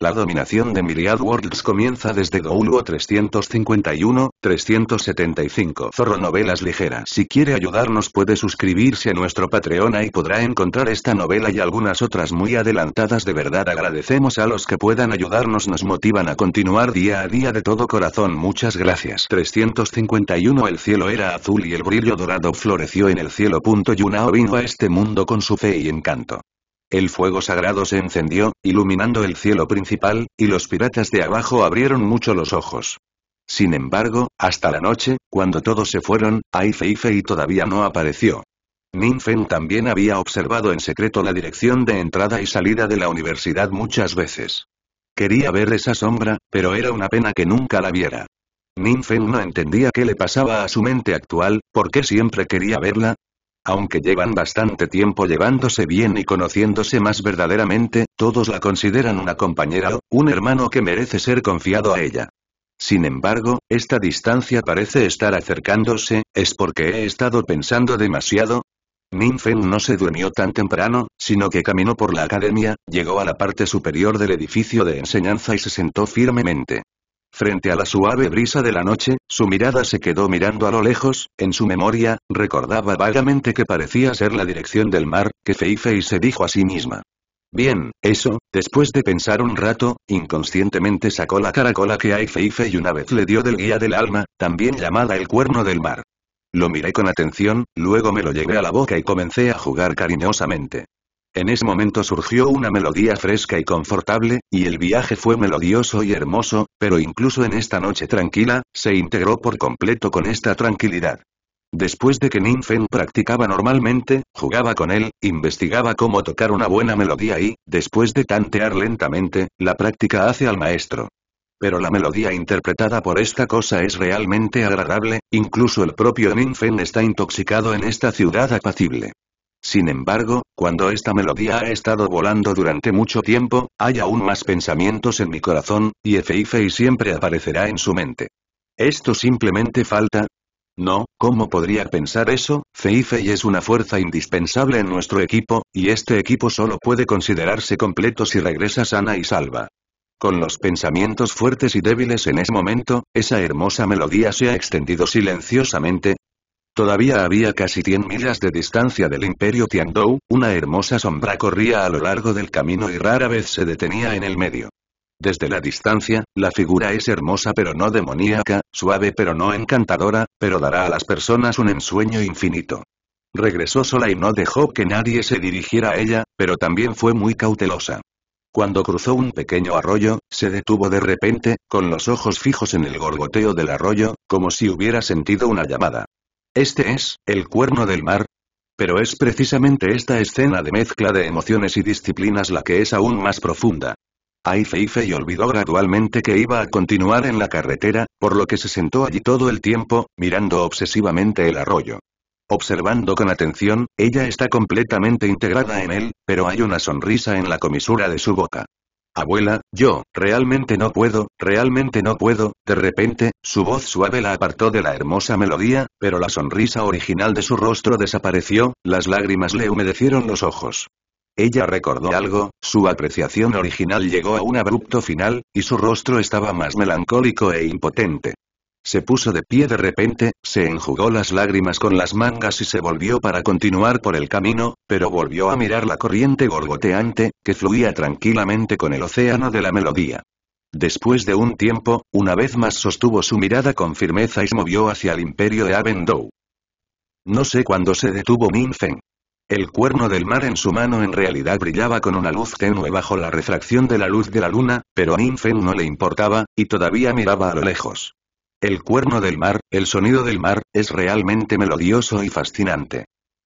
La dominación de Myriad Worlds comienza desde Douluo 351, 375 Zorro Novelas Ligeras Si quiere ayudarnos puede suscribirse a nuestro Patreon y podrá encontrar esta novela y algunas otras muy adelantadas de verdad agradecemos a los que puedan ayudarnos nos motivan a continuar día a día de todo corazón muchas gracias 351 El cielo era azul y el brillo dorado floreció en el cielo. Yunao vino a este mundo con su fe y encanto. El fuego sagrado se encendió, iluminando el cielo principal, y los piratas de abajo abrieron mucho los ojos. Sin embargo, hasta la noche, cuando todos se fueron, Aifeifei todavía no apareció. Ninfen también había observado en secreto la dirección de entrada y salida de la universidad muchas veces. Quería ver esa sombra, pero era una pena que nunca la viera. Ninfen no entendía qué le pasaba a su mente actual, porque siempre quería verla, aunque llevan bastante tiempo llevándose bien y conociéndose más verdaderamente, todos la consideran una compañera o un hermano que merece ser confiado a ella. Sin embargo, esta distancia parece estar acercándose, ¿es porque he estado pensando demasiado? Feng no se durmió tan temprano, sino que caminó por la academia, llegó a la parte superior del edificio de enseñanza y se sentó firmemente. Frente a la suave brisa de la noche, su mirada se quedó mirando a lo lejos, en su memoria, recordaba vagamente que parecía ser la dirección del mar, que Feifei se dijo a sí misma. Bien, eso, después de pensar un rato, inconscientemente sacó la caracola que hay Feifei y una vez le dio del guía del alma, también llamada el cuerno del mar. Lo miré con atención, luego me lo llevé a la boca y comencé a jugar cariñosamente. En ese momento surgió una melodía fresca y confortable, y el viaje fue melodioso y hermoso, pero incluso en esta noche tranquila, se integró por completo con esta tranquilidad. Después de que Ninfen practicaba normalmente, jugaba con él, investigaba cómo tocar una buena melodía y, después de tantear lentamente, la práctica hace al maestro. Pero la melodía interpretada por esta cosa es realmente agradable, incluso el propio Ninfen está intoxicado en esta ciudad apacible. Sin embargo, cuando esta melodía ha estado volando durante mucho tiempo, hay aún más pensamientos en mi corazón, y Feifei siempre aparecerá en su mente. ¿Esto simplemente falta? No, ¿cómo podría pensar eso? Feifei es una fuerza indispensable en nuestro equipo, y este equipo solo puede considerarse completo si regresa sana y salva. Con los pensamientos fuertes y débiles en ese momento, esa hermosa melodía se ha extendido silenciosamente, Todavía había casi 100 millas de distancia del imperio Tiandou, una hermosa sombra corría a lo largo del camino y rara vez se detenía en el medio. Desde la distancia, la figura es hermosa pero no demoníaca, suave pero no encantadora, pero dará a las personas un ensueño infinito. Regresó sola y no dejó que nadie se dirigiera a ella, pero también fue muy cautelosa. Cuando cruzó un pequeño arroyo, se detuvo de repente, con los ojos fijos en el gorgoteo del arroyo, como si hubiera sentido una llamada. Este es, el cuerno del mar. Pero es precisamente esta escena de mezcla de emociones y disciplinas la que es aún más profunda. Aifeifei y olvidó gradualmente que iba a continuar en la carretera, por lo que se sentó allí todo el tiempo, mirando obsesivamente el arroyo. Observando con atención, ella está completamente integrada en él, pero hay una sonrisa en la comisura de su boca. Abuela, yo, realmente no puedo, realmente no puedo, de repente, su voz suave la apartó de la hermosa melodía, pero la sonrisa original de su rostro desapareció, las lágrimas le humedecieron los ojos. Ella recordó algo, su apreciación original llegó a un abrupto final, y su rostro estaba más melancólico e impotente. Se puso de pie de repente, se enjugó las lágrimas con las mangas y se volvió para continuar por el camino, pero volvió a mirar la corriente gorgoteante, que fluía tranquilamente con el océano de la melodía. Después de un tiempo, una vez más sostuvo su mirada con firmeza y se movió hacia el imperio de Avendou. No sé cuándo se detuvo Min Feng. El cuerno del mar en su mano en realidad brillaba con una luz tenue bajo la refracción de la luz de la luna, pero a Min Feng no le importaba, y todavía miraba a lo lejos. El cuerno del mar, el sonido del mar, es realmente melodioso y fascinante.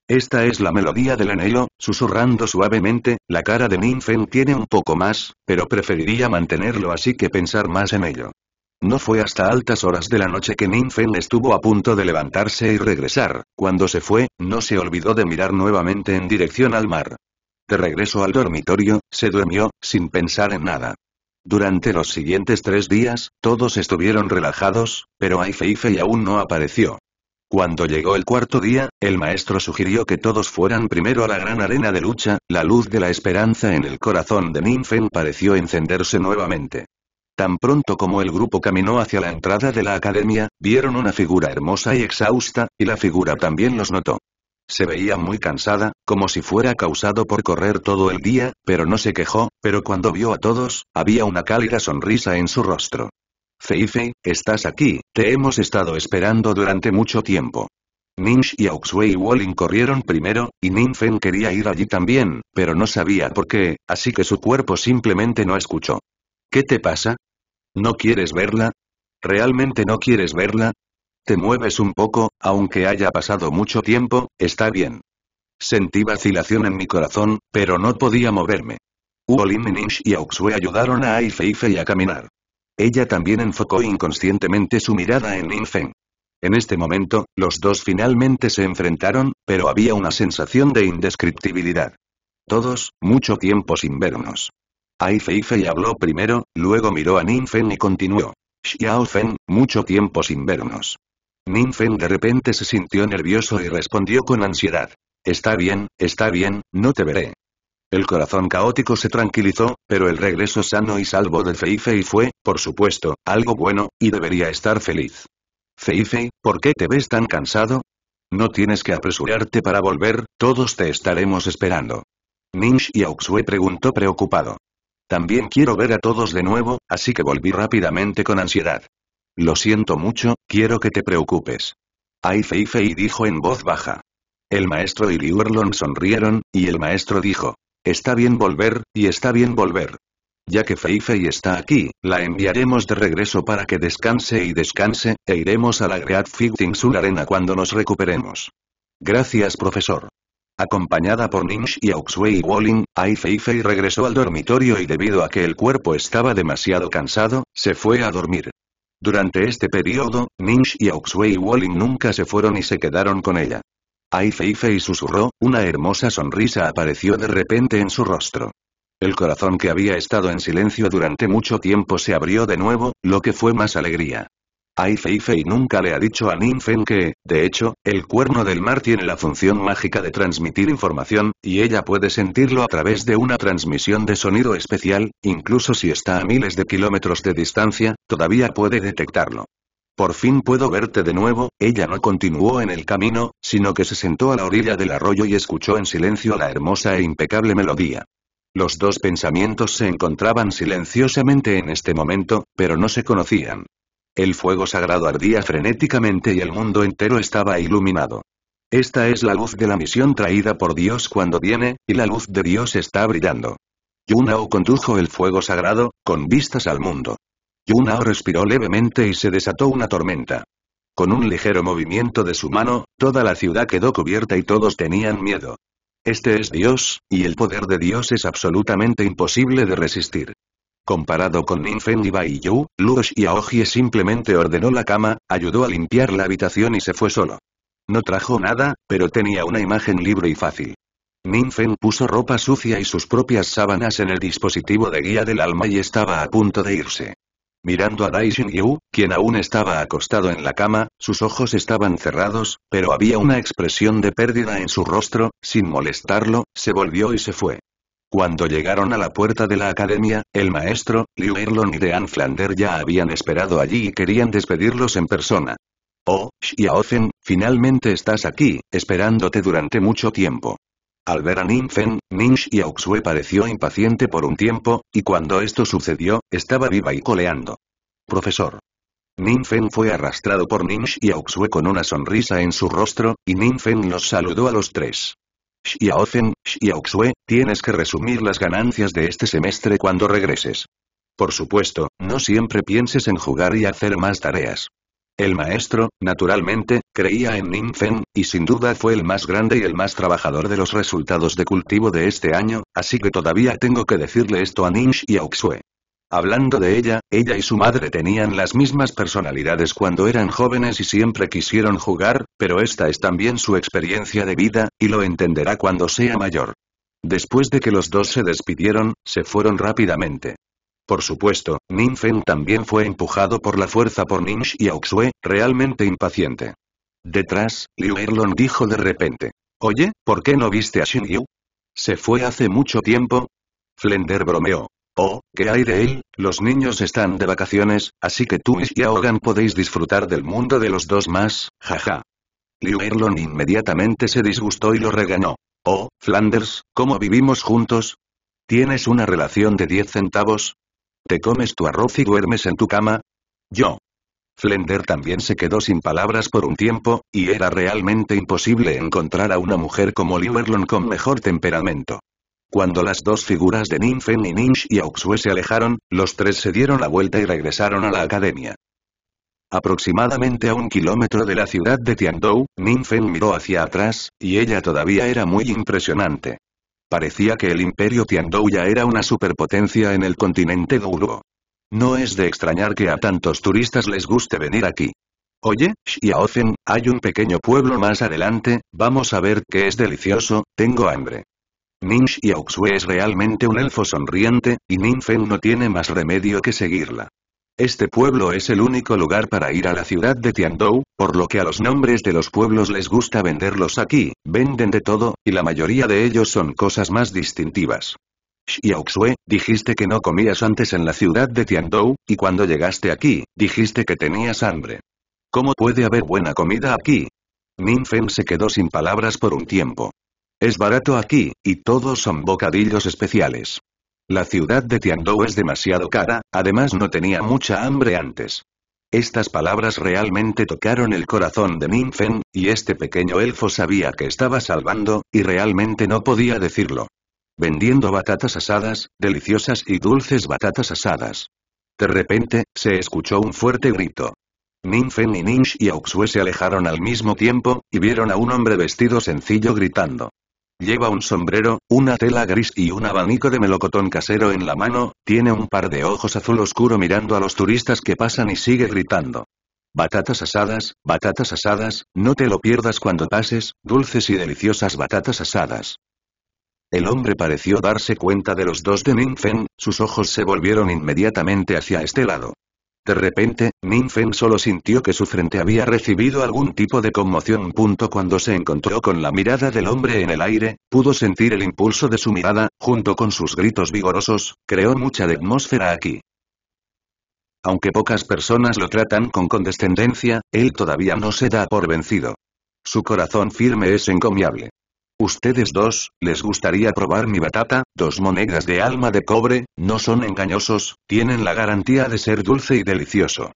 Esta es la melodía del anhelo, susurrando suavemente, la cara de Ninfen tiene un poco más, pero preferiría mantenerlo así que pensar más en ello. No fue hasta altas horas de la noche que Ninfen estuvo a punto de levantarse y regresar, cuando se fue, no se olvidó de mirar nuevamente en dirección al mar. De regreso al dormitorio, se durmió, sin pensar en nada. Durante los siguientes tres días, todos estuvieron relajados, pero Fei aún no apareció. Cuando llegó el cuarto día, el maestro sugirió que todos fueran primero a la gran arena de lucha, la luz de la esperanza en el corazón de Ninfen pareció encenderse nuevamente. Tan pronto como el grupo caminó hacia la entrada de la academia, vieron una figura hermosa y exhausta, y la figura también los notó. Se veía muy cansada, como si fuera causado por correr todo el día, pero no se quejó, pero cuando vio a todos, había una cálida sonrisa en su rostro. Feifei, estás aquí, te hemos estado esperando durante mucho tiempo. Ninch y Auxway y Walling corrieron primero, y Ninfen quería ir allí también, pero no sabía por qué, así que su cuerpo simplemente no escuchó. ¿Qué te pasa? ¿No quieres verla? ¿Realmente no quieres verla? Te mueves un poco, aunque haya pasado mucho tiempo, está bien. Sentí vacilación en mi corazón, pero no podía moverme. Uolin y Auxue ayudaron a Aifeifei a caminar. Ella también enfocó inconscientemente su mirada en Ninfen. En este momento, los dos finalmente se enfrentaron, pero había una sensación de indescriptibilidad. Todos, mucho tiempo sin vernos. Aifeifei habló primero, luego miró a Ninfen y continuó. Xiaofen, mucho tiempo sin vernos. Feng de repente se sintió nervioso y respondió con ansiedad. Está bien, está bien, no te veré. El corazón caótico se tranquilizó, pero el regreso sano y salvo de Feifei fue, por supuesto, algo bueno, y debería estar feliz. Feifei, ¿por qué te ves tan cansado? No tienes que apresurarte para volver, todos te estaremos esperando. Ning y Auxue preguntó preocupado. También quiero ver a todos de nuevo, así que volví rápidamente con ansiedad. Lo siento mucho, quiero que te preocupes. Ai Fei dijo en voz baja. El maestro y Liu sonrieron, y el maestro dijo. Está bien volver, y está bien volver. Ya que Feifei está aquí, la enviaremos de regreso para que descanse y descanse, e iremos a la Great Fighting Sun Arena cuando nos recuperemos. Gracias profesor. Acompañada por Ninsh y Auxway Walling, Ai regresó al dormitorio y debido a que el cuerpo estaba demasiado cansado, se fue a dormir. Durante este periodo, Minch y Oxway Walling nunca se fueron y se quedaron con ella. Ahí y susurró, una hermosa sonrisa apareció de repente en su rostro. El corazón que había estado en silencio durante mucho tiempo se abrió de nuevo, lo que fue más alegría. Ai Fei nunca le ha dicho a Nin que, de hecho, el cuerno del mar tiene la función mágica de transmitir información, y ella puede sentirlo a través de una transmisión de sonido especial, incluso si está a miles de kilómetros de distancia, todavía puede detectarlo. Por fin puedo verte de nuevo, ella no continuó en el camino, sino que se sentó a la orilla del arroyo y escuchó en silencio la hermosa e impecable melodía. Los dos pensamientos se encontraban silenciosamente en este momento, pero no se conocían. El fuego sagrado ardía frenéticamente y el mundo entero estaba iluminado. Esta es la luz de la misión traída por Dios cuando viene, y la luz de Dios está brillando. Yunao condujo el fuego sagrado, con vistas al mundo. Yunao respiró levemente y se desató una tormenta. Con un ligero movimiento de su mano, toda la ciudad quedó cubierta y todos tenían miedo. Este es Dios, y el poder de Dios es absolutamente imposible de resistir. Comparado con Ninfen y Baiyu, y Aoji simplemente ordenó la cama, ayudó a limpiar la habitación y se fue solo. No trajo nada, pero tenía una imagen libre y fácil. Ninfen puso ropa sucia y sus propias sábanas en el dispositivo de guía del alma y estaba a punto de irse. Mirando a Daishin Yu, quien aún estaba acostado en la cama, sus ojos estaban cerrados, pero había una expresión de pérdida en su rostro, sin molestarlo, se volvió y se fue. Cuando llegaron a la puerta de la academia, el maestro, Liu Erlon y Dean Flander ya habían esperado allí y querían despedirlos en persona. Oh, Xiaofen, finalmente estás aquí, esperándote durante mucho tiempo. Al ver a Ninfen, y Xiaoxue pareció impaciente por un tiempo, y cuando esto sucedió, estaba viva y coleando. Profesor. Ninfen fue arrastrado por y Xiaoxue con una sonrisa en su rostro, y Ninfen los saludó a los tres. Xiaozen, Xiaoxue, tienes que resumir las ganancias de este semestre cuando regreses. Por supuesto, no siempre pienses en jugar y hacer más tareas. El maestro, naturalmente, creía en Ninfen, y sin duda fue el más grande y el más trabajador de los resultados de cultivo de este año, así que todavía tengo que decirle esto a Ning y Xue. Hablando de ella, ella y su madre tenían las mismas personalidades cuando eran jóvenes y siempre quisieron jugar, pero esta es también su experiencia de vida, y lo entenderá cuando sea mayor. Después de que los dos se despidieron, se fueron rápidamente. Por supuesto, Ninfen también fue empujado por la fuerza por Ning y Auxue, realmente impaciente. Detrás, Liu Erlong dijo de repente. Oye, ¿por qué no viste a Shin Yu? ¿Se fue hace mucho tiempo? Flender bromeó. Oh, ¿qué hay de él? Los niños están de vacaciones, así que tú y Hogan podéis disfrutar del mundo de los dos más, jaja. Liu inmediatamente se disgustó y lo regañó. Oh, Flanders, ¿cómo vivimos juntos? ¿Tienes una relación de 10 centavos? ¿Te comes tu arroz y duermes en tu cama? Yo. Flender también se quedó sin palabras por un tiempo, y era realmente imposible encontrar a una mujer como Liu con mejor temperamento. Cuando las dos figuras de Ninfen y Ninch y Auxue se alejaron, los tres se dieron la vuelta y regresaron a la academia. Aproximadamente a un kilómetro de la ciudad de Tiandou, Ninfen miró hacia atrás, y ella todavía era muy impresionante. Parecía que el imperio Tiandou ya era una superpotencia en el continente Douluo. No es de extrañar que a tantos turistas les guste venir aquí. Oye, Xiaofen, hay un pequeño pueblo más adelante, vamos a ver qué es delicioso, tengo hambre. Ning Xiaoxue es realmente un elfo sonriente, y Ninfen no tiene más remedio que seguirla. Este pueblo es el único lugar para ir a la ciudad de Tiandou, por lo que a los nombres de los pueblos les gusta venderlos aquí, venden de todo, y la mayoría de ellos son cosas más distintivas. Xiaoxue, dijiste que no comías antes en la ciudad de Tiandou, y cuando llegaste aquí, dijiste que tenías hambre. ¿Cómo puede haber buena comida aquí? Ninfen se quedó sin palabras por un tiempo. Es barato aquí, y todos son bocadillos especiales. La ciudad de Tiandou es demasiado cara, además no tenía mucha hambre antes. Estas palabras realmente tocaron el corazón de Ninfen, y este pequeño elfo sabía que estaba salvando, y realmente no podía decirlo. Vendiendo batatas asadas, deliciosas y dulces batatas asadas. De repente, se escuchó un fuerte grito. Ninfen y Ninsh y Auxue se alejaron al mismo tiempo, y vieron a un hombre vestido sencillo gritando. Lleva un sombrero, una tela gris y un abanico de melocotón casero en la mano, tiene un par de ojos azul oscuro mirando a los turistas que pasan y sigue gritando. Batatas asadas, batatas asadas, no te lo pierdas cuando pases, dulces y deliciosas batatas asadas. El hombre pareció darse cuenta de los dos de Ninfen, sus ojos se volvieron inmediatamente hacia este lado. De repente, Min solo sintió que su frente había recibido algún tipo de conmoción. Cuando se encontró con la mirada del hombre en el aire, pudo sentir el impulso de su mirada, junto con sus gritos vigorosos, creó mucha atmósfera aquí. Aunque pocas personas lo tratan con condescendencia, él todavía no se da por vencido. Su corazón firme es encomiable. Ustedes dos, les gustaría probar mi batata, dos monedas de alma de cobre, no son engañosos, tienen la garantía de ser dulce y delicioso.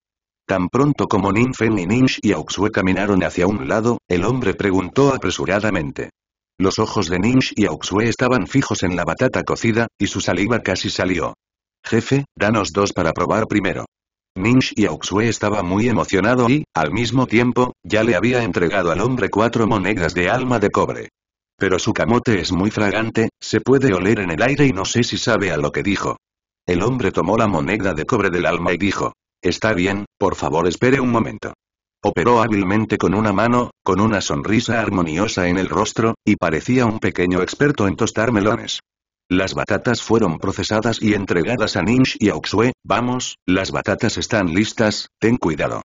Tan pronto como Ninfen y Ninsh y Auxue caminaron hacia un lado, el hombre preguntó apresuradamente. Los ojos de Ninsh y Auxue estaban fijos en la batata cocida, y su saliva casi salió. Jefe, danos dos para probar primero. Ninsh y Auxue estaba muy emocionado y, al mismo tiempo, ya le había entregado al hombre cuatro monedas de alma de cobre. Pero su camote es muy fragante, se puede oler en el aire y no sé si sabe a lo que dijo. El hombre tomó la moneda de cobre del alma y dijo, Está bien, por favor espere un momento. Operó hábilmente con una mano, con una sonrisa armoniosa en el rostro, y parecía un pequeño experto en tostar melones. Las batatas fueron procesadas y entregadas a Ninch y a vamos, las batatas están listas, ten cuidado.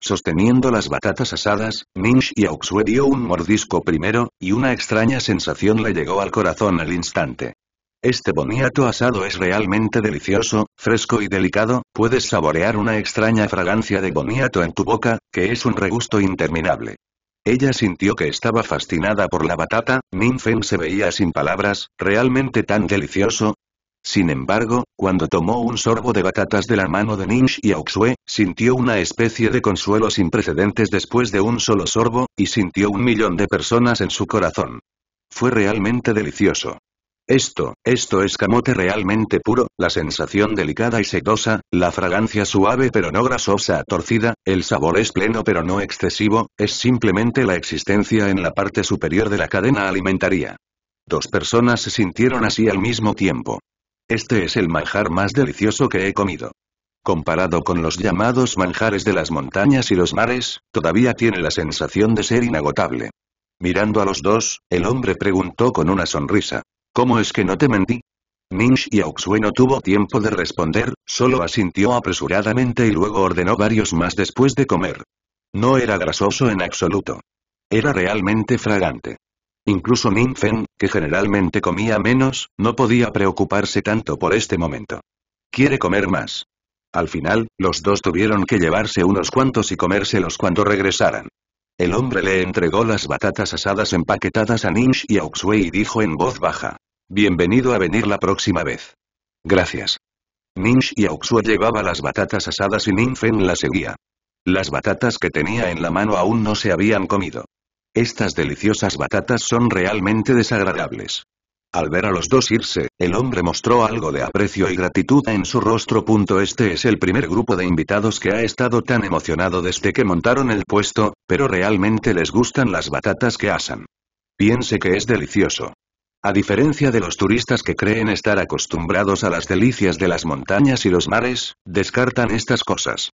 Sosteniendo las batatas asadas, Minch y Auxue dio un mordisco primero, y una extraña sensación le llegó al corazón al instante. Este boniato asado es realmente delicioso, fresco y delicado, puedes saborear una extraña fragancia de boniato en tu boca, que es un regusto interminable. Ella sintió que estaba fascinada por la batata, Minfen se veía sin palabras, realmente tan delicioso, sin embargo, cuando tomó un sorbo de batatas de la mano de y Auxue, sintió una especie de consuelo sin precedentes después de un solo sorbo, y sintió un millón de personas en su corazón. Fue realmente delicioso. Esto, esto es camote realmente puro, la sensación delicada y sedosa, la fragancia suave pero no grasosa torcida, el sabor es pleno pero no excesivo, es simplemente la existencia en la parte superior de la cadena alimentaria. Dos personas se sintieron así al mismo tiempo. Este es el manjar más delicioso que he comido. Comparado con los llamados manjares de las montañas y los mares, todavía tiene la sensación de ser inagotable. Mirando a los dos, el hombre preguntó con una sonrisa. ¿Cómo es que no te mentí? Ninsh y Auxue no tuvo tiempo de responder, solo asintió apresuradamente y luego ordenó varios más después de comer. No era grasoso en absoluto. Era realmente fragante. Incluso Min Feng, que generalmente comía menos, no podía preocuparse tanto por este momento. Quiere comer más. Al final, los dos tuvieron que llevarse unos cuantos y comérselos cuando regresaran. El hombre le entregó las batatas asadas empaquetadas a Ninch y a y dijo en voz baja. Bienvenido a venir la próxima vez. Gracias. Ninch y Auxue llevaba las batatas asadas y Feng las seguía. Las batatas que tenía en la mano aún no se habían comido. Estas deliciosas batatas son realmente desagradables. Al ver a los dos irse, el hombre mostró algo de aprecio y gratitud en su rostro. Este es el primer grupo de invitados que ha estado tan emocionado desde que montaron el puesto, pero realmente les gustan las batatas que asan. Piense que es delicioso. A diferencia de los turistas que creen estar acostumbrados a las delicias de las montañas y los mares, descartan estas cosas.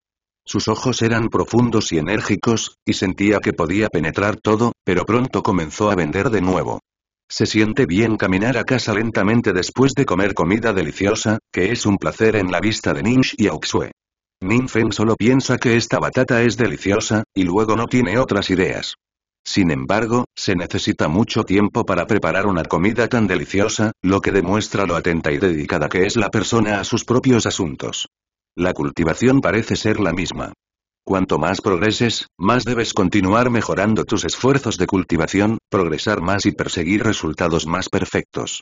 Sus ojos eran profundos y enérgicos, y sentía que podía penetrar todo, pero pronto comenzó a vender de nuevo. Se siente bien caminar a casa lentamente después de comer comida deliciosa, que es un placer en la vista de Ninch y Auxue. Ninfen solo piensa que esta batata es deliciosa, y luego no tiene otras ideas. Sin embargo, se necesita mucho tiempo para preparar una comida tan deliciosa, lo que demuestra lo atenta y dedicada que es la persona a sus propios asuntos. La cultivación parece ser la misma. Cuanto más progreses, más debes continuar mejorando tus esfuerzos de cultivación, progresar más y perseguir resultados más perfectos.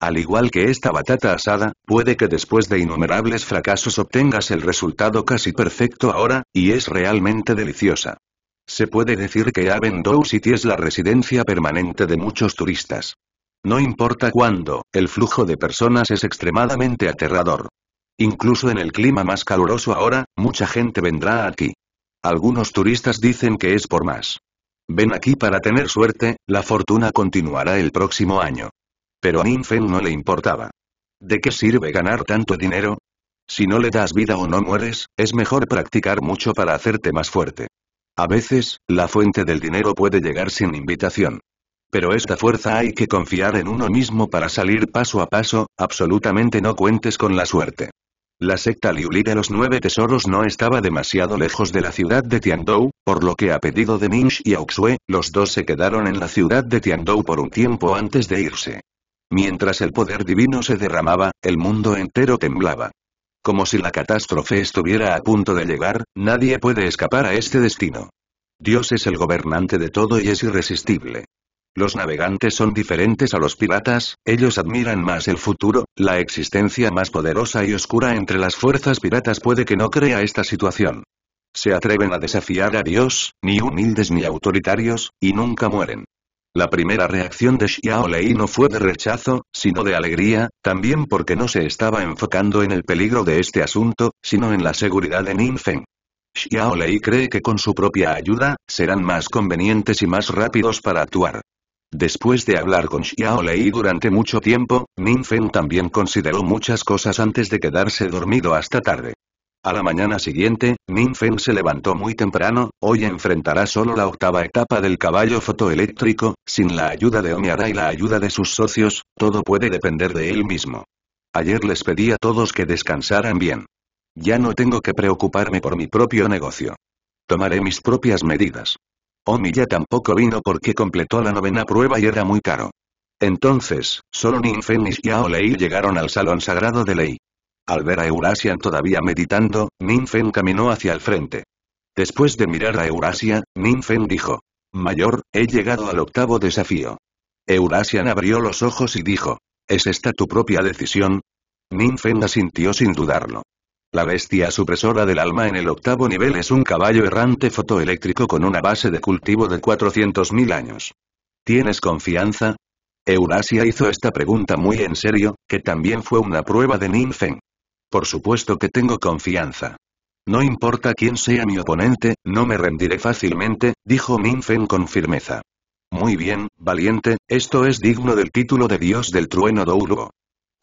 Al igual que esta batata asada, puede que después de innumerables fracasos obtengas el resultado casi perfecto ahora, y es realmente deliciosa. Se puede decir que Avendow City es la residencia permanente de muchos turistas. No importa cuándo, el flujo de personas es extremadamente aterrador. Incluso en el clima más caluroso ahora, mucha gente vendrá aquí. Algunos turistas dicen que es por más. Ven aquí para tener suerte, la fortuna continuará el próximo año. Pero a Ninfen no le importaba. ¿De qué sirve ganar tanto dinero? Si no le das vida o no mueres, es mejor practicar mucho para hacerte más fuerte. A veces, la fuente del dinero puede llegar sin invitación. Pero esta fuerza hay que confiar en uno mismo para salir paso a paso, absolutamente no cuentes con la suerte. La secta Liuli de los Nueve Tesoros no estaba demasiado lejos de la ciudad de Tiandou, por lo que a pedido de Minsh y Auxue, los dos se quedaron en la ciudad de Tiandou por un tiempo antes de irse. Mientras el poder divino se derramaba, el mundo entero temblaba. Como si la catástrofe estuviera a punto de llegar, nadie puede escapar a este destino. Dios es el gobernante de todo y es irresistible. Los navegantes son diferentes a los piratas, ellos admiran más el futuro, la existencia más poderosa y oscura entre las fuerzas piratas puede que no crea esta situación. Se atreven a desafiar a Dios, ni humildes ni autoritarios, y nunca mueren. La primera reacción de Xiao Lei no fue de rechazo, sino de alegría, también porque no se estaba enfocando en el peligro de este asunto, sino en la seguridad de Ninfen. Xiao Lei cree que con su propia ayuda, serán más convenientes y más rápidos para actuar. Después de hablar con Xiao Lei durante mucho tiempo, Feng también consideró muchas cosas antes de quedarse dormido hasta tarde. A la mañana siguiente, Feng se levantó muy temprano, hoy enfrentará solo la octava etapa del caballo fotoeléctrico, sin la ayuda de Omiara y la ayuda de sus socios, todo puede depender de él mismo. Ayer les pedí a todos que descansaran bien. Ya no tengo que preocuparme por mi propio negocio. Tomaré mis propias medidas. Omiya tampoco vino porque completó la novena prueba y era muy caro. Entonces, solo Ninfen y Xiao Lei llegaron al salón sagrado de Lei. Al ver a Eurasian todavía meditando, Ninfen caminó hacia el frente. Después de mirar a Eurasia, Ninfen dijo. Mayor, he llegado al octavo desafío. Eurasian abrió los ojos y dijo. ¿Es esta tu propia decisión? Ninfen asintió sin dudarlo. La bestia supresora del alma en el octavo nivel es un caballo errante fotoeléctrico con una base de cultivo de 400.000 años. ¿Tienes confianza? Eurasia hizo esta pregunta muy en serio, que también fue una prueba de Ninfen. Por supuesto que tengo confianza. No importa quién sea mi oponente, no me rendiré fácilmente, dijo Minfen con firmeza. Muy bien, valiente, esto es digno del título de dios del trueno Douluo.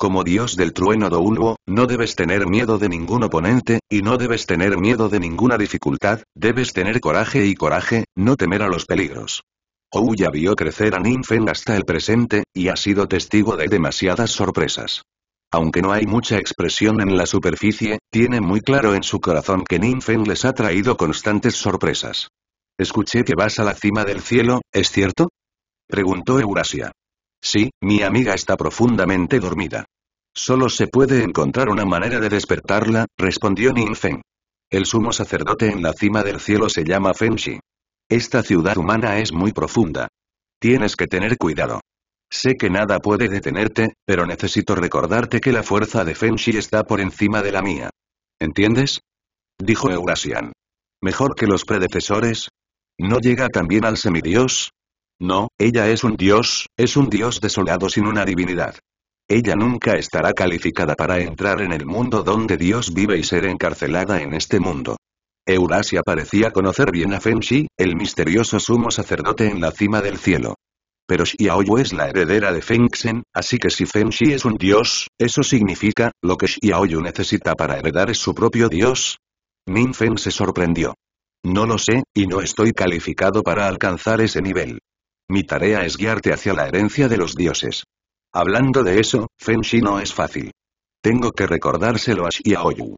Como dios del trueno Doulbo, no debes tener miedo de ningún oponente, y no debes tener miedo de ninguna dificultad, debes tener coraje y coraje, no temer a los peligros. Ouya vio crecer a Ninfen hasta el presente, y ha sido testigo de demasiadas sorpresas. Aunque no hay mucha expresión en la superficie, tiene muy claro en su corazón que Ninfen les ha traído constantes sorpresas. Escuché que vas a la cima del cielo, ¿es cierto? Preguntó Eurasia. Sí, mi amiga está profundamente dormida. Solo se puede encontrar una manera de despertarla, respondió Feng. El sumo sacerdote en la cima del cielo se llama Fenshi. Esta ciudad humana es muy profunda. Tienes que tener cuidado. Sé que nada puede detenerte, pero necesito recordarte que la fuerza de Fenshi está por encima de la mía. ¿Entiendes? Dijo Eurasian. ¿Mejor que los predecesores? ¿No llega también al semidios? No, ella es un dios, es un dios desolado sin una divinidad. Ella nunca estará calificada para entrar en el mundo donde Dios vive y ser encarcelada en este mundo. Eurasia parecía conocer bien a Fenshi, el misterioso sumo sacerdote en la cima del cielo. Pero Xiaoyu es la heredera de Xen, así que si Fenshi es un dios, eso significa, lo que Xiaoyu necesita para heredar es su propio dios. Min Feng se sorprendió. No lo sé, y no estoy calificado para alcanzar ese nivel. Mi tarea es guiarte hacia la herencia de los dioses. Hablando de eso, Fenshi no es fácil. Tengo que recordárselo a Xiaoyu.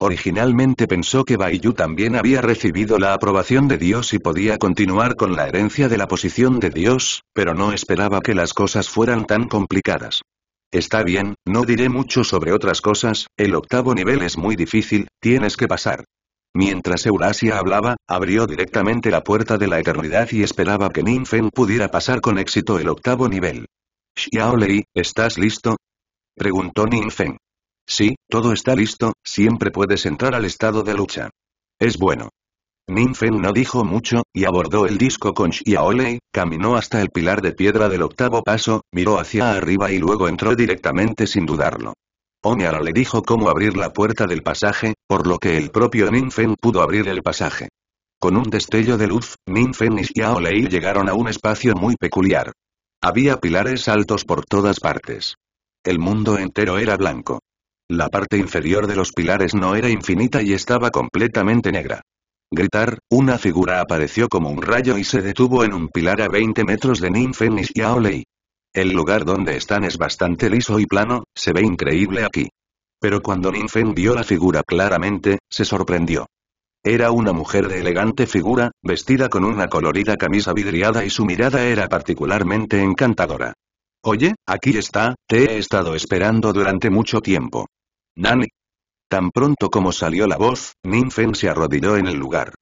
Originalmente pensó que Baiyu también había recibido la aprobación de Dios y podía continuar con la herencia de la posición de Dios, pero no esperaba que las cosas fueran tan complicadas. Está bien, no diré mucho sobre otras cosas, el octavo nivel es muy difícil, tienes que pasar. Mientras Eurasia hablaba, abrió directamente la puerta de la eternidad y esperaba que Ninfen pudiera pasar con éxito el octavo nivel. Xiaolei, ¿estás listo? Preguntó Ninfen. Sí, todo está listo, siempre puedes entrar al estado de lucha. Es bueno. Ninfen no dijo mucho, y abordó el disco con Xiaolei, caminó hasta el pilar de piedra del octavo paso, miró hacia arriba y luego entró directamente sin dudarlo. Onyara le dijo cómo abrir la puerta del pasaje, por lo que el propio Ninfen pudo abrir el pasaje. Con un destello de luz, Ninfen y Xiao llegaron a un espacio muy peculiar. Había pilares altos por todas partes. El mundo entero era blanco. La parte inferior de los pilares no era infinita y estaba completamente negra. Gritar, una figura apareció como un rayo y se detuvo en un pilar a 20 metros de Ninfen y Xiao el lugar donde están es bastante liso y plano, se ve increíble aquí. Pero cuando Ninfen vio la figura claramente, se sorprendió. Era una mujer de elegante figura, vestida con una colorida camisa vidriada y su mirada era particularmente encantadora. Oye, aquí está, te he estado esperando durante mucho tiempo. Nani. Tan pronto como salió la voz, Ninfen se arrodilló en el lugar.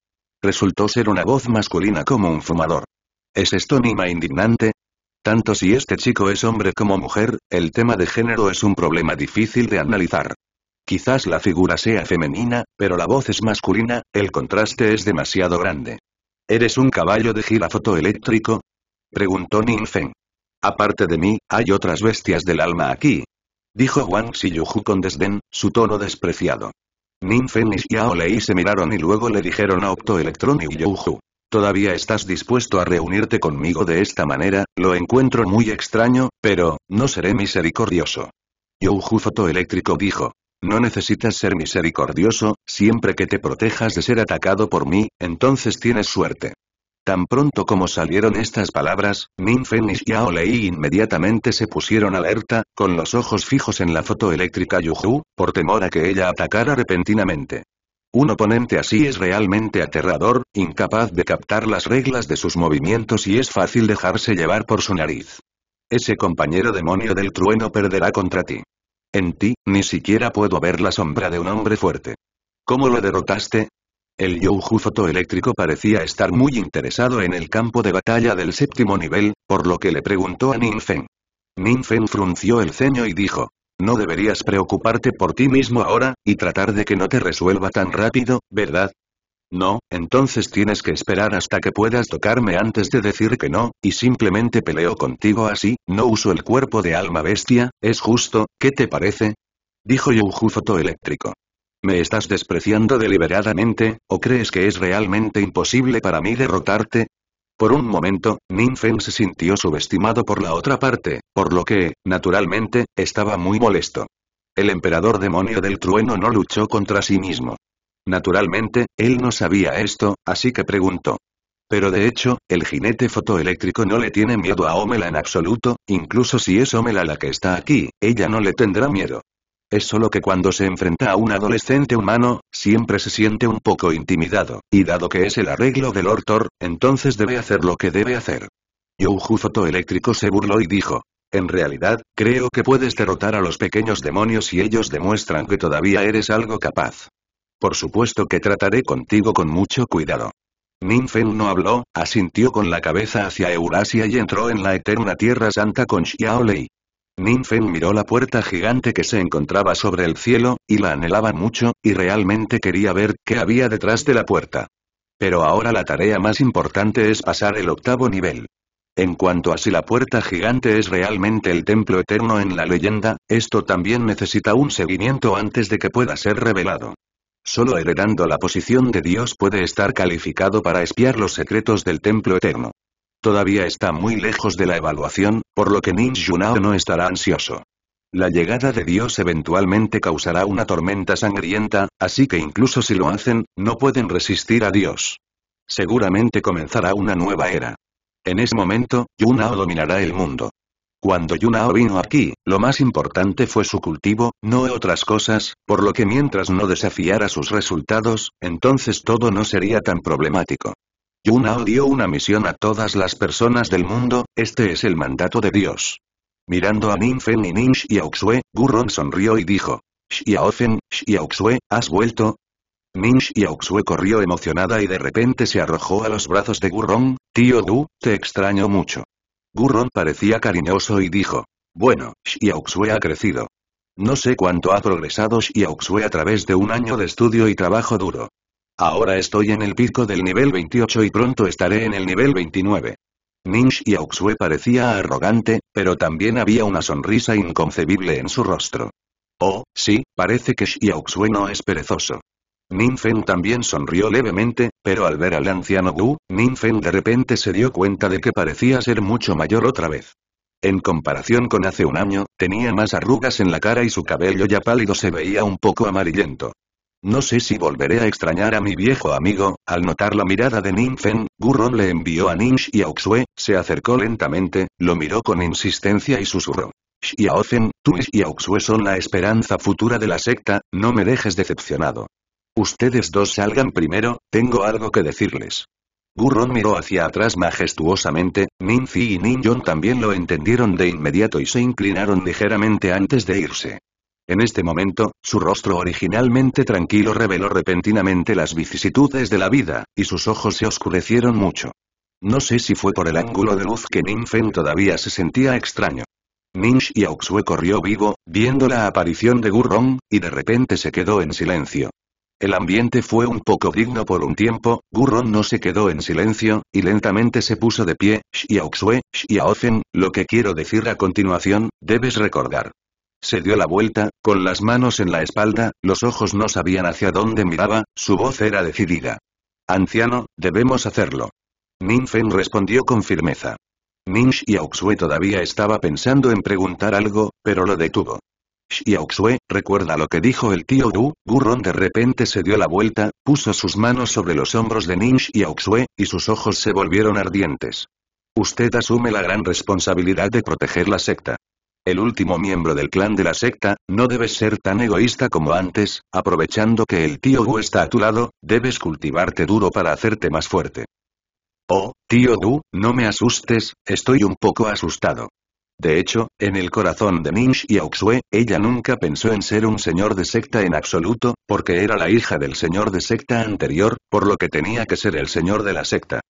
Resultó ser una voz masculina como un fumador. ¿Es esto Nima indignante? Tanto si este chico es hombre como mujer, el tema de género es un problema difícil de analizar. Quizás la figura sea femenina, pero la voz es masculina, el contraste es demasiado grande. ¿Eres un caballo de gira fotoeléctrico? Preguntó Feng. Aparte de mí, hay otras bestias del alma aquí. Dijo Wang Yuhu con desdén, su tono despreciado. Feng y Xiao se miraron y luego le dijeron a Optoelectron y ¿Todavía estás dispuesto a reunirte conmigo de esta manera? Lo encuentro muy extraño, pero, no seré misericordioso. Youju fotoeléctrico dijo. No necesitas ser misericordioso, siempre que te protejas de ser atacado por mí, entonces tienes suerte. Tan pronto como salieron estas palabras, Min Fen y Xiao Lei inmediatamente se pusieron alerta, con los ojos fijos en la fotoeléctrica Yuhu, por temor a que ella atacara repentinamente. Un oponente así es realmente aterrador, incapaz de captar las reglas de sus movimientos y es fácil dejarse llevar por su nariz. Ese compañero demonio del trueno perderá contra ti. En ti, ni siquiera puedo ver la sombra de un hombre fuerte. ¿Cómo lo derrotaste? El Yoju fotoeléctrico parecía estar muy interesado en el campo de batalla del séptimo nivel, por lo que le preguntó a Nin Feng frunció el ceño y dijo, no deberías preocuparte por ti mismo ahora, y tratar de que no te resuelva tan rápido, ¿verdad? No, entonces tienes que esperar hasta que puedas tocarme antes de decir que no, y simplemente peleo contigo así, no uso el cuerpo de alma bestia, es justo, ¿qué te parece? Dijo Yujuzoto eléctrico. ¿Me estás despreciando deliberadamente, o crees que es realmente imposible para mí derrotarte? Por un momento, Ninfen se sintió subestimado por la otra parte, por lo que, naturalmente, estaba muy molesto. El emperador demonio del trueno no luchó contra sí mismo. Naturalmente, él no sabía esto, así que preguntó. Pero de hecho, el jinete fotoeléctrico no le tiene miedo a Omela en absoluto, incluso si es Omela la que está aquí, ella no le tendrá miedo. Es solo que cuando se enfrenta a un adolescente humano, siempre se siente un poco intimidado, y dado que es el arreglo del Ortor, entonces debe hacer lo que debe hacer. Yuju eléctrico se burló y dijo. En realidad, creo que puedes derrotar a los pequeños demonios y ellos demuestran que todavía eres algo capaz. Por supuesto que trataré contigo con mucho cuidado. Ninfen no habló, asintió con la cabeza hacia Eurasia y entró en la eterna Tierra Santa con Xiaolei. Ninfen miró la puerta gigante que se encontraba sobre el cielo, y la anhelaba mucho, y realmente quería ver qué había detrás de la puerta. Pero ahora la tarea más importante es pasar el octavo nivel. En cuanto a si la puerta gigante es realmente el templo eterno en la leyenda, esto también necesita un seguimiento antes de que pueda ser revelado. Solo heredando la posición de Dios puede estar calificado para espiar los secretos del templo eterno. Todavía está muy lejos de la evaluación, por lo que Ning Yunao no estará ansioso. La llegada de Dios eventualmente causará una tormenta sangrienta, así que incluso si lo hacen, no pueden resistir a Dios. Seguramente comenzará una nueva era. En ese momento, Yunao dominará el mundo. Cuando Yunao vino aquí, lo más importante fue su cultivo, no otras cosas, por lo que mientras no desafiara sus resultados, entonces todo no sería tan problemático. Yunao dio una misión a todas las personas del mundo, este es el mandato de Dios. Mirando a Ninfen y a Xiaoxue, Gurron sonrió y dijo. Xiaofen, Xiaoxue, ¿has vuelto? y Xiaoxue corrió emocionada y de repente se arrojó a los brazos de Gurron, tío Du, te extraño mucho. Gurron parecía cariñoso y dijo. Bueno, Xiaoxue ha crecido. No sé cuánto ha progresado Xiaoxue a través de un año de estudio y trabajo duro. Ahora estoy en el pico del nivel 28 y pronto estaré en el nivel 29. y Xiaoxue parecía arrogante, pero también había una sonrisa inconcebible en su rostro. Oh, sí, parece que Xiaoxue no es perezoso. Ninfen también sonrió levemente, pero al ver al anciano Gu, Ninfen de repente se dio cuenta de que parecía ser mucho mayor otra vez. En comparación con hace un año, tenía más arrugas en la cara y su cabello ya pálido se veía un poco amarillento. No sé si volveré a extrañar a mi viejo amigo, al notar la mirada de Ninfen, Gurron le envió a Ninsh y a se acercó lentamente, lo miró con insistencia y susurró. Xiaozen, tú y Auxue son la esperanza futura de la secta, no me dejes decepcionado. Ustedes dos salgan primero, tengo algo que decirles. Gurron miró hacia atrás majestuosamente, Ninfi y Ninjon también lo entendieron de inmediato y se inclinaron ligeramente antes de irse. En este momento, su rostro originalmente tranquilo reveló repentinamente las vicisitudes de la vida, y sus ojos se oscurecieron mucho. No sé si fue por el ángulo de luz que Feng todavía se sentía extraño. Ning y Auxue corrió vivo, viendo la aparición de Gurrón y de repente se quedó en silencio. El ambiente fue un poco digno por un tiempo, Gurrón no se quedó en silencio, y lentamente se puso de pie, Xiaoxue, Xiaofen, lo que quiero decir a continuación, debes recordar. Se dio la vuelta, con las manos en la espalda, los ojos no sabían hacia dónde miraba, su voz era decidida. Anciano, debemos hacerlo. Min respondió con firmeza. y Xiaoxue todavía estaba pensando en preguntar algo, pero lo detuvo. Xiaoxue, recuerda lo que dijo el tío Du, Gurron de repente se dio la vuelta, puso sus manos sobre los hombros de y Xiaoxue, y sus ojos se volvieron ardientes. Usted asume la gran responsabilidad de proteger la secta el último miembro del clan de la secta, no debes ser tan egoísta como antes, aprovechando que el tío Gu está a tu lado, debes cultivarte duro para hacerte más fuerte. Oh, tío Du, no me asustes, estoy un poco asustado. De hecho, en el corazón de Ninsh y Auxue, ella nunca pensó en ser un señor de secta en absoluto, porque era la hija del señor de secta anterior, por lo que tenía que ser el señor de la secta.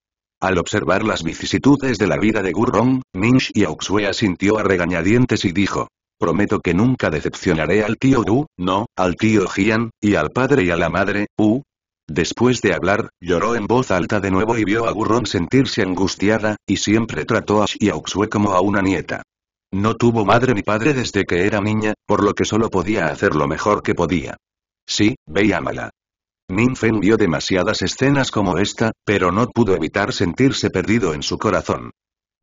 Al observar las vicisitudes de la vida de Gurrong, Minsh y Auxue asintió a regañadientes y dijo. Prometo que nunca decepcionaré al tío Du, no, al tío Jian, y al padre y a la madre, U. Después de hablar, lloró en voz alta de nuevo y vio a Gurrón sentirse angustiada, y siempre trató a Auxue como a una nieta. No tuvo madre ni padre desde que era niña, por lo que solo podía hacer lo mejor que podía. Sí, veía mala. Min vio demasiadas escenas como esta, pero no pudo evitar sentirse perdido en su corazón.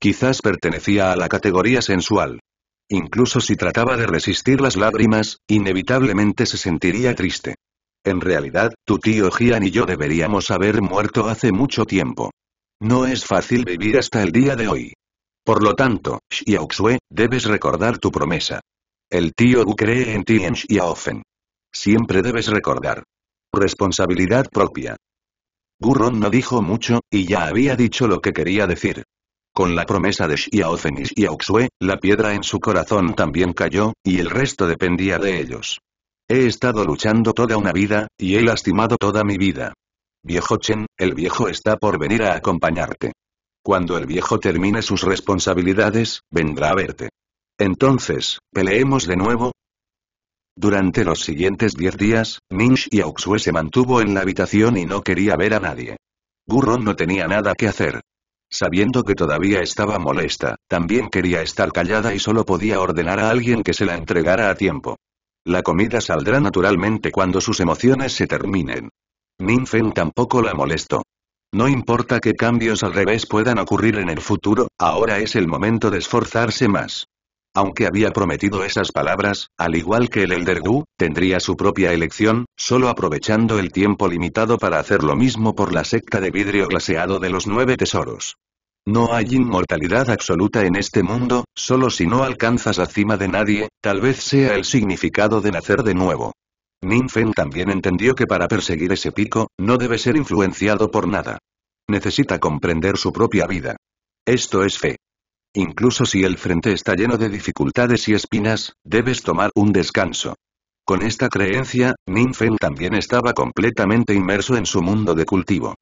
Quizás pertenecía a la categoría sensual. Incluso si trataba de resistir las lágrimas, inevitablemente se sentiría triste. En realidad, tu tío Jian y yo deberíamos haber muerto hace mucho tiempo. No es fácil vivir hasta el día de hoy. Por lo tanto, Xiaoxue, debes recordar tu promesa. El tío Wu cree en ti en Xiaofen. Siempre debes recordar. Responsabilidad propia. Gurron no dijo mucho, y ya había dicho lo que quería decir. Con la promesa de Xiaofen y Xiaoxue, la piedra en su corazón también cayó, y el resto dependía de ellos. He estado luchando toda una vida, y he lastimado toda mi vida. Viejo Chen, el viejo está por venir a acompañarte. Cuando el viejo termine sus responsabilidades, vendrá a verte. Entonces, peleemos de nuevo, durante los siguientes diez días, Minch y Auxue se mantuvo en la habitación y no quería ver a nadie. Gurron no tenía nada que hacer. Sabiendo que todavía estaba molesta, también quería estar callada y solo podía ordenar a alguien que se la entregara a tiempo. La comida saldrá naturalmente cuando sus emociones se terminen. Minfen tampoco la molestó. No importa qué cambios al revés puedan ocurrir en el futuro, ahora es el momento de esforzarse más. Aunque había prometido esas palabras, al igual que el Elder Du, tendría su propia elección, solo aprovechando el tiempo limitado para hacer lo mismo por la secta de vidrio glaseado de los nueve tesoros. No hay inmortalidad absoluta en este mundo, solo si no alcanzas la cima de nadie, tal vez sea el significado de nacer de nuevo. Ninfen también entendió que para perseguir ese pico, no debe ser influenciado por nada. Necesita comprender su propia vida. Esto es fe. Incluso si el frente está lleno de dificultades y espinas, debes tomar un descanso. Con esta creencia, Ninfen también estaba completamente inmerso en su mundo de cultivo.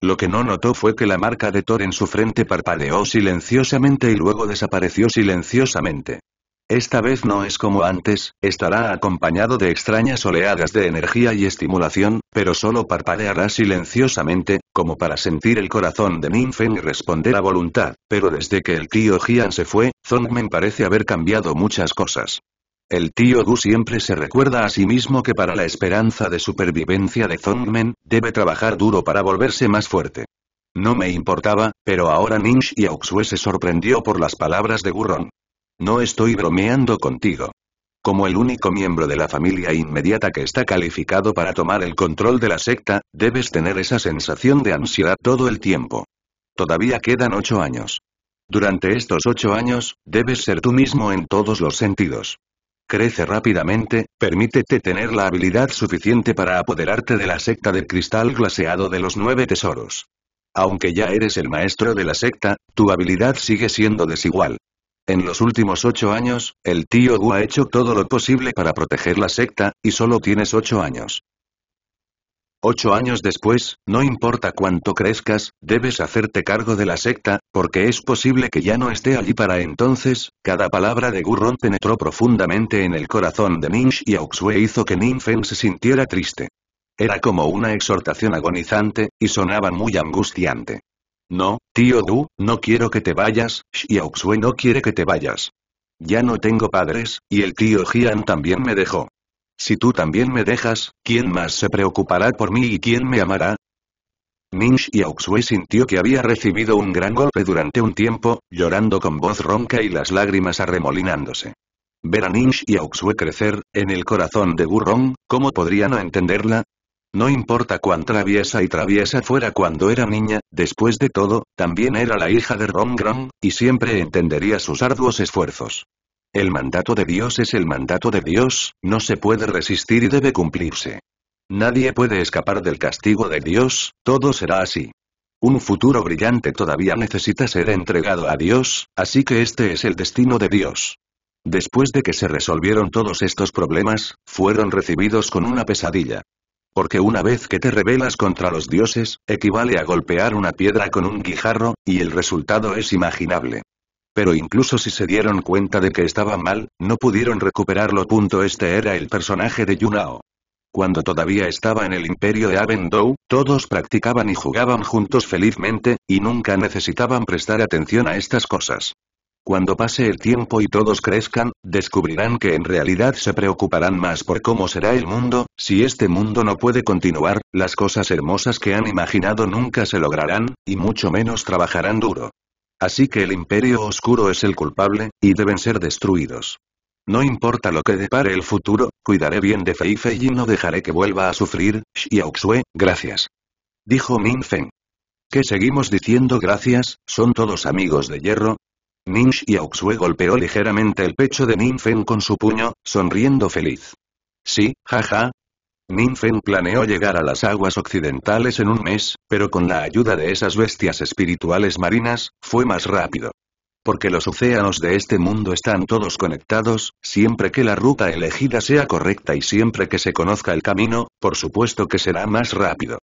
Lo que no notó fue que la marca de Thor en su frente parpadeó silenciosamente y luego desapareció silenciosamente. Esta vez no es como antes, estará acompañado de extrañas oleadas de energía y estimulación, pero solo parpadeará silenciosamente, como para sentir el corazón de Ninfen y responder a voluntad, pero desde que el tío Jian se fue, Zongmen parece haber cambiado muchas cosas. El tío Gu siempre se recuerda a sí mismo que para la esperanza de supervivencia de Zongmen, debe trabajar duro para volverse más fuerte. No me importaba, pero ahora Ninsh y Auxue se sorprendió por las palabras de Gurrón. No estoy bromeando contigo. Como el único miembro de la familia inmediata que está calificado para tomar el control de la secta, debes tener esa sensación de ansiedad todo el tiempo. Todavía quedan ocho años. Durante estos ocho años, debes ser tú mismo en todos los sentidos. Crece rápidamente, permítete tener la habilidad suficiente para apoderarte de la secta del cristal glaseado de los nueve tesoros. Aunque ya eres el maestro de la secta, tu habilidad sigue siendo desigual. En los últimos ocho años, el tío Gu ha hecho todo lo posible para proteger la secta, y solo tienes ocho años. Ocho años después, no importa cuánto crezcas, debes hacerte cargo de la secta, porque es posible que ya no esté allí para entonces, cada palabra de Gurrón penetró profundamente en el corazón de Ning y Auxue hizo que Ninfen se sintiera triste. Era como una exhortación agonizante, y sonaba muy angustiante. No, tío Du, no quiero que te vayas, Xiaoxue no quiere que te vayas. Ya no tengo padres, y el tío Jian también me dejó. Si tú también me dejas, ¿quién más se preocupará por mí y quién me amará? y Xiaoxue sintió que había recibido un gran golpe durante un tiempo, llorando con voz ronca y las lágrimas arremolinándose. Ver a y Xiaoxue crecer, en el corazón de Rong, ¿cómo podría no entenderla? No importa cuán traviesa y traviesa fuera cuando era niña, después de todo, también era la hija de Rom-Grom, y siempre entendería sus arduos esfuerzos. El mandato de Dios es el mandato de Dios, no se puede resistir y debe cumplirse. Nadie puede escapar del castigo de Dios, todo será así. Un futuro brillante todavía necesita ser entregado a Dios, así que este es el destino de Dios. Después de que se resolvieron todos estos problemas, fueron recibidos con una pesadilla. Porque una vez que te rebelas contra los dioses, equivale a golpear una piedra con un guijarro, y el resultado es imaginable. Pero incluso si se dieron cuenta de que estaba mal, no pudieron recuperarlo. Este era el personaje de Yunao. Cuando todavía estaba en el imperio de Abendou, todos practicaban y jugaban juntos felizmente, y nunca necesitaban prestar atención a estas cosas. Cuando pase el tiempo y todos crezcan, descubrirán que en realidad se preocuparán más por cómo será el mundo, si este mundo no puede continuar, las cosas hermosas que han imaginado nunca se lograrán, y mucho menos trabajarán duro. Así que el imperio oscuro es el culpable, y deben ser destruidos. No importa lo que depare el futuro, cuidaré bien de Feifei y no dejaré que vuelva a sufrir, Xiaoxue, gracias. Dijo Min Feng. ¿Qué seguimos diciendo gracias? Son todos amigos de hierro, y Auxue golpeó ligeramente el pecho de Ninfen con su puño, sonriendo feliz. Sí, jaja. Ninfen planeó llegar a las aguas occidentales en un mes, pero con la ayuda de esas bestias espirituales marinas, fue más rápido. Porque los océanos de este mundo están todos conectados, siempre que la ruta elegida sea correcta y siempre que se conozca el camino, por supuesto que será más rápido.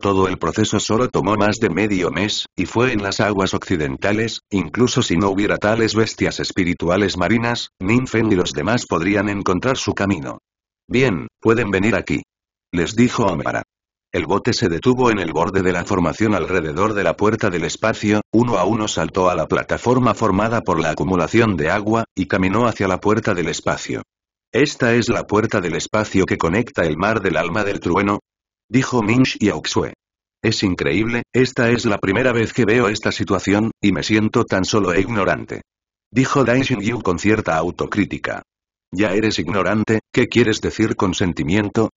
Todo el proceso solo tomó más de medio mes, y fue en las aguas occidentales, incluso si no hubiera tales bestias espirituales marinas, Ninfen y los demás podrían encontrar su camino. Bien, pueden venir aquí. Les dijo amara El bote se detuvo en el borde de la formación alrededor de la puerta del espacio, uno a uno saltó a la plataforma formada por la acumulación de agua, y caminó hacia la puerta del espacio. Esta es la puerta del espacio que conecta el mar del alma del trueno, Dijo Minch y Auxue. Es increíble, esta es la primera vez que veo esta situación, y me siento tan solo e ignorante. Dijo Daishin Yu con cierta autocrítica. Ya eres ignorante, ¿qué quieres decir con sentimiento?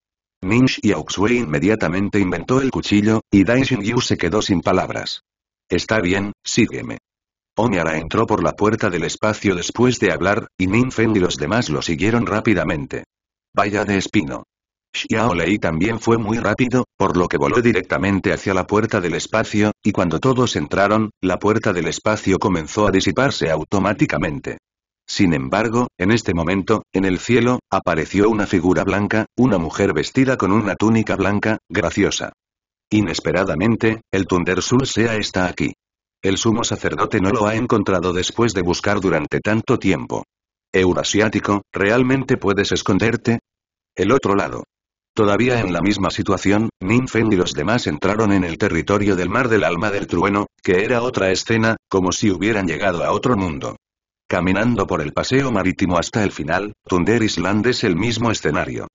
Minch y Auxue inmediatamente inventó el cuchillo, y Daishin Yu se quedó sin palabras. Está bien, sígueme. Onyara entró por la puerta del espacio después de hablar, y Minfen y los demás lo siguieron rápidamente. Vaya de espino. Xiao también fue muy rápido, por lo que voló directamente hacia la puerta del espacio, y cuando todos entraron, la puerta del espacio comenzó a disiparse automáticamente. Sin embargo, en este momento, en el cielo, apareció una figura blanca, una mujer vestida con una túnica blanca, graciosa. Inesperadamente, el Thunder Sul Sea está aquí. El sumo sacerdote no lo ha encontrado después de buscar durante tanto tiempo. Eurasiático, ¿realmente puedes esconderte? El otro lado. Todavía en la misma situación, Ninfen y los demás entraron en el territorio del mar del alma del trueno, que era otra escena, como si hubieran llegado a otro mundo. Caminando por el paseo marítimo hasta el final, Thunder Island es el mismo escenario.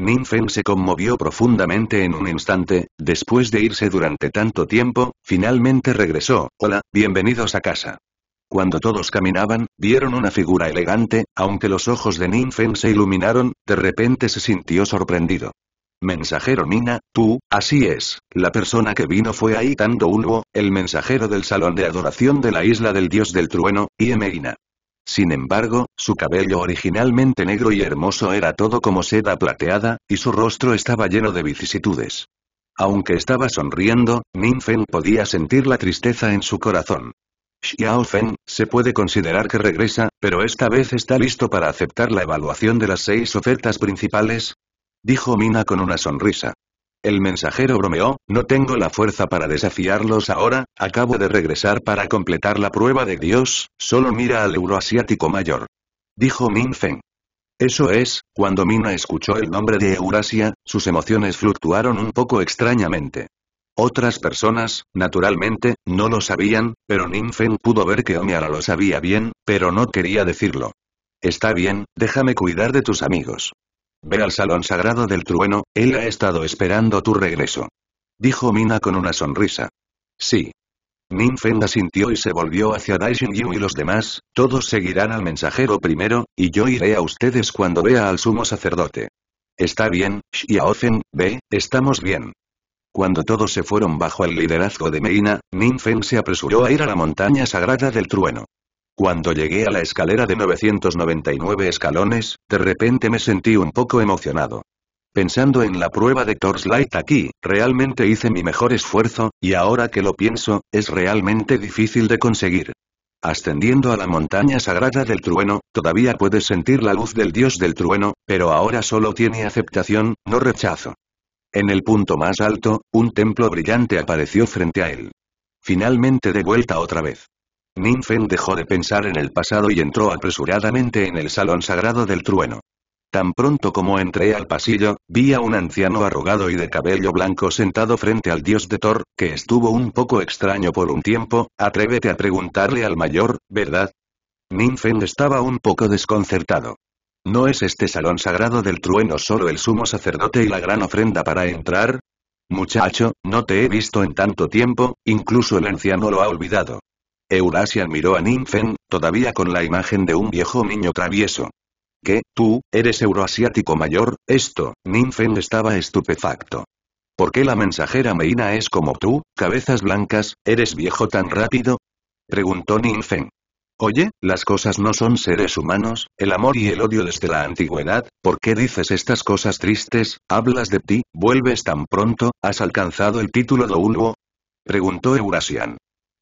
Ninfen se conmovió profundamente en un instante, después de irse durante tanto tiempo, finalmente regresó, hola, bienvenidos a casa. Cuando todos caminaban, vieron una figura elegante, aunque los ojos de Ninfen se iluminaron, de repente se sintió sorprendido. Mensajero Nina, tú, así es, la persona que vino fue ahí tanto Ungo, el mensajero del salón de adoración de la isla del dios del trueno, y Iemeina. Sin embargo, su cabello originalmente negro y hermoso era todo como seda plateada, y su rostro estaba lleno de vicisitudes. Aunque estaba sonriendo, Feng podía sentir la tristeza en su corazón. Xiao Fen, se puede considerar que regresa, pero esta vez está listo para aceptar la evaluación de las seis ofertas principales, Dijo Mina con una sonrisa. El mensajero bromeó, no tengo la fuerza para desafiarlos ahora, acabo de regresar para completar la prueba de Dios, solo mira al euroasiático mayor. Dijo Min Feng. Eso es, cuando Mina escuchó el nombre de Eurasia, sus emociones fluctuaron un poco extrañamente. Otras personas, naturalmente, no lo sabían, pero Min Feng pudo ver que Omiara lo sabía bien, pero no quería decirlo. Está bien, déjame cuidar de tus amigos. Ve al salón sagrado del trueno, él ha estado esperando tu regreso. Dijo Mina con una sonrisa. Sí. minfen Feng asintió y se volvió hacia Daishin Yu y los demás, todos seguirán al mensajero primero, y yo iré a ustedes cuando vea al sumo sacerdote. Está bien, Xiaofen, ve, estamos bien. Cuando todos se fueron bajo el liderazgo de Meina, Ninfen se apresuró a ir a la montaña sagrada del trueno. Cuando llegué a la escalera de 999 escalones, de repente me sentí un poco emocionado. Pensando en la prueba de light aquí, realmente hice mi mejor esfuerzo, y ahora que lo pienso, es realmente difícil de conseguir. Ascendiendo a la montaña sagrada del trueno, todavía puedes sentir la luz del dios del trueno, pero ahora solo tiene aceptación, no rechazo. En el punto más alto, un templo brillante apareció frente a él. Finalmente de vuelta otra vez. Ninfen dejó de pensar en el pasado y entró apresuradamente en el salón sagrado del trueno. Tan pronto como entré al pasillo, vi a un anciano arrugado y de cabello blanco sentado frente al dios de Thor, que estuvo un poco extraño por un tiempo, atrévete a preguntarle al mayor, ¿verdad? Ninfen estaba un poco desconcertado. ¿No es este salón sagrado del trueno solo el sumo sacerdote y la gran ofrenda para entrar? Muchacho, no te he visto en tanto tiempo, incluso el anciano lo ha olvidado. Eurasian miró a Ninfen, todavía con la imagen de un viejo niño travieso. ¿Qué, tú, eres euroasiático mayor? Esto, Ninfen estaba estupefacto. ¿Por qué la mensajera Meina es como tú, cabezas blancas, eres viejo tan rápido? Preguntó Ninfen. Oye, las cosas no son seres humanos, el amor y el odio desde la antigüedad, ¿por qué dices estas cosas tristes, hablas de ti, vuelves tan pronto, has alcanzado el título de Ulvo? Preguntó Eurasian.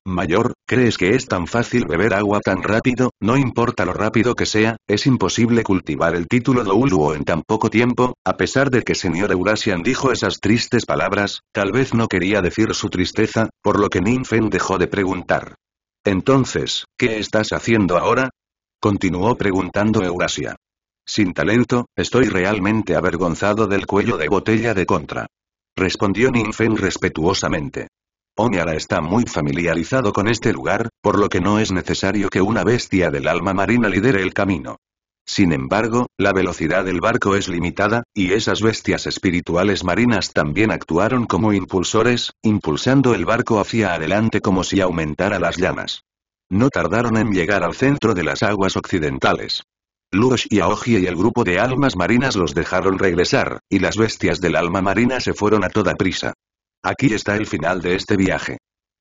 Mayor, ¿crees que es tan fácil beber agua tan rápido? No importa lo rápido que sea, es imposible cultivar el título de Uluo en tan poco tiempo, a pesar de que señor Eurasian dijo esas tristes palabras, tal vez no quería decir su tristeza, por lo que Ninfen dejó de preguntar. Entonces, ¿qué estás haciendo ahora? Continuó preguntando Eurasia. Sin talento, estoy realmente avergonzado del cuello de botella de contra. Respondió Ninfen respetuosamente. Oniara está muy familiarizado con este lugar, por lo que no es necesario que una bestia del alma marina lidere el camino. Sin embargo, la velocidad del barco es limitada, y esas bestias espirituales marinas también actuaron como impulsores, impulsando el barco hacia adelante como si aumentara las llamas. No tardaron en llegar al centro de las aguas occidentales. Lush y Aoji y el grupo de almas marinas los dejaron regresar, y las bestias del alma marina se fueron a toda prisa. Aquí está el final de este viaje.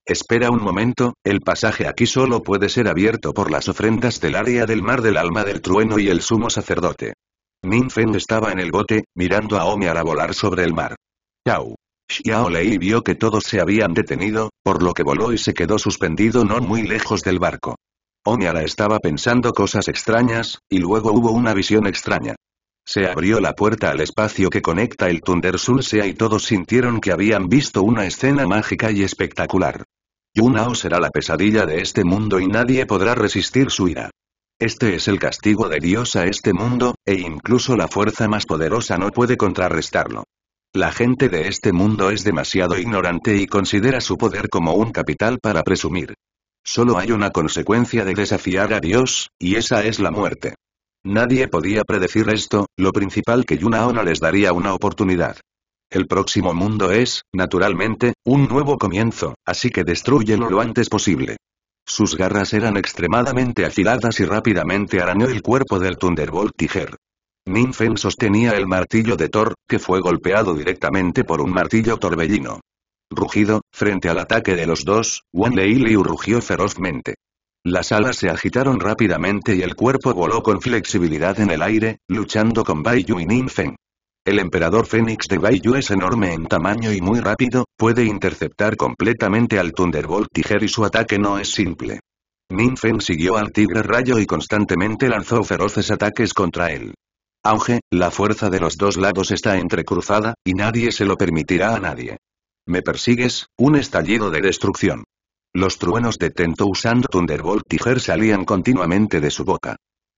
Espera un momento, el pasaje aquí solo puede ser abierto por las ofrendas del área del mar del alma del trueno y el sumo sacerdote. Min Feng estaba en el bote, mirando a Omiara volar sobre el mar. Chao. Xiao vio que todos se habían detenido, por lo que voló y se quedó suspendido no muy lejos del barco. Omiara estaba pensando cosas extrañas, y luego hubo una visión extraña. Se abrió la puerta al espacio que conecta el Thunder Sea y todos sintieron que habían visto una escena mágica y espectacular. Yunao será la pesadilla de este mundo y nadie podrá resistir su ira. Este es el castigo de Dios a este mundo, e incluso la fuerza más poderosa no puede contrarrestarlo. La gente de este mundo es demasiado ignorante y considera su poder como un capital para presumir. Solo hay una consecuencia de desafiar a Dios, y esa es la muerte. Nadie podía predecir esto, lo principal que Yuna no les daría una oportunidad. El próximo mundo es, naturalmente, un nuevo comienzo, así que destrúyelo lo antes posible. Sus garras eran extremadamente afiladas y rápidamente arañó el cuerpo del Thunderbolt Tiger. Ninfen sostenía el martillo de Thor, que fue golpeado directamente por un martillo torbellino. Rugido, frente al ataque de los dos, Wan Leiliu rugió ferozmente. Las alas se agitaron rápidamente y el cuerpo voló con flexibilidad en el aire, luchando con Bai y Nin El emperador Fénix de Bai es enorme en tamaño y muy rápido, puede interceptar completamente al Thunderbolt Tiger y su ataque no es simple. Nin siguió al tigre rayo y constantemente lanzó feroces ataques contra él. Auge, la fuerza de los dos lados está entrecruzada, y nadie se lo permitirá a nadie. ¿Me persigues? Un estallido de destrucción. Los truenos de Tento usando Thunderbolt Tiger salían continuamente de su boca.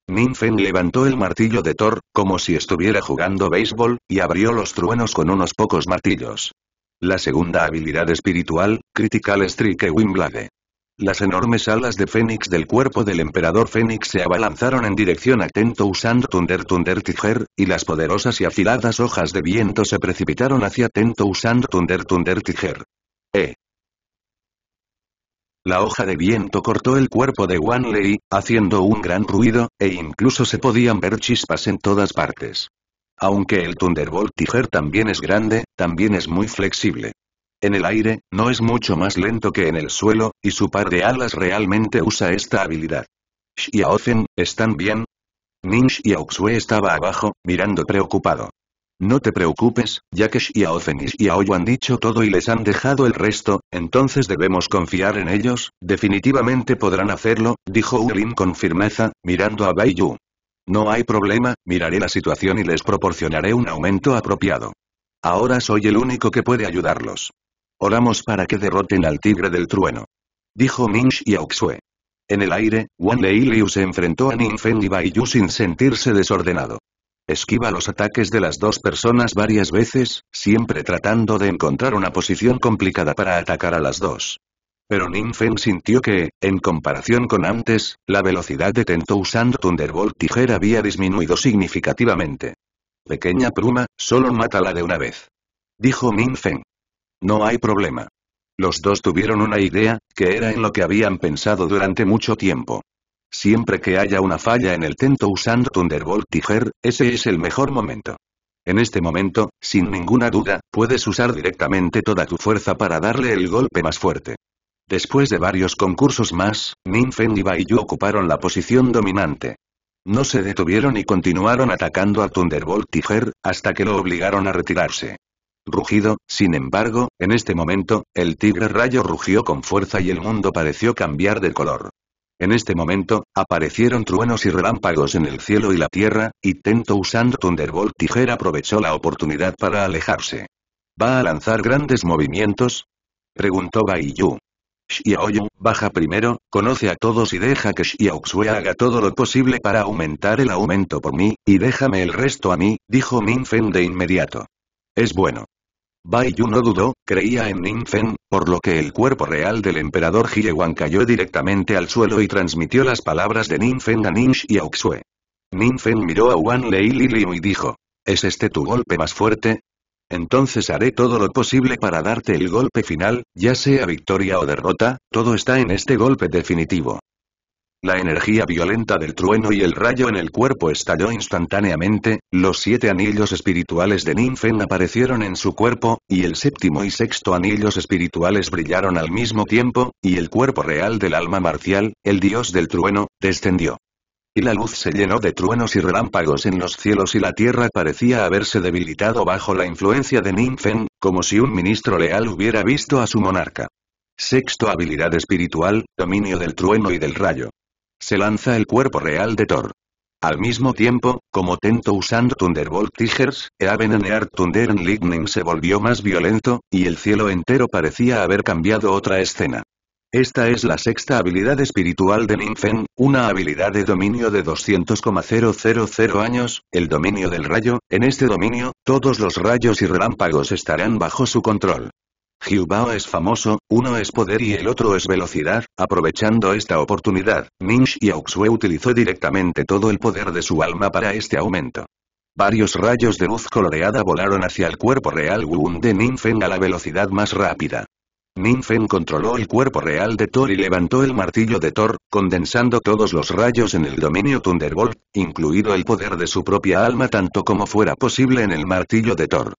Ninfen levantó el martillo de Thor, como si estuviera jugando béisbol, y abrió los truenos con unos pocos martillos. La segunda habilidad espiritual, Critical Strike Wimblade. Las enormes alas de Fénix del cuerpo del emperador Fénix se abalanzaron en dirección a usando Thunder Thunder Tiger, y las poderosas y afiladas hojas de viento se precipitaron hacia usando Thunder Thunder Tiger. E. La hoja de viento cortó el cuerpo de Lei, haciendo un gran ruido, e incluso se podían ver chispas en todas partes. Aunque el Thunderbolt Tiger también es grande, también es muy flexible. En el aire, no es mucho más lento que en el suelo, y su par de alas realmente usa esta habilidad. Shi ¿están bien? Ning y Auxue estaba abajo, mirando preocupado. No te preocupes, ya que Xiao y Aoyu han dicho todo y les han dejado el resto, entonces debemos confiar en ellos, definitivamente podrán hacerlo, dijo Ulin con firmeza, mirando a Baiyu. No hay problema, miraré la situación y les proporcionaré un aumento apropiado. Ahora soy el único que puede ayudarlos. Oramos para que derroten al tigre del trueno. Dijo Ming Xiaoxue. En el aire, Wan Leiliu se enfrentó a Ninfen y Baiyu sin sentirse desordenado. Esquiva los ataques de las dos personas varias veces, siempre tratando de encontrar una posición complicada para atacar a las dos. Pero Feng sintió que, en comparación con antes, la velocidad de Tento usando Thunderbolt Tijera había disminuido significativamente. Pequeña pruma, solo mátala de una vez. Dijo Feng. No hay problema. Los dos tuvieron una idea, que era en lo que habían pensado durante mucho tiempo. Siempre que haya una falla en el tento usando Thunderbolt Tiger, ese es el mejor momento. En este momento, sin ninguna duda, puedes usar directamente toda tu fuerza para darle el golpe más fuerte. Después de varios concursos más, Ninfen y Yu ocuparon la posición dominante. No se detuvieron y continuaron atacando a Thunderbolt Tiger, hasta que lo obligaron a retirarse rugido, sin embargo, en este momento, el tigre rayo rugió con fuerza y el mundo pareció cambiar de color. En este momento, aparecieron truenos y relámpagos en el cielo y la tierra, y Tento usando Thunderbolt Tijera aprovechó la oportunidad para alejarse. ¿Va a lanzar grandes movimientos? Preguntó Bai Yu. Xiaoyu, baja primero, conoce a todos y deja que Xiaoxue haga todo lo posible para aumentar el aumento por mí, y déjame el resto a mí, dijo Min Feng de inmediato. Es bueno. Bai Yu no dudó, creía en Ning Feng, por lo que el cuerpo real del emperador Hiewan cayó directamente al suelo y transmitió las palabras de Ning Feng a Shi y a Uxue. Ning Feng miró a Wan Lei Liliu y dijo, ¿es este tu golpe más fuerte? Entonces haré todo lo posible para darte el golpe final, ya sea victoria o derrota, todo está en este golpe definitivo. La energía violenta del trueno y el rayo en el cuerpo estalló instantáneamente, los siete anillos espirituales de Ninfen aparecieron en su cuerpo, y el séptimo y sexto anillos espirituales brillaron al mismo tiempo, y el cuerpo real del alma marcial, el dios del trueno, descendió. Y la luz se llenó de truenos y relámpagos en los cielos y la tierra parecía haberse debilitado bajo la influencia de Ninfen, como si un ministro leal hubiera visto a su monarca. Sexto habilidad espiritual, dominio del trueno y del rayo. Se lanza el cuerpo real de Thor. Al mismo tiempo, como Tento usando Thunderbolt Tigers, en Thunder and Lightning se volvió más violento, y el cielo entero parecía haber cambiado otra escena. Esta es la sexta habilidad espiritual de Ninfen, una habilidad de dominio de 200,000 años, el dominio del rayo, en este dominio, todos los rayos y relámpagos estarán bajo su control. Hyubao es famoso, uno es poder y el otro es velocidad, aprovechando esta oportunidad, y Auxue utilizó directamente todo el poder de su alma para este aumento. Varios rayos de luz coloreada volaron hacia el cuerpo real Wun de Ninfen a la velocidad más rápida. Ninfen controló el cuerpo real de Thor y levantó el martillo de Thor, condensando todos los rayos en el dominio Thunderbolt, incluido el poder de su propia alma tanto como fuera posible en el martillo de Thor.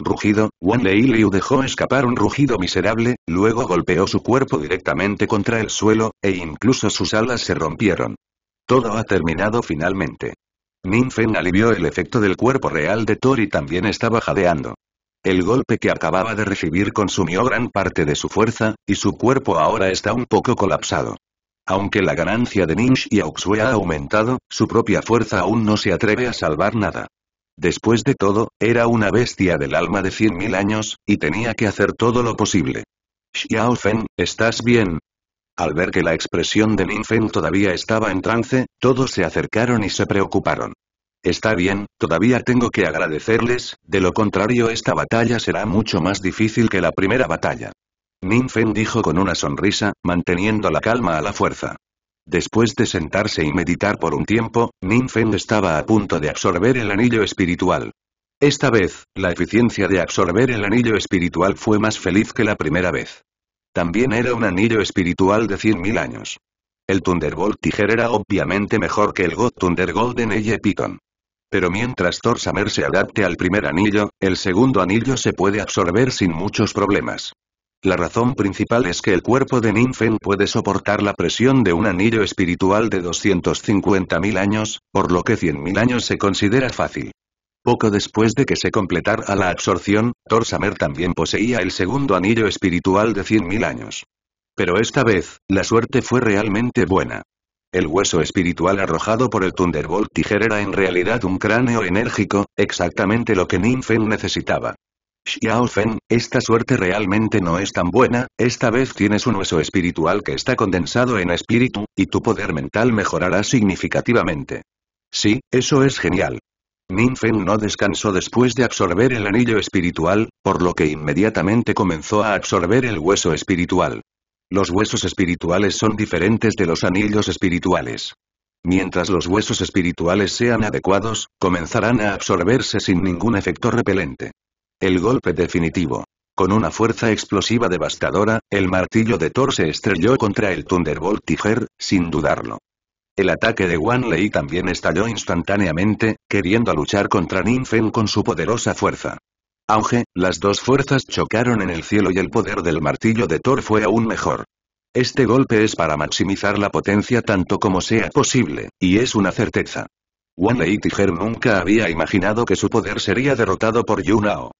Rugido, Wan Lei Liu dejó escapar un rugido miserable, luego golpeó su cuerpo directamente contra el suelo, e incluso sus alas se rompieron. Todo ha terminado finalmente. Ninfen alivió el efecto del cuerpo real de Thor y también estaba jadeando. El golpe que acababa de recibir consumió gran parte de su fuerza, y su cuerpo ahora está un poco colapsado. Aunque la ganancia de ninj y Auxue ha aumentado, su propia fuerza aún no se atreve a salvar nada. Después de todo, era una bestia del alma de cien mil años, y tenía que hacer todo lo posible. Xiao ¿estás bien? Al ver que la expresión de Lin Fen todavía estaba en trance, todos se acercaron y se preocuparon. Está bien, todavía tengo que agradecerles, de lo contrario esta batalla será mucho más difícil que la primera batalla. Fen dijo con una sonrisa, manteniendo la calma a la fuerza. Después de sentarse y meditar por un tiempo, Minfen estaba a punto de absorber el anillo espiritual. Esta vez, la eficiencia de absorber el anillo espiritual fue más feliz que la primera vez. También era un anillo espiritual de 100.000 años. El Thunderbolt Tiger era obviamente mejor que el God Thunder Golden Eye Picon. Pero mientras Thor se adapte al primer anillo, el segundo anillo se puede absorber sin muchos problemas. La razón principal es que el cuerpo de Ninfen puede soportar la presión de un anillo espiritual de 250.000 años, por lo que 100.000 años se considera fácil. Poco después de que se completara la absorción, Torsamer también poseía el segundo anillo espiritual de 100.000 años. Pero esta vez, la suerte fue realmente buena. El hueso espiritual arrojado por el Thunderbolt Tiger era en realidad un cráneo enérgico, exactamente lo que Ninfen necesitaba. Xiao Fen, esta suerte realmente no es tan buena, esta vez tienes un hueso espiritual que está condensado en espíritu, y tu poder mental mejorará significativamente. Sí, eso es genial. Min Fen no descansó después de absorber el anillo espiritual, por lo que inmediatamente comenzó a absorber el hueso espiritual. Los huesos espirituales son diferentes de los anillos espirituales. Mientras los huesos espirituales sean adecuados, comenzarán a absorberse sin ningún efecto repelente. El golpe definitivo. Con una fuerza explosiva devastadora, el martillo de Thor se estrelló contra el Thunderbolt Tiger, sin dudarlo. El ataque de Wan Lei también estalló instantáneamente, queriendo luchar contra Ninfen con su poderosa fuerza. Auge, las dos fuerzas chocaron en el cielo y el poder del martillo de Thor fue aún mejor. Este golpe es para maximizar la potencia tanto como sea posible, y es una certeza. Wan Lei Tiger nunca había imaginado que su poder sería derrotado por Yunao.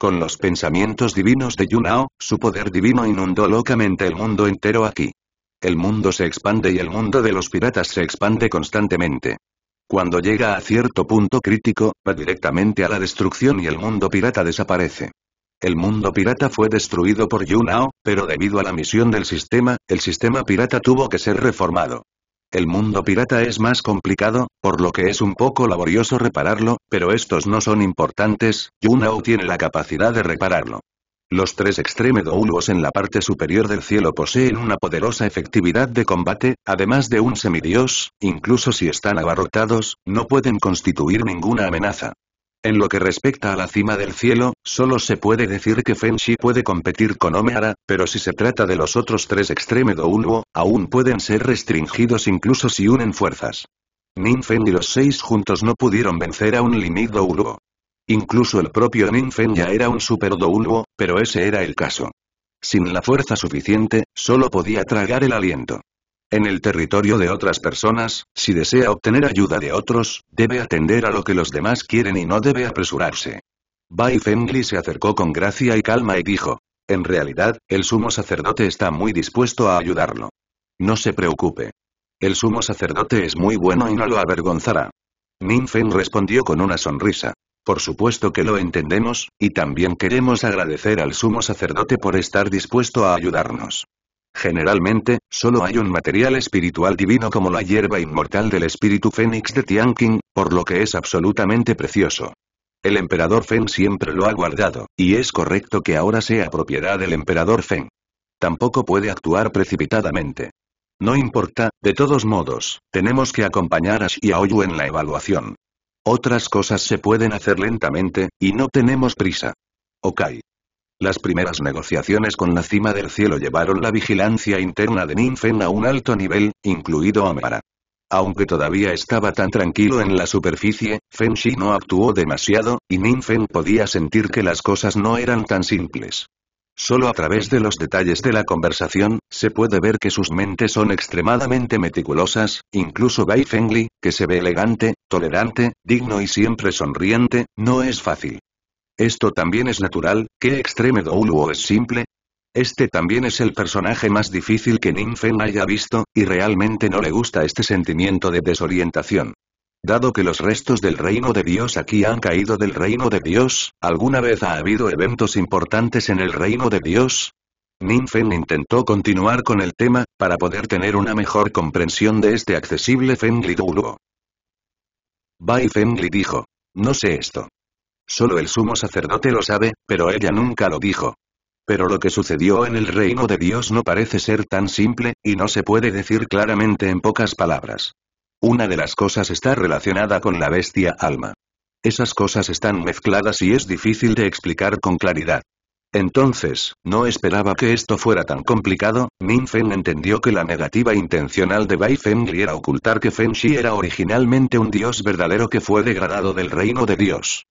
Con los pensamientos divinos de Yunao, su poder divino inundó locamente el mundo entero aquí. El mundo se expande y el mundo de los piratas se expande constantemente. Cuando llega a cierto punto crítico, va directamente a la destrucción y el mundo pirata desaparece. El mundo pirata fue destruido por Yunao, pero debido a la misión del sistema, el sistema pirata tuvo que ser reformado. El mundo pirata es más complicado, por lo que es un poco laborioso repararlo, pero estos no son importantes, Yunao tiene la capacidad de repararlo. Los tres doulos en la parte superior del cielo poseen una poderosa efectividad de combate, además de un semidios, incluso si están abarrotados, no pueden constituir ninguna amenaza. En lo que respecta a la cima del cielo, solo se puede decir que Shi puede competir con Omeara, pero si se trata de los otros tres extreme douluo, aún pueden ser restringidos incluso si unen fuerzas. Ninfen y los seis juntos no pudieron vencer a un Limido douluo. Incluso el propio Ninfen ya era un Super douluo, pero ese era el caso. Sin la fuerza suficiente, solo podía tragar el aliento en el territorio de otras personas, si desea obtener ayuda de otros, debe atender a lo que los demás quieren y no debe apresurarse. Bai Fengli se acercó con gracia y calma y dijo. En realidad, el sumo sacerdote está muy dispuesto a ayudarlo. No se preocupe. El sumo sacerdote es muy bueno y no lo avergonzará. Feng respondió con una sonrisa. Por supuesto que lo entendemos, y también queremos agradecer al sumo sacerdote por estar dispuesto a ayudarnos. Generalmente, solo hay un material espiritual divino como la hierba inmortal del espíritu fénix de Tianqing, por lo que es absolutamente precioso. El emperador Feng siempre lo ha guardado, y es correcto que ahora sea propiedad del emperador Feng. Tampoco puede actuar precipitadamente. No importa, de todos modos, tenemos que acompañar a Xiaoyu en la evaluación. Otras cosas se pueden hacer lentamente, y no tenemos prisa. Ok. Las primeras negociaciones con la cima del cielo llevaron la vigilancia interna de Ninfen a un alto nivel, incluido Amara. Aunque todavía estaba tan tranquilo en la superficie, Shi no actuó demasiado, y Ninfen podía sentir que las cosas no eran tan simples. Solo a través de los detalles de la conversación, se puede ver que sus mentes son extremadamente meticulosas, incluso Bai Fengli, que se ve elegante, tolerante, digno y siempre sonriente, no es fácil. Esto también es natural, ¿qué extreme Douluo es simple? Este también es el personaje más difícil que Ninfen haya visto, y realmente no le gusta este sentimiento de desorientación. Dado que los restos del reino de Dios aquí han caído del reino de Dios, ¿alguna vez ha habido eventos importantes en el reino de Dios? Ninfen intentó continuar con el tema, para poder tener una mejor comprensión de este accesible Fengli Douluo. Bai Fengli dijo. No sé esto. Solo el sumo sacerdote lo sabe, pero ella nunca lo dijo. Pero lo que sucedió en el reino de Dios no parece ser tan simple, y no se puede decir claramente en pocas palabras. Una de las cosas está relacionada con la bestia alma. Esas cosas están mezcladas y es difícil de explicar con claridad. Entonces, no esperaba que esto fuera tan complicado, Min Feng entendió que la negativa intencional de Bai Feng era ocultar que Feng Shi era originalmente un dios verdadero que fue degradado del reino de Dios.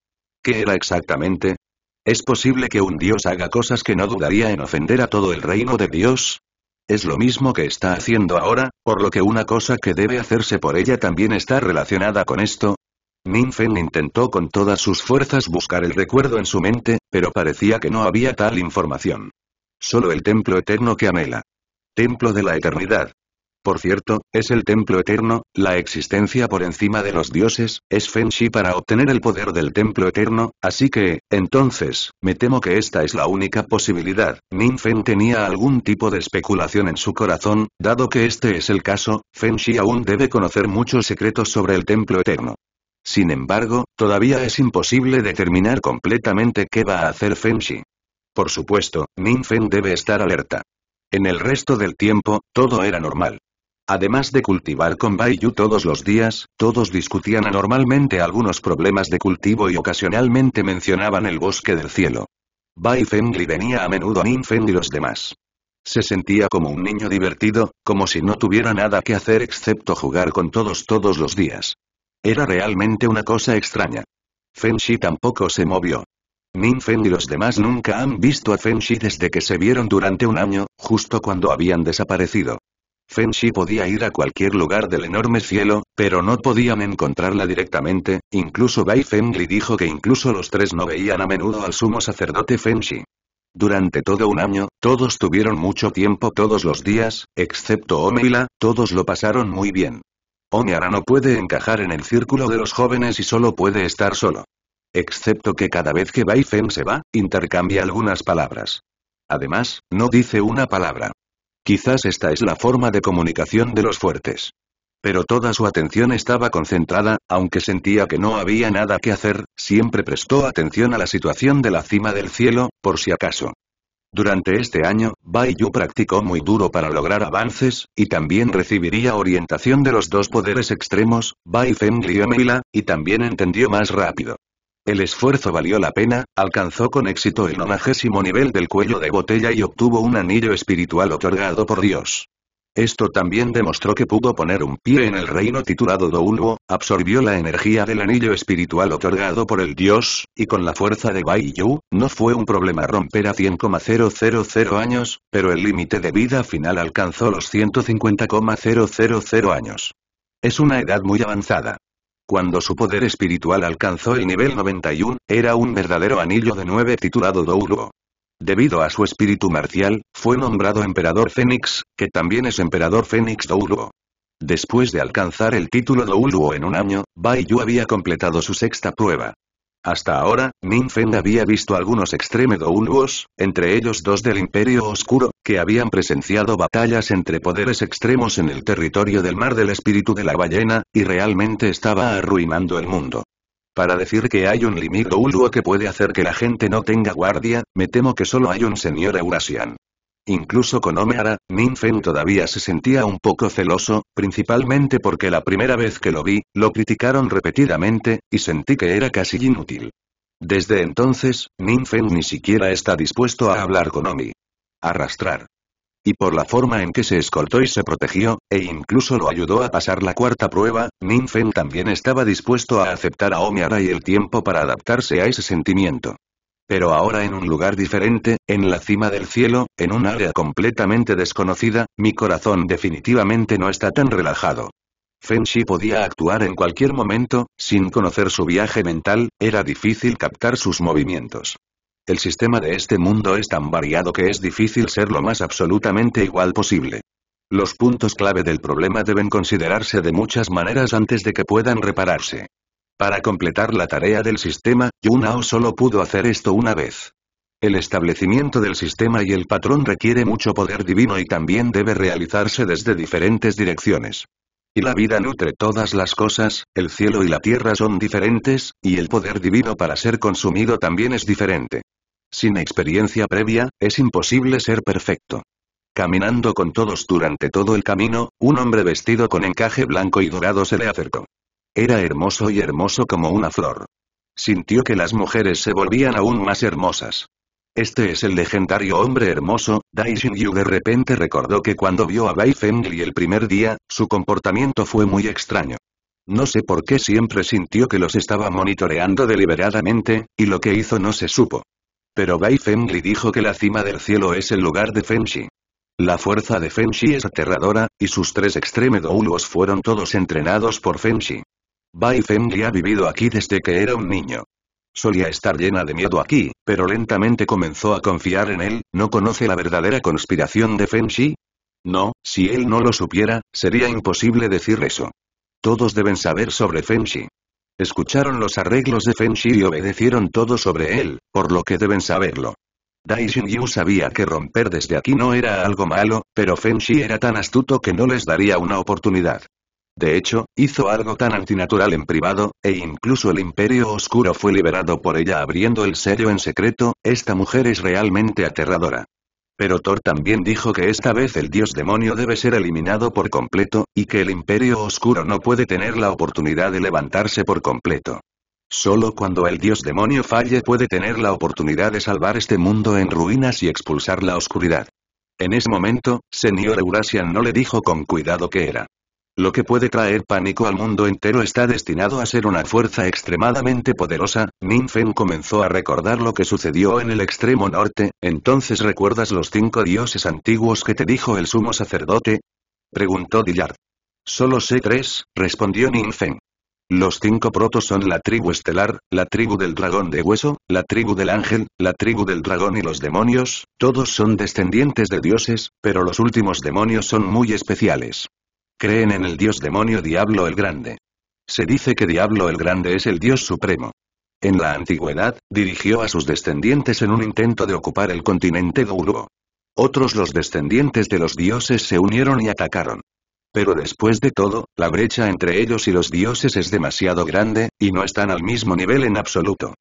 ¿Qué era exactamente? ¿Es posible que un dios haga cosas que no dudaría en ofender a todo el reino de Dios? Es lo mismo que está haciendo ahora, por lo que una cosa que debe hacerse por ella también está relacionada con esto, Ninfen intentó con todas sus fuerzas buscar el recuerdo en su mente, pero parecía que no había tal información. Solo el templo eterno que amela. Templo de la eternidad. Por cierto, es el templo eterno, la existencia por encima de los dioses, es Fenxi para obtener el poder del templo eterno, así que, entonces, me temo que esta es la única posibilidad. Nin Fen tenía algún tipo de especulación en su corazón, dado que este es el caso, Fenxi aún debe conocer muchos secretos sobre el templo eterno. Sin embargo, todavía es imposible determinar completamente qué va a hacer Fenxi. Por supuesto, Nin Fen debe estar alerta. En el resto del tiempo, todo era normal. Además de cultivar con Baiyu todos los días, todos discutían anormalmente algunos problemas de cultivo y ocasionalmente mencionaban el bosque del cielo. Bai Fengli venía a menudo a Feng y los demás. Se sentía como un niño divertido, como si no tuviera nada que hacer excepto jugar con todos todos los días. Era realmente una cosa extraña. Fenshi tampoco se movió. Feng y los demás nunca han visto a Fenshi desde que se vieron durante un año, justo cuando habían desaparecido. Fenshi podía ir a cualquier lugar del enorme cielo, pero no podían encontrarla directamente, incluso Bai Fengli dijo que incluso los tres no veían a menudo al sumo sacerdote Fenshi. Durante todo un año, todos tuvieron mucho tiempo todos los días, excepto Omeila, todos lo pasaron muy bien. Omeara no puede encajar en el círculo de los jóvenes y solo puede estar solo. Excepto que cada vez que Bai Feng se va, intercambia algunas palabras. Además, no dice una palabra. Quizás esta es la forma de comunicación de los fuertes. Pero toda su atención estaba concentrada, aunque sentía que no había nada que hacer, siempre prestó atención a la situación de la cima del cielo, por si acaso. Durante este año, Bai Yu practicó muy duro para lograr avances, y también recibiría orientación de los dos poderes extremos, Bai Feng y también entendió más rápido. El esfuerzo valió la pena, alcanzó con éxito el nonagésimo nivel del cuello de botella y obtuvo un anillo espiritual otorgado por Dios. Esto también demostró que pudo poner un pie en el reino titulado Douluo, absorbió la energía del anillo espiritual otorgado por el dios, y con la fuerza de Bai Yu, no fue un problema romper a 100,000 años, pero el límite de vida final alcanzó los 150,000 años. Es una edad muy avanzada. Cuando su poder espiritual alcanzó el nivel 91, era un verdadero anillo de nueve titulado Douluo. Debido a su espíritu marcial, fue nombrado Emperador Fénix, que también es Emperador Fénix Douluo. Después de alcanzar el título Douluo en un año, Bai había completado su sexta prueba. Hasta ahora, Nin Feng había visto algunos extreme Douluos, entre ellos dos del Imperio Oscuro, que habían presenciado batallas entre poderes extremos en el territorio del mar del espíritu de la ballena, y realmente estaba arruinando el mundo. Para decir que hay un límite uluo que puede hacer que la gente no tenga guardia, me temo que solo hay un señor Eurasian. Incluso con Omeara, Ninfen todavía se sentía un poco celoso, principalmente porque la primera vez que lo vi, lo criticaron repetidamente, y sentí que era casi inútil. Desde entonces, Ninfen ni siquiera está dispuesto a hablar con Omi arrastrar. Y por la forma en que se escoltó y se protegió, e incluso lo ayudó a pasar la cuarta prueba, Ninfen también estaba dispuesto a aceptar a Omiara y el tiempo para adaptarse a ese sentimiento. Pero ahora en un lugar diferente, en la cima del cielo, en un área completamente desconocida, mi corazón definitivamente no está tan relajado. Shi podía actuar en cualquier momento, sin conocer su viaje mental, era difícil captar sus movimientos. El sistema de este mundo es tan variado que es difícil ser lo más absolutamente igual posible. Los puntos clave del problema deben considerarse de muchas maneras antes de que puedan repararse. Para completar la tarea del sistema, Yunao solo pudo hacer esto una vez. El establecimiento del sistema y el patrón requiere mucho poder divino y también debe realizarse desde diferentes direcciones. Y la vida nutre todas las cosas, el cielo y la tierra son diferentes, y el poder divino para ser consumido también es diferente. Sin experiencia previa, es imposible ser perfecto. Caminando con todos durante todo el camino, un hombre vestido con encaje blanco y dorado se le acercó. Era hermoso y hermoso como una flor. Sintió que las mujeres se volvían aún más hermosas. Este es el legendario hombre hermoso, Dai Yu de repente recordó que cuando vio a Bai Fengli el primer día, su comportamiento fue muy extraño. No sé por qué siempre sintió que los estaba monitoreando deliberadamente, y lo que hizo no se supo. Pero Bai Fengli dijo que la cima del cielo es el lugar de Fengshi. La fuerza de Fengshi es aterradora, y sus tres extremedoulos fueron todos entrenados por Fengshi. Bai Fengli ha vivido aquí desde que era un niño. Solía estar llena de miedo aquí, pero lentamente comenzó a confiar en él, ¿no conoce la verdadera conspiración de Fengshi? No, si él no lo supiera, sería imposible decir eso. Todos deben saber sobre Fengshi. Escucharon los arreglos de Feng Shi y obedecieron todo sobre él, por lo que deben saberlo. Dai Yu sabía que romper desde aquí no era algo malo, pero Feng Shi era tan astuto que no les daría una oportunidad. De hecho, hizo algo tan antinatural en privado, e incluso el Imperio Oscuro fue liberado por ella abriendo el sello en secreto, esta mujer es realmente aterradora. Pero Thor también dijo que esta vez el dios demonio debe ser eliminado por completo, y que el imperio oscuro no puede tener la oportunidad de levantarse por completo. Solo cuando el dios demonio falle puede tener la oportunidad de salvar este mundo en ruinas y expulsar la oscuridad. En ese momento, señor Eurasian no le dijo con cuidado qué era. Lo que puede traer pánico al mundo entero está destinado a ser una fuerza extremadamente poderosa. Ninfen comenzó a recordar lo que sucedió en el extremo norte, entonces recuerdas los cinco dioses antiguos que te dijo el sumo sacerdote? Preguntó Dillard. Solo sé tres, respondió Ninfen. Los cinco protos son la tribu estelar, la tribu del dragón de hueso, la tribu del ángel, la tribu del dragón y los demonios, todos son descendientes de dioses, pero los últimos demonios son muy especiales. Creen en el dios demonio Diablo el Grande. Se dice que Diablo el Grande es el dios supremo. En la antigüedad, dirigió a sus descendientes en un intento de ocupar el continente uruguay Otros los descendientes de los dioses se unieron y atacaron. Pero después de todo, la brecha entre ellos y los dioses es demasiado grande, y no están al mismo nivel en absoluto.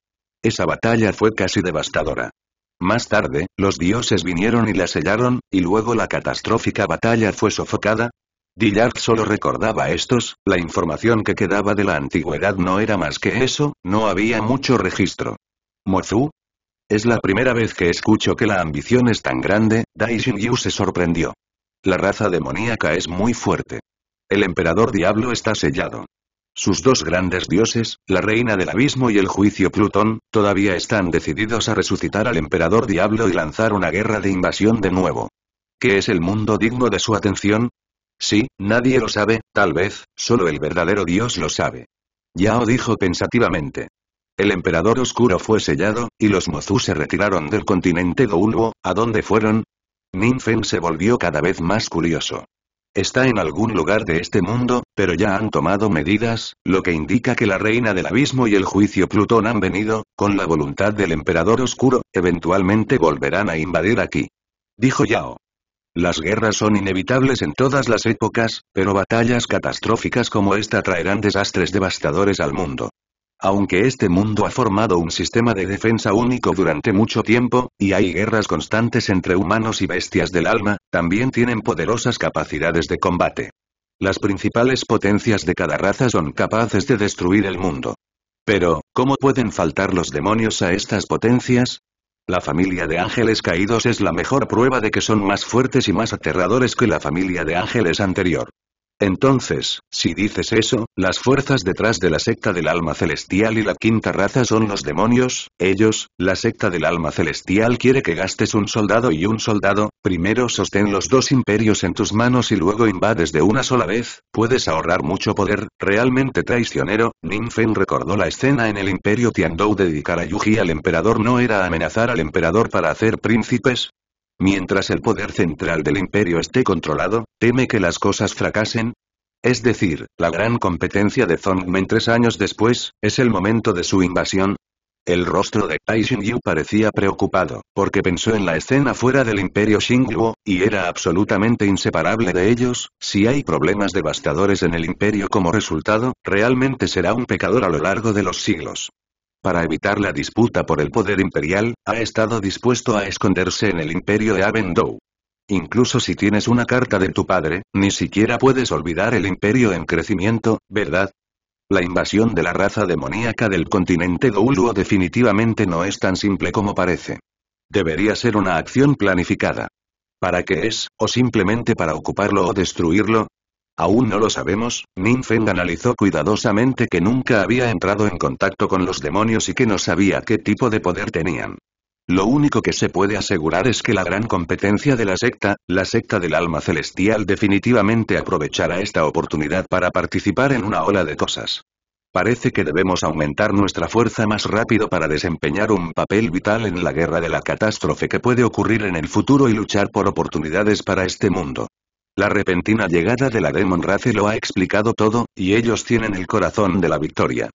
Esa batalla fue casi devastadora. Más tarde, los dioses vinieron y la sellaron, y luego la catastrófica batalla fue sofocada, Dillard solo recordaba estos, la información que quedaba de la antigüedad no era más que eso, no había mucho registro. ¿Mozu? Es la primera vez que escucho que la ambición es tan grande, Daishin Yu se sorprendió. La raza demoníaca es muy fuerte. El emperador diablo está sellado. Sus dos grandes dioses, la reina del abismo y el juicio Plutón, todavía están decididos a resucitar al emperador diablo y lanzar una guerra de invasión de nuevo. ¿Qué es el mundo digno de su atención? Sí, nadie lo sabe, tal vez, solo el verdadero Dios lo sabe. Yao dijo pensativamente. El emperador oscuro fue sellado, y los Mozu se retiraron del continente Douluo, ¿a dónde fueron? Ninfen se volvió cada vez más curioso. Está en algún lugar de este mundo, pero ya han tomado medidas, lo que indica que la reina del abismo y el juicio Plutón han venido, con la voluntad del emperador oscuro, eventualmente volverán a invadir aquí. Dijo Yao. Las guerras son inevitables en todas las épocas, pero batallas catastróficas como esta traerán desastres devastadores al mundo. Aunque este mundo ha formado un sistema de defensa único durante mucho tiempo, y hay guerras constantes entre humanos y bestias del alma, también tienen poderosas capacidades de combate. Las principales potencias de cada raza son capaces de destruir el mundo. Pero, ¿cómo pueden faltar los demonios a estas potencias? La familia de ángeles caídos es la mejor prueba de que son más fuertes y más aterradores que la familia de ángeles anterior. Entonces, si dices eso, las fuerzas detrás de la secta del alma celestial y la quinta raza son los demonios, ellos, la secta del alma celestial quiere que gastes un soldado y un soldado, primero sostén los dos imperios en tus manos y luego invades de una sola vez, puedes ahorrar mucho poder, realmente traicionero, Ninfen recordó la escena en el imperio Tiandou dedicar a Yuji al emperador no era amenazar al emperador para hacer príncipes, Mientras el poder central del imperio esté controlado, teme que las cosas fracasen. Es decir, la gran competencia de Zongmen tres años después, es el momento de su invasión. El rostro de Tai Yu parecía preocupado, porque pensó en la escena fuera del imperio Xingguo, y era absolutamente inseparable de ellos, si hay problemas devastadores en el imperio como resultado, realmente será un pecador a lo largo de los siglos para evitar la disputa por el poder imperial, ha estado dispuesto a esconderse en el imperio de Avendou. Incluso si tienes una carta de tu padre, ni siquiera puedes olvidar el imperio en crecimiento, ¿verdad? La invasión de la raza demoníaca del continente Douluo definitivamente no es tan simple como parece. Debería ser una acción planificada. ¿Para qué es, o simplemente para ocuparlo o destruirlo? Aún no lo sabemos, Ninfen analizó cuidadosamente que nunca había entrado en contacto con los demonios y que no sabía qué tipo de poder tenían. Lo único que se puede asegurar es que la gran competencia de la secta, la secta del alma celestial definitivamente aprovechará esta oportunidad para participar en una ola de cosas. Parece que debemos aumentar nuestra fuerza más rápido para desempeñar un papel vital en la guerra de la catástrofe que puede ocurrir en el futuro y luchar por oportunidades para este mundo. La repentina llegada de la Demon Race lo ha explicado todo, y ellos tienen el corazón de la victoria.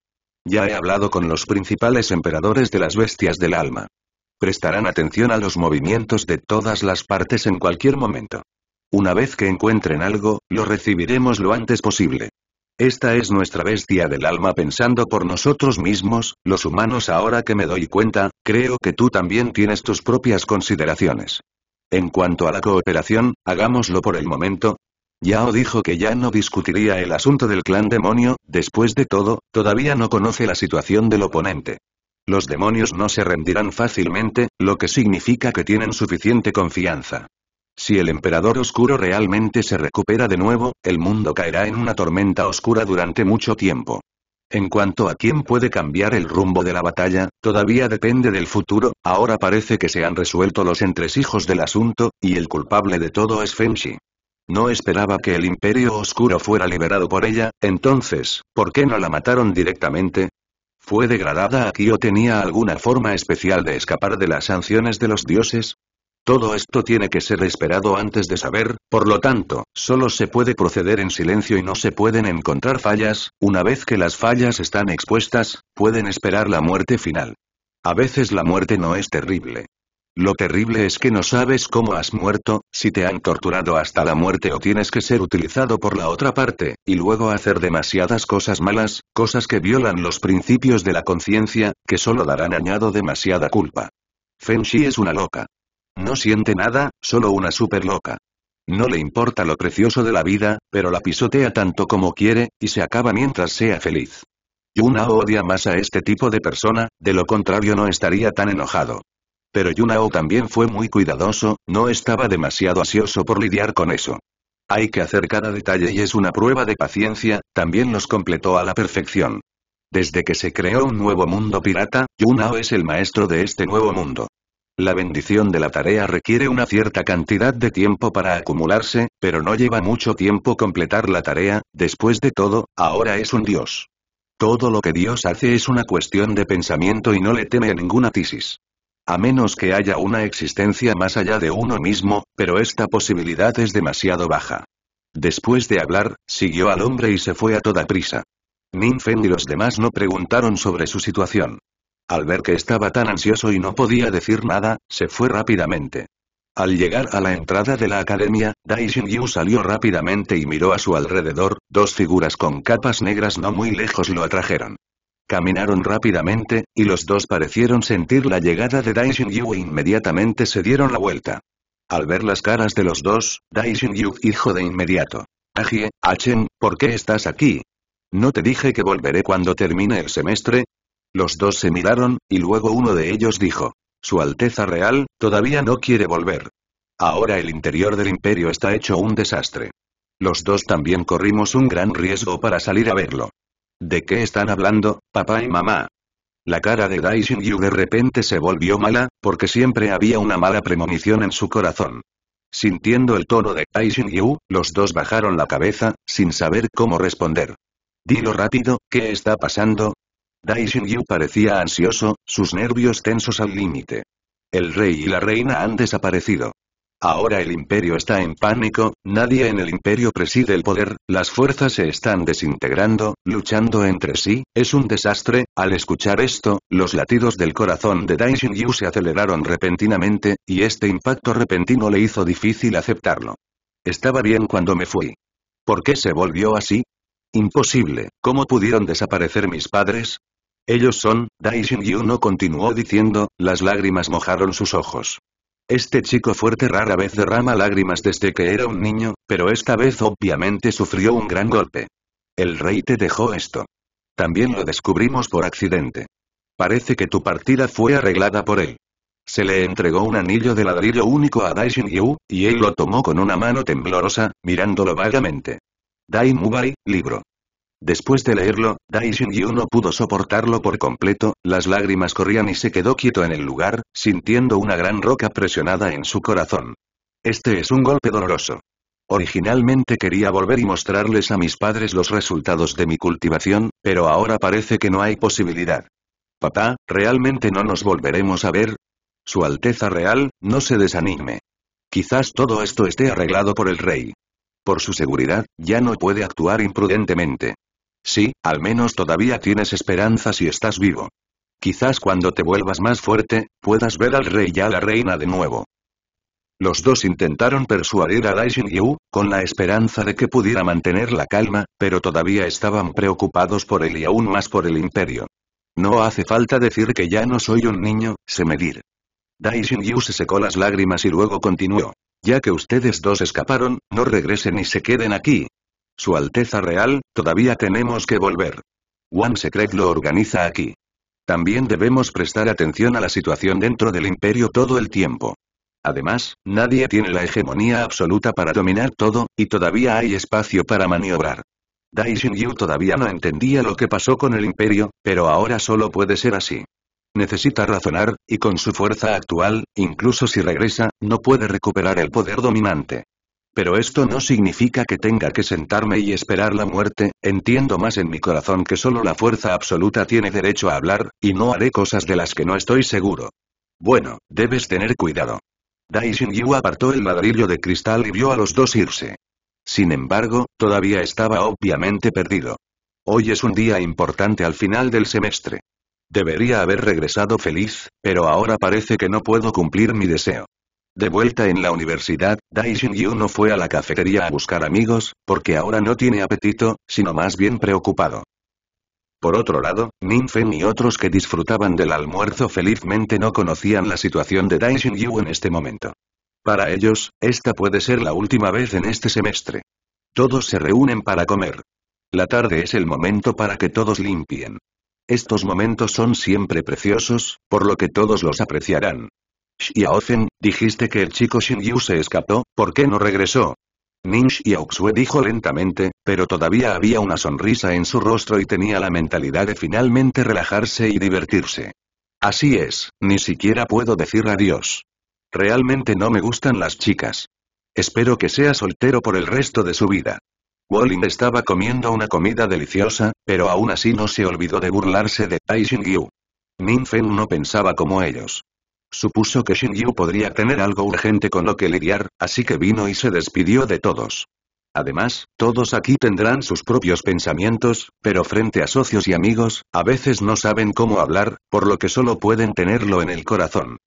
Ya he hablado con los principales emperadores de las bestias del alma. Prestarán atención a los movimientos de todas las partes en cualquier momento. Una vez que encuentren algo, lo recibiremos lo antes posible. Esta es nuestra bestia del alma pensando por nosotros mismos, los humanos ahora que me doy cuenta, creo que tú también tienes tus propias consideraciones. En cuanto a la cooperación, hagámoslo por el momento. Yao dijo que ya no discutiría el asunto del clan demonio, después de todo, todavía no conoce la situación del oponente. Los demonios no se rendirán fácilmente, lo que significa que tienen suficiente confianza. Si el emperador oscuro realmente se recupera de nuevo, el mundo caerá en una tormenta oscura durante mucho tiempo. En cuanto a quién puede cambiar el rumbo de la batalla, todavía depende del futuro, ahora parece que se han resuelto los entresijos del asunto, y el culpable de todo es Fenshi. No esperaba que el Imperio Oscuro fuera liberado por ella, entonces, ¿por qué no la mataron directamente? ¿Fue degradada aquí o tenía alguna forma especial de escapar de las sanciones de los dioses? Todo esto tiene que ser esperado antes de saber, por lo tanto, solo se puede proceder en silencio y no se pueden encontrar fallas, una vez que las fallas están expuestas, pueden esperar la muerte final. A veces la muerte no es terrible. Lo terrible es que no sabes cómo has muerto, si te han torturado hasta la muerte o tienes que ser utilizado por la otra parte, y luego hacer demasiadas cosas malas, cosas que violan los principios de la conciencia, que solo darán añado demasiada culpa. Feng es una loca. No siente nada, solo una super loca. No le importa lo precioso de la vida, pero la pisotea tanto como quiere, y se acaba mientras sea feliz. Yunao odia más a este tipo de persona, de lo contrario no estaría tan enojado. Pero Yunao también fue muy cuidadoso, no estaba demasiado ansioso por lidiar con eso. Hay que hacer cada detalle y es una prueba de paciencia, también los completó a la perfección. Desde que se creó un nuevo mundo pirata, Yunao es el maestro de este nuevo mundo. La bendición de la tarea requiere una cierta cantidad de tiempo para acumularse, pero no lleva mucho tiempo completar la tarea, después de todo, ahora es un dios. Todo lo que Dios hace es una cuestión de pensamiento y no le teme ninguna tisis. A menos que haya una existencia más allá de uno mismo, pero esta posibilidad es demasiado baja. Después de hablar, siguió al hombre y se fue a toda prisa. Ninfen y los demás no preguntaron sobre su situación. Al ver que estaba tan ansioso y no podía decir nada, se fue rápidamente. Al llegar a la entrada de la academia, Dai Yu salió rápidamente y miró a su alrededor, dos figuras con capas negras no muy lejos lo atrajeron. Caminaron rápidamente, y los dos parecieron sentir la llegada de Dai Yu e inmediatamente se dieron la vuelta. Al ver las caras de los dos, Daishin Yu dijo de inmediato. «Ajie, Achen, ¿por qué estás aquí? ¿No te dije que volveré cuando termine el semestre? Los dos se miraron, y luego uno de ellos dijo. Su Alteza Real, todavía no quiere volver. Ahora el interior del imperio está hecho un desastre. Los dos también corrimos un gran riesgo para salir a verlo. ¿De qué están hablando, papá y mamá? La cara de Daishin Yu de repente se volvió mala, porque siempre había una mala premonición en su corazón. Sintiendo el tono de Daishin Yu, los dos bajaron la cabeza, sin saber cómo responder. Dilo rápido, ¿qué está pasando? Dai Yu parecía ansioso, sus nervios tensos al límite. El rey y la reina han desaparecido. Ahora el imperio está en pánico, nadie en el imperio preside el poder, las fuerzas se están desintegrando, luchando entre sí, es un desastre, al escuchar esto, los latidos del corazón de Dai Yu se aceleraron repentinamente, y este impacto repentino le hizo difícil aceptarlo. Estaba bien cuando me fui. ¿Por qué se volvió así? Imposible, ¿cómo pudieron desaparecer mis padres? Ellos son, Daishin no continuó diciendo, las lágrimas mojaron sus ojos. Este chico fuerte rara vez derrama lágrimas desde que era un niño, pero esta vez obviamente sufrió un gran golpe. El rey te dejó esto. También lo descubrimos por accidente. Parece que tu partida fue arreglada por él. Se le entregó un anillo de ladrillo único a Daishin Yu, y él lo tomó con una mano temblorosa, mirándolo vagamente. Dai Mubai, libro. Después de leerlo, Daishin-yu no pudo soportarlo por completo, las lágrimas corrían y se quedó quieto en el lugar, sintiendo una gran roca presionada en su corazón. Este es un golpe doloroso. Originalmente quería volver y mostrarles a mis padres los resultados de mi cultivación, pero ahora parece que no hay posibilidad. Papá, ¿realmente no nos volveremos a ver? Su Alteza Real, no se desanime. Quizás todo esto esté arreglado por el rey. Por su seguridad, ya no puede actuar imprudentemente. Sí, al menos todavía tienes esperanza si estás vivo. Quizás cuando te vuelvas más fuerte, puedas ver al rey y a la reina de nuevo. Los dos intentaron persuadir a Daishin Yu, con la esperanza de que pudiera mantener la calma, pero todavía estaban preocupados por él y aún más por el imperio. No hace falta decir que ya no soy un niño, se medir. Dai Yu se secó las lágrimas y luego continuó. Ya que ustedes dos escaparon, no regresen y se queden aquí, su Alteza Real, todavía tenemos que volver. One Secret lo organiza aquí. También debemos prestar atención a la situación dentro del imperio todo el tiempo. Además, nadie tiene la hegemonía absoluta para dominar todo, y todavía hay espacio para maniobrar. Dai Yu todavía no entendía lo que pasó con el imperio, pero ahora solo puede ser así. Necesita razonar, y con su fuerza actual, incluso si regresa, no puede recuperar el poder dominante. Pero esto no significa que tenga que sentarme y esperar la muerte, entiendo más en mi corazón que solo la fuerza absoluta tiene derecho a hablar, y no haré cosas de las que no estoy seguro. Bueno, debes tener cuidado. Dai Yu apartó el ladrillo de cristal y vio a los dos irse. Sin embargo, todavía estaba obviamente perdido. Hoy es un día importante al final del semestre. Debería haber regresado feliz, pero ahora parece que no puedo cumplir mi deseo. De vuelta en la universidad, Daishin yu no fue a la cafetería a buscar amigos, porque ahora no tiene apetito, sino más bien preocupado. Por otro lado, Ninfen y otros que disfrutaban del almuerzo felizmente no conocían la situación de Daishin yu en este momento. Para ellos, esta puede ser la última vez en este semestre. Todos se reúnen para comer. La tarde es el momento para que todos limpien. Estos momentos son siempre preciosos, por lo que todos los apreciarán. Ozen, dijiste que el chico Yu se escapó, ¿por qué no regresó? y Xue dijo lentamente, pero todavía había una sonrisa en su rostro y tenía la mentalidad de finalmente relajarse y divertirse. Así es, ni siquiera puedo decir adiós. Realmente no me gustan las chicas. Espero que sea soltero por el resto de su vida. Wolin estaba comiendo una comida deliciosa, pero aún así no se olvidó de burlarse de Tai Yu. Ning Feng no pensaba como ellos. Supuso que Yu podría tener algo urgente con lo que lidiar, así que vino y se despidió de todos. Además, todos aquí tendrán sus propios pensamientos, pero frente a socios y amigos, a veces no saben cómo hablar, por lo que solo pueden tenerlo en el corazón.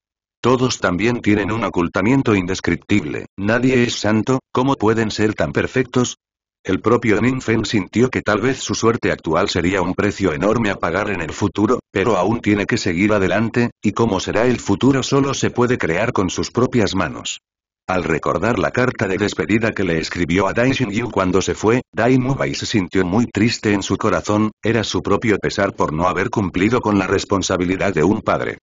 Todos también tienen un ocultamiento indescriptible, nadie es santo, ¿cómo pueden ser tan perfectos? El propio Ninfen sintió que tal vez su suerte actual sería un precio enorme a pagar en el futuro, pero aún tiene que seguir adelante, y cómo será el futuro solo se puede crear con sus propias manos. Al recordar la carta de despedida que le escribió a Dai Yu cuando se fue, Dai Mubai se sintió muy triste en su corazón, era su propio pesar por no haber cumplido con la responsabilidad de un padre.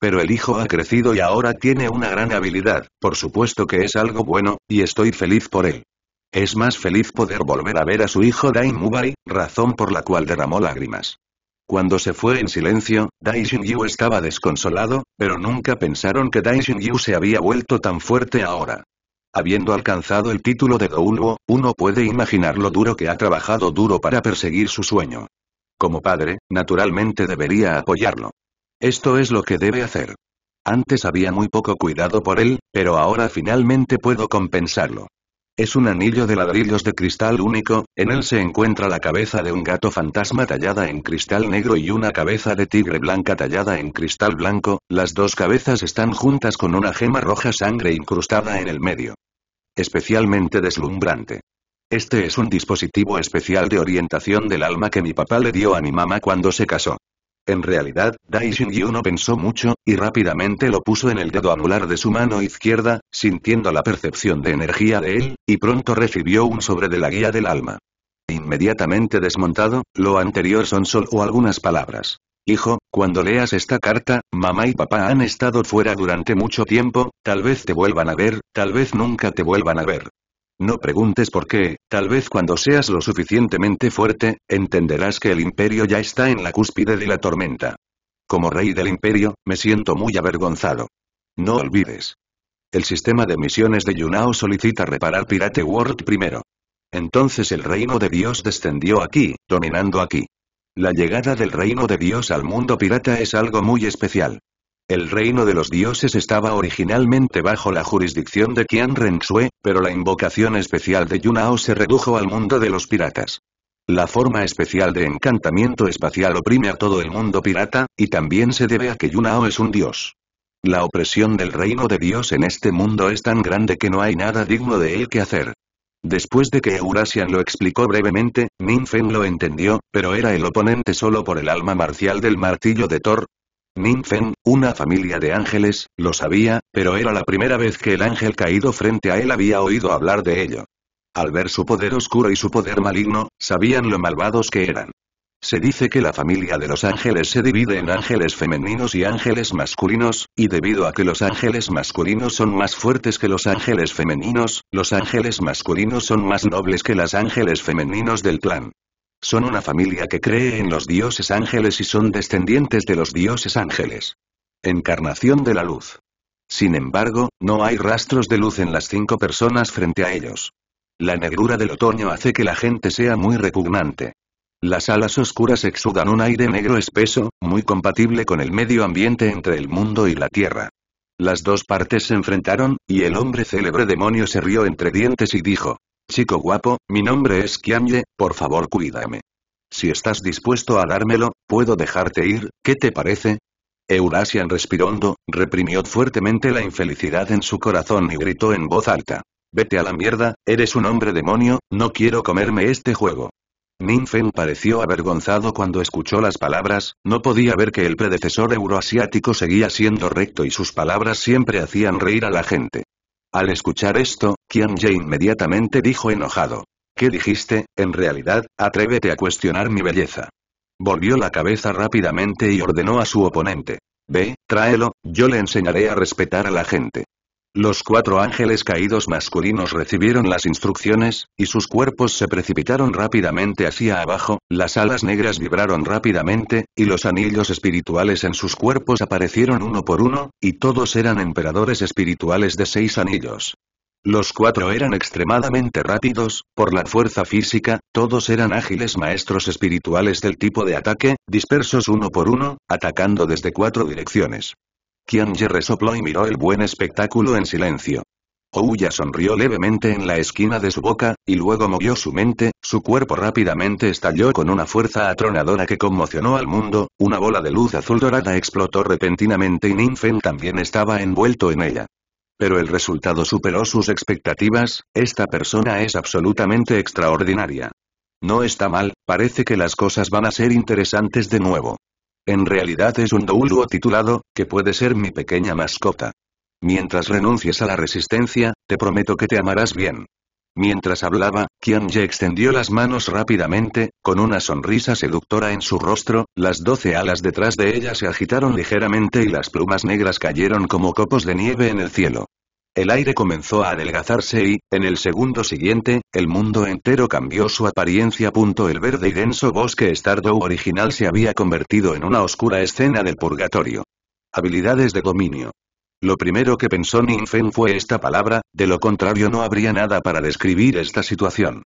Pero el hijo ha crecido y ahora tiene una gran habilidad, por supuesto que es algo bueno, y estoy feliz por él. Es más feliz poder volver a ver a su hijo Dai Mubai, razón por la cual derramó lágrimas. Cuando se fue en silencio, Dai Yu estaba desconsolado, pero nunca pensaron que Dai Yu se había vuelto tan fuerte ahora. Habiendo alcanzado el título de Douluo, uno puede imaginar lo duro que ha trabajado duro para perseguir su sueño. Como padre, naturalmente debería apoyarlo. Esto es lo que debe hacer. Antes había muy poco cuidado por él, pero ahora finalmente puedo compensarlo. Es un anillo de ladrillos de cristal único, en él se encuentra la cabeza de un gato fantasma tallada en cristal negro y una cabeza de tigre blanca tallada en cristal blanco, las dos cabezas están juntas con una gema roja sangre incrustada en el medio. Especialmente deslumbrante. Este es un dispositivo especial de orientación del alma que mi papá le dio a mi mamá cuando se casó. En realidad, Daishin no pensó mucho, y rápidamente lo puso en el dedo anular de su mano izquierda, sintiendo la percepción de energía de él, y pronto recibió un sobre de la guía del alma. Inmediatamente desmontado, lo anterior son solo algunas palabras. Hijo, cuando leas esta carta, mamá y papá han estado fuera durante mucho tiempo, tal vez te vuelvan a ver, tal vez nunca te vuelvan a ver. No preguntes por qué, tal vez cuando seas lo suficientemente fuerte, entenderás que el imperio ya está en la cúspide de la tormenta. Como rey del imperio, me siento muy avergonzado. No olvides. El sistema de misiones de Yunao solicita reparar Pirate World primero. Entonces el reino de Dios descendió aquí, dominando aquí. La llegada del reino de Dios al mundo pirata es algo muy especial. El reino de los dioses estaba originalmente bajo la jurisdicción de Qian Rensue, pero la invocación especial de Yunao se redujo al mundo de los piratas. La forma especial de encantamiento espacial oprime a todo el mundo pirata, y también se debe a que Yunao es un dios. La opresión del reino de Dios en este mundo es tan grande que no hay nada digno de él que hacer. Después de que Eurasian lo explicó brevemente, Min Feng lo entendió, pero era el oponente solo por el alma marcial del martillo de Thor, Ninfen, una familia de ángeles, lo sabía, pero era la primera vez que el ángel caído frente a él había oído hablar de ello. Al ver su poder oscuro y su poder maligno, sabían lo malvados que eran. Se dice que la familia de los ángeles se divide en ángeles femeninos y ángeles masculinos, y debido a que los ángeles masculinos son más fuertes que los ángeles femeninos, los ángeles masculinos son más nobles que las ángeles femeninos del clan. Son una familia que cree en los dioses ángeles y son descendientes de los dioses ángeles. Encarnación de la luz. Sin embargo, no hay rastros de luz en las cinco personas frente a ellos. La negrura del otoño hace que la gente sea muy repugnante. Las alas oscuras exudan un aire negro espeso, muy compatible con el medio ambiente entre el mundo y la tierra. Las dos partes se enfrentaron, y el hombre célebre demonio se rió entre dientes y dijo, Chico guapo, mi nombre es Kianye, por favor cuídame. Si estás dispuesto a dármelo, puedo dejarte ir, ¿qué te parece? Eurasian respirando, reprimió fuertemente la infelicidad en su corazón y gritó en voz alta. Vete a la mierda, eres un hombre demonio, no quiero comerme este juego. Ninfen pareció avergonzado cuando escuchó las palabras, no podía ver que el predecesor euroasiático seguía siendo recto y sus palabras siempre hacían reír a la gente. Al escuchar esto, Ye inmediatamente dijo enojado. ¿Qué dijiste, en realidad, atrévete a cuestionar mi belleza? Volvió la cabeza rápidamente y ordenó a su oponente. Ve, tráelo, yo le enseñaré a respetar a la gente. Los cuatro ángeles caídos masculinos recibieron las instrucciones, y sus cuerpos se precipitaron rápidamente hacia abajo, las alas negras vibraron rápidamente, y los anillos espirituales en sus cuerpos aparecieron uno por uno, y todos eran emperadores espirituales de seis anillos. Los cuatro eran extremadamente rápidos, por la fuerza física, todos eran ágiles maestros espirituales del tipo de ataque, dispersos uno por uno, atacando desde cuatro direcciones. Ye resopló y miró el buen espectáculo en silencio. Ouya sonrió levemente en la esquina de su boca, y luego movió su mente, su cuerpo rápidamente estalló con una fuerza atronadora que conmocionó al mundo, una bola de luz azul dorada explotó repentinamente y Ninfen también estaba envuelto en ella. Pero el resultado superó sus expectativas, esta persona es absolutamente extraordinaria. No está mal, parece que las cosas van a ser interesantes de nuevo. En realidad es un douluo titulado, que puede ser mi pequeña mascota. Mientras renuncies a la resistencia, te prometo que te amarás bien. Mientras hablaba, Qian extendió las manos rápidamente, con una sonrisa seductora en su rostro, las doce alas detrás de ella se agitaron ligeramente y las plumas negras cayeron como copos de nieve en el cielo. El aire comenzó a adelgazarse y, en el segundo siguiente, el mundo entero cambió su apariencia. El verde y denso bosque Stardew original se había convertido en una oscura escena del purgatorio. Habilidades de dominio. Lo primero que pensó Ninfen fue esta palabra, de lo contrario no habría nada para describir esta situación.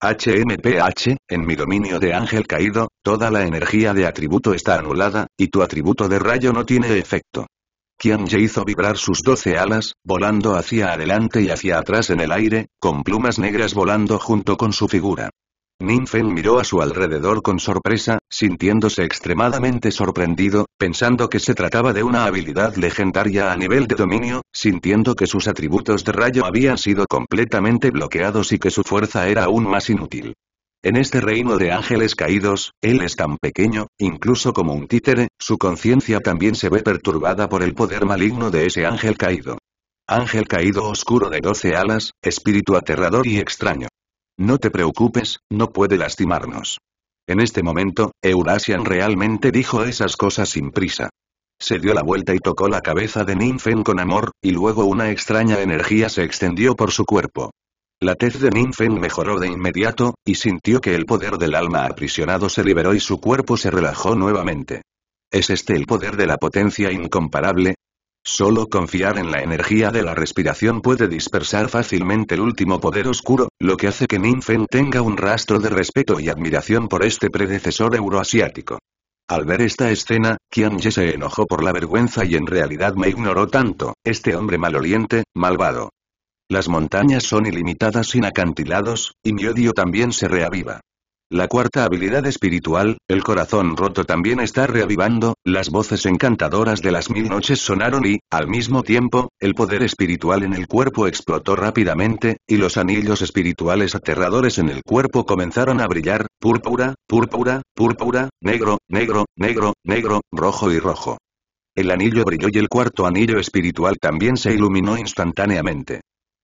HMPH, en mi dominio de ángel caído, toda la energía de atributo está anulada, y tu atributo de rayo no tiene efecto. Ye hizo vibrar sus doce alas, volando hacia adelante y hacia atrás en el aire, con plumas negras volando junto con su figura. Ninfen miró a su alrededor con sorpresa, sintiéndose extremadamente sorprendido, pensando que se trataba de una habilidad legendaria a nivel de dominio, sintiendo que sus atributos de rayo habían sido completamente bloqueados y que su fuerza era aún más inútil. En este reino de ángeles caídos, él es tan pequeño, incluso como un títere, su conciencia también se ve perturbada por el poder maligno de ese ángel caído. Ángel caído oscuro de doce alas, espíritu aterrador y extraño. No te preocupes, no puede lastimarnos. En este momento, Eurasian realmente dijo esas cosas sin prisa. Se dio la vuelta y tocó la cabeza de Ninfen con amor, y luego una extraña energía se extendió por su cuerpo. La tez de Ninfen mejoró de inmediato, y sintió que el poder del alma aprisionado se liberó y su cuerpo se relajó nuevamente. ¿Es este el poder de la potencia incomparable? Solo confiar en la energía de la respiración puede dispersar fácilmente el último poder oscuro, lo que hace que Ninfen tenga un rastro de respeto y admiración por este predecesor euroasiático. Al ver esta escena, Qian se enojó por la vergüenza y en realidad me ignoró tanto, este hombre maloliente, malvado. Las montañas son ilimitadas sin acantilados, y mi odio también se reaviva. La cuarta habilidad espiritual, el corazón roto también está reavivando, las voces encantadoras de las mil noches sonaron y, al mismo tiempo, el poder espiritual en el cuerpo explotó rápidamente, y los anillos espirituales aterradores en el cuerpo comenzaron a brillar, púrpura, púrpura, púrpura, negro, negro, negro, negro, rojo y rojo. El anillo brilló y el cuarto anillo espiritual también se iluminó instantáneamente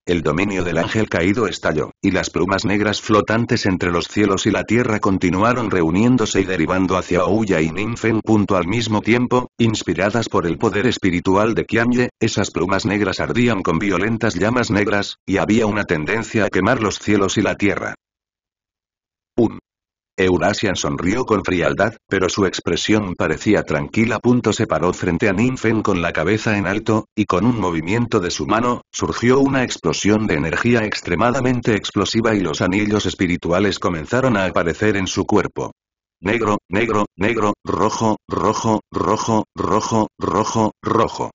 el dominio del ángel caído estalló, y las plumas negras flotantes entre los cielos y la tierra continuaron reuniéndose y derivando hacia Ouya y Ninfen. Al mismo tiempo, inspiradas por el poder espiritual de Qianye, esas plumas negras ardían con violentas llamas negras, y había una tendencia a quemar los cielos y la tierra. Eurasian sonrió con frialdad, pero su expresión parecía tranquila. Se paró frente a Ninfen con la cabeza en alto, y con un movimiento de su mano, surgió una explosión de energía extremadamente explosiva y los anillos espirituales comenzaron a aparecer en su cuerpo. Negro, negro, negro, rojo, rojo, rojo, rojo, rojo, rojo.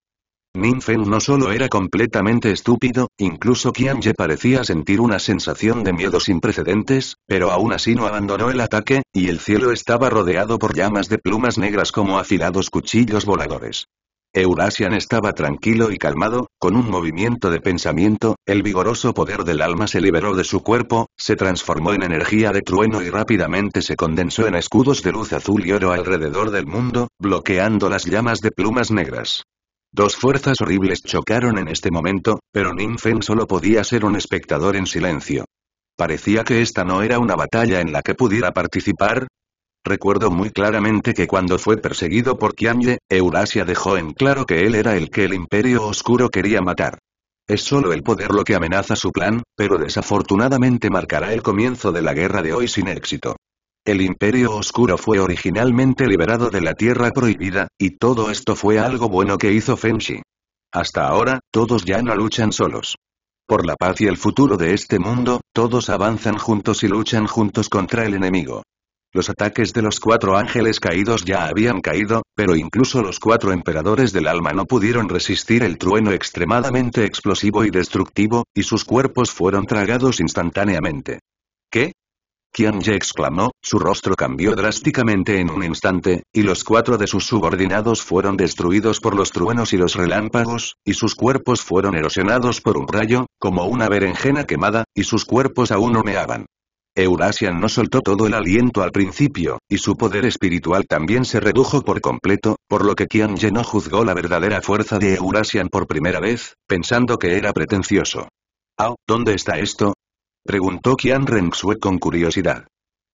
Minfen no solo era completamente estúpido, incluso Ye parecía sentir una sensación de miedo sin precedentes, pero aún así no abandonó el ataque, y el cielo estaba rodeado por llamas de plumas negras como afilados cuchillos voladores. Eurasian estaba tranquilo y calmado, con un movimiento de pensamiento, el vigoroso poder del alma se liberó de su cuerpo, se transformó en energía de trueno y rápidamente se condensó en escudos de luz azul y oro alrededor del mundo, bloqueando las llamas de plumas negras. Dos fuerzas horribles chocaron en este momento, pero Ninfen solo podía ser un espectador en silencio. Parecía que esta no era una batalla en la que pudiera participar. Recuerdo muy claramente que cuando fue perseguido por Qianye, Eurasia dejó en claro que él era el que el Imperio Oscuro quería matar. Es solo el poder lo que amenaza su plan, pero desafortunadamente marcará el comienzo de la guerra de hoy sin éxito. El Imperio Oscuro fue originalmente liberado de la Tierra Prohibida, y todo esto fue algo bueno que hizo Fenshi. Hasta ahora, todos ya no luchan solos. Por la paz y el futuro de este mundo, todos avanzan juntos y luchan juntos contra el enemigo. Los ataques de los cuatro ángeles caídos ya habían caído, pero incluso los cuatro emperadores del alma no pudieron resistir el trueno extremadamente explosivo y destructivo, y sus cuerpos fueron tragados instantáneamente. ¿Qué? Kian ye exclamó, su rostro cambió drásticamente en un instante, y los cuatro de sus subordinados fueron destruidos por los truenos y los relámpagos, y sus cuerpos fueron erosionados por un rayo, como una berenjena quemada, y sus cuerpos aún humeaban. Eurasian no soltó todo el aliento al principio, y su poder espiritual también se redujo por completo, por lo que Kian ye no juzgó la verdadera fuerza de Eurasian por primera vez, pensando que era pretencioso. Ah, ¿dónde está esto? Preguntó Qian Renxue con curiosidad.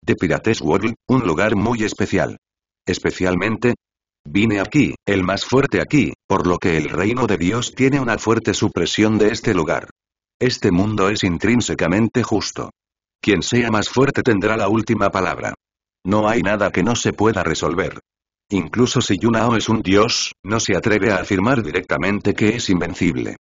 De Pirates World, un lugar muy especial. Especialmente, Vine aquí, el más fuerte aquí, por lo que el reino de Dios tiene una fuerte supresión de este lugar. Este mundo es intrínsecamente justo. Quien sea más fuerte tendrá la última palabra. No hay nada que no se pueda resolver. Incluso si Yunao es un dios, no se atreve a afirmar directamente que es invencible.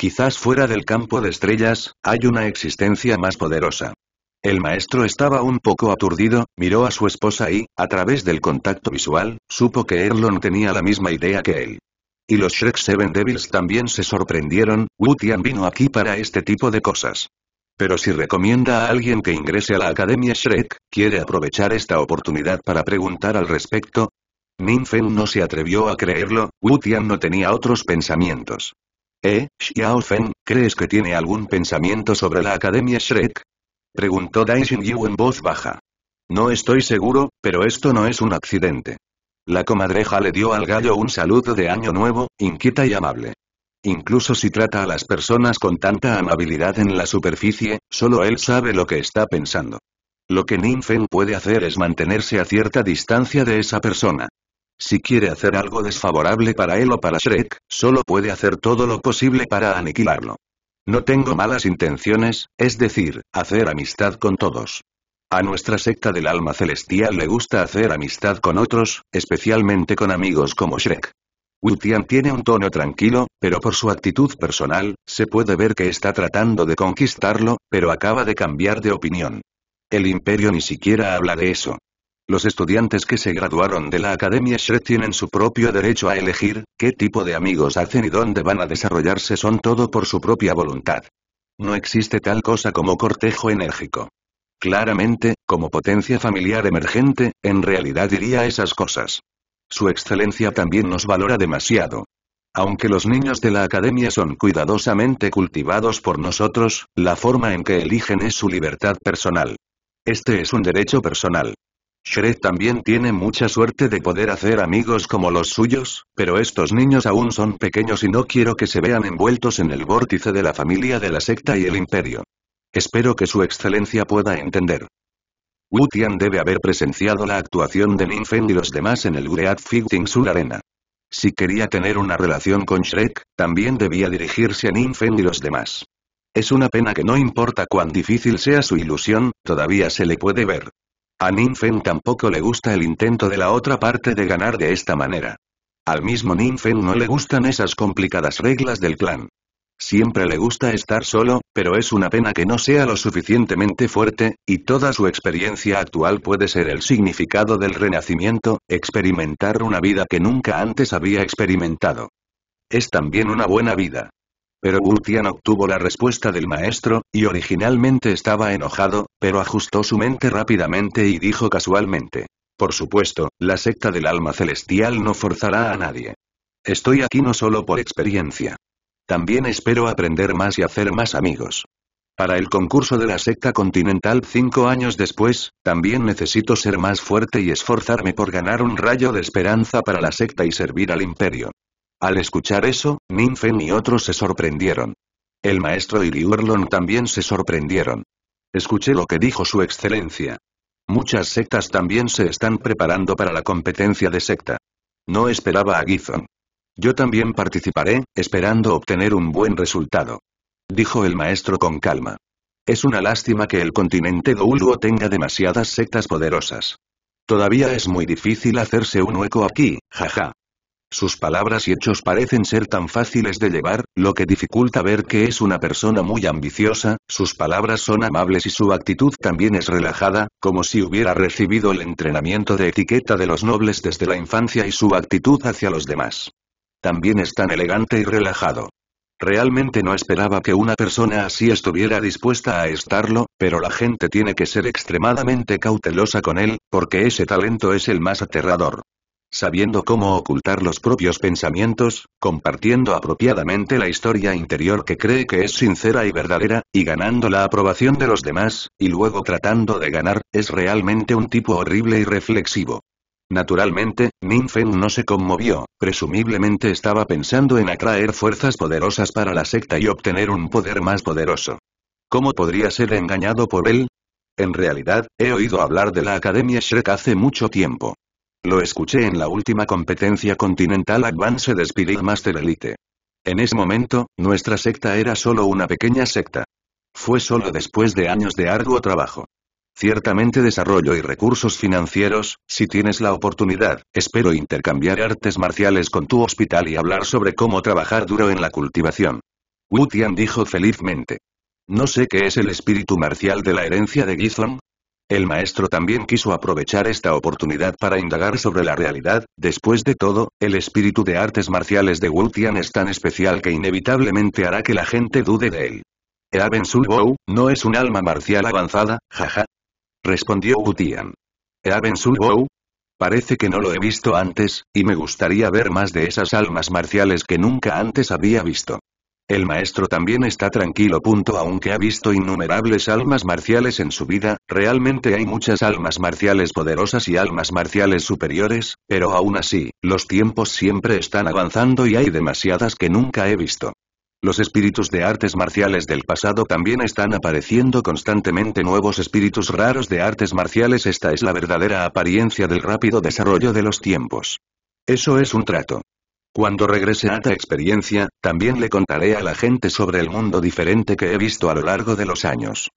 Quizás fuera del campo de estrellas, hay una existencia más poderosa. El maestro estaba un poco aturdido, miró a su esposa y, a través del contacto visual, supo que Erlon tenía la misma idea que él. Y los Shrek Seven Devils también se sorprendieron, Wutian vino aquí para este tipo de cosas. Pero si recomienda a alguien que ingrese a la Academia Shrek, ¿quiere aprovechar esta oportunidad para preguntar al respecto? Ninfen no se atrevió a creerlo, Wutian no tenía otros pensamientos. ¿Eh, Xiao crees que tiene algún pensamiento sobre la Academia Shrek? Preguntó Daishin Yu en voz baja. No estoy seguro, pero esto no es un accidente. La comadreja le dio al gallo un saludo de año nuevo, inquieta y amable. Incluso si trata a las personas con tanta amabilidad en la superficie, solo él sabe lo que está pensando. Lo que Feng puede hacer es mantenerse a cierta distancia de esa persona. Si quiere hacer algo desfavorable para él o para Shrek, solo puede hacer todo lo posible para aniquilarlo. No tengo malas intenciones, es decir, hacer amistad con todos. A nuestra secta del alma celestial le gusta hacer amistad con otros, especialmente con amigos como Shrek. Wutian tiene un tono tranquilo, pero por su actitud personal, se puede ver que está tratando de conquistarlo, pero acaba de cambiar de opinión. El imperio ni siquiera habla de eso. Los estudiantes que se graduaron de la Academia Shred tienen su propio derecho a elegir, qué tipo de amigos hacen y dónde van a desarrollarse son todo por su propia voluntad. No existe tal cosa como cortejo enérgico. Claramente, como potencia familiar emergente, en realidad diría esas cosas. Su excelencia también nos valora demasiado. Aunque los niños de la academia son cuidadosamente cultivados por nosotros, la forma en que eligen es su libertad personal. Este es un derecho personal. Shrek también tiene mucha suerte de poder hacer amigos como los suyos, pero estos niños aún son pequeños y no quiero que se vean envueltos en el vórtice de la familia de la secta y el imperio. Espero que su excelencia pueda entender. Wu debe haber presenciado la actuación de Ninfen y los demás en el Great Fighting Sur Arena. Si quería tener una relación con Shrek, también debía dirigirse a Ninfen y los demás. Es una pena que no importa cuán difícil sea su ilusión, todavía se le puede ver. A Ninfen tampoco le gusta el intento de la otra parte de ganar de esta manera. Al mismo Ninfen no le gustan esas complicadas reglas del clan. Siempre le gusta estar solo, pero es una pena que no sea lo suficientemente fuerte, y toda su experiencia actual puede ser el significado del renacimiento, experimentar una vida que nunca antes había experimentado. Es también una buena vida. Pero Gutian obtuvo la respuesta del maestro, y originalmente estaba enojado, pero ajustó su mente rápidamente y dijo casualmente. Por supuesto, la secta del alma celestial no forzará a nadie. Estoy aquí no solo por experiencia. También espero aprender más y hacer más amigos. Para el concurso de la secta continental cinco años después, también necesito ser más fuerte y esforzarme por ganar un rayo de esperanza para la secta y servir al imperio. Al escuchar eso, Ninfen y otros se sorprendieron. El maestro y también se sorprendieron. Escuché lo que dijo su excelencia. Muchas sectas también se están preparando para la competencia de secta. No esperaba a Gizon. Yo también participaré, esperando obtener un buen resultado. Dijo el maestro con calma. Es una lástima que el continente Douluo tenga demasiadas sectas poderosas. Todavía es muy difícil hacerse un hueco aquí, jaja. Sus palabras y hechos parecen ser tan fáciles de llevar, lo que dificulta ver que es una persona muy ambiciosa, sus palabras son amables y su actitud también es relajada, como si hubiera recibido el entrenamiento de etiqueta de los nobles desde la infancia y su actitud hacia los demás. También es tan elegante y relajado. Realmente no esperaba que una persona así estuviera dispuesta a estarlo, pero la gente tiene que ser extremadamente cautelosa con él, porque ese talento es el más aterrador sabiendo cómo ocultar los propios pensamientos, compartiendo apropiadamente la historia interior que cree que es sincera y verdadera, y ganando la aprobación de los demás, y luego tratando de ganar, es realmente un tipo horrible y reflexivo. Naturalmente, Ninfen no se conmovió, presumiblemente estaba pensando en atraer fuerzas poderosas para la secta y obtener un poder más poderoso. ¿Cómo podría ser engañado por él? En realidad, he oído hablar de la Academia Shrek hace mucho tiempo. Lo escuché en la última competencia continental advance Spirit Master Elite. En ese momento, nuestra secta era solo una pequeña secta. Fue solo después de años de arduo trabajo. Ciertamente desarrollo y recursos financieros, si tienes la oportunidad, espero intercambiar artes marciales con tu hospital y hablar sobre cómo trabajar duro en la cultivación. Wu Tian dijo felizmente. No sé qué es el espíritu marcial de la herencia de Gizon, el maestro también quiso aprovechar esta oportunidad para indagar sobre la realidad, después de todo, el espíritu de artes marciales de Wu Tian es tan especial que inevitablemente hará que la gente dude de él. Eaben Sun ¿no es un alma marcial avanzada, jaja? Respondió Wu Tian. Eaben Sun Parece que no lo he visto antes, y me gustaría ver más de esas almas marciales que nunca antes había visto. El maestro también está tranquilo. Aunque ha visto innumerables almas marciales en su vida, realmente hay muchas almas marciales poderosas y almas marciales superiores, pero aún así, los tiempos siempre están avanzando y hay demasiadas que nunca he visto. Los espíritus de artes marciales del pasado también están apareciendo constantemente nuevos espíritus raros de artes marciales. Esta es la verdadera apariencia del rápido desarrollo de los tiempos. Eso es un trato. Cuando regrese a experiencia, también le contaré a la gente sobre el mundo diferente que he visto a lo largo de los años.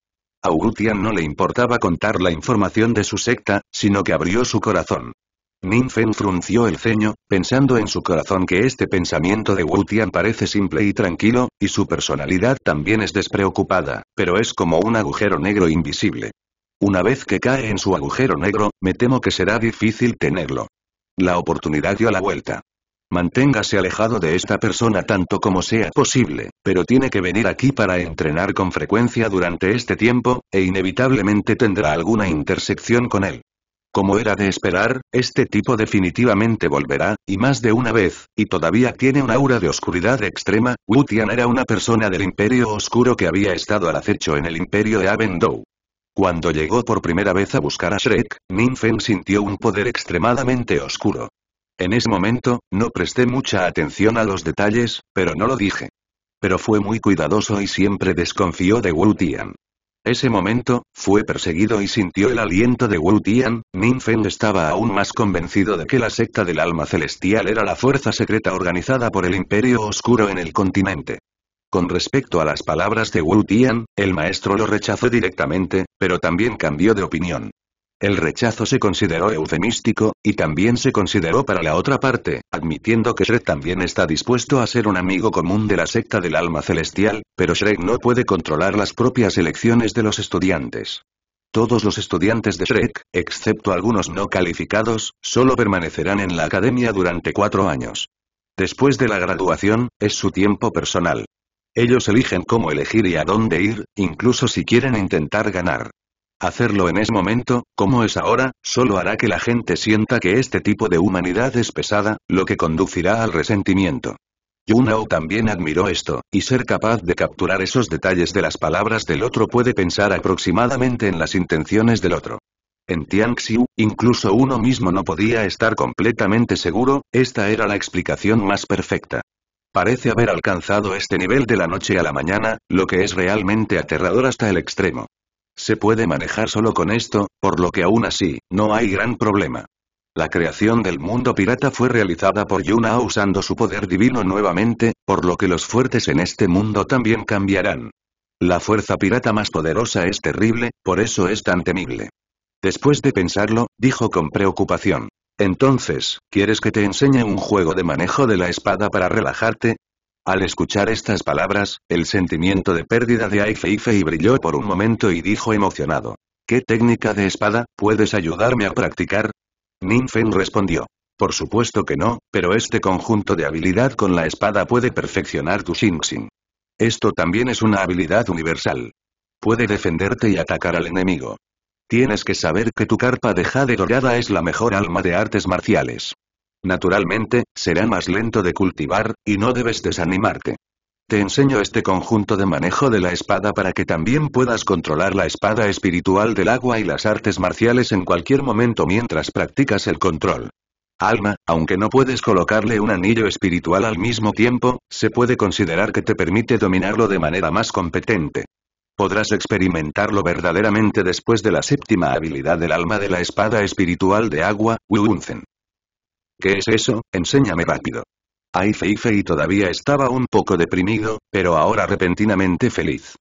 A Tian no le importaba contar la información de su secta, sino que abrió su corazón. Ninfen frunció el ceño, pensando en su corazón que este pensamiento de Wutian parece simple y tranquilo, y su personalidad también es despreocupada, pero es como un agujero negro invisible. Una vez que cae en su agujero negro, me temo que será difícil tenerlo. La oportunidad dio la vuelta. Manténgase alejado de esta persona tanto como sea posible, pero tiene que venir aquí para entrenar con frecuencia durante este tiempo, e inevitablemente tendrá alguna intersección con él. Como era de esperar, este tipo definitivamente volverá, y más de una vez, y todavía tiene un aura de oscuridad extrema, Wutian era una persona del Imperio Oscuro que había estado al acecho en el Imperio de Avendou. Cuando llegó por primera vez a buscar a Shrek, Ninfen sintió un poder extremadamente oscuro. En ese momento, no presté mucha atención a los detalles, pero no lo dije. Pero fue muy cuidadoso y siempre desconfió de Wu Tian. Ese momento, fue perseguido y sintió el aliento de Wu Tian, Feng estaba aún más convencido de que la secta del alma celestial era la fuerza secreta organizada por el Imperio Oscuro en el continente. Con respecto a las palabras de Wu Tian, el maestro lo rechazó directamente, pero también cambió de opinión. El rechazo se consideró eufemístico, y también se consideró para la otra parte, admitiendo que Shrek también está dispuesto a ser un amigo común de la secta del alma celestial, pero Shrek no puede controlar las propias elecciones de los estudiantes. Todos los estudiantes de Shrek, excepto algunos no calificados, solo permanecerán en la academia durante cuatro años. Después de la graduación, es su tiempo personal. Ellos eligen cómo elegir y a dónde ir, incluso si quieren intentar ganar. Hacerlo en ese momento, como es ahora, solo hará que la gente sienta que este tipo de humanidad es pesada, lo que conducirá al resentimiento. Yunao también admiró esto, y ser capaz de capturar esos detalles de las palabras del otro puede pensar aproximadamente en las intenciones del otro. En Tianxiu, incluso uno mismo no podía estar completamente seguro, esta era la explicación más perfecta. Parece haber alcanzado este nivel de la noche a la mañana, lo que es realmente aterrador hasta el extremo. Se puede manejar solo con esto, por lo que aún así, no hay gran problema. La creación del mundo pirata fue realizada por Yuna usando su poder divino nuevamente, por lo que los fuertes en este mundo también cambiarán. La fuerza pirata más poderosa es terrible, por eso es tan temible. Después de pensarlo, dijo con preocupación. Entonces, ¿quieres que te enseñe un juego de manejo de la espada para relajarte? Al escuchar estas palabras, el sentimiento de pérdida de Aifeifei brilló por un momento y dijo emocionado. ¿Qué técnica de espada, puedes ayudarme a practicar? Ninfen respondió. Por supuesto que no, pero este conjunto de habilidad con la espada puede perfeccionar tu Xinxin. Esto también es una habilidad universal. Puede defenderte y atacar al enemigo. Tienes que saber que tu carpa de jade dorada es la mejor alma de artes marciales. Naturalmente, será más lento de cultivar, y no debes desanimarte. Te enseño este conjunto de manejo de la espada para que también puedas controlar la espada espiritual del agua y las artes marciales en cualquier momento mientras practicas el control. Alma, aunque no puedes colocarle un anillo espiritual al mismo tiempo, se puede considerar que te permite dominarlo de manera más competente. Podrás experimentarlo verdaderamente después de la séptima habilidad del alma de la espada espiritual de agua, Wunzen. ¿Qué es eso? Enséñame rápido. Fei Feifei todavía estaba un poco deprimido, pero ahora repentinamente feliz.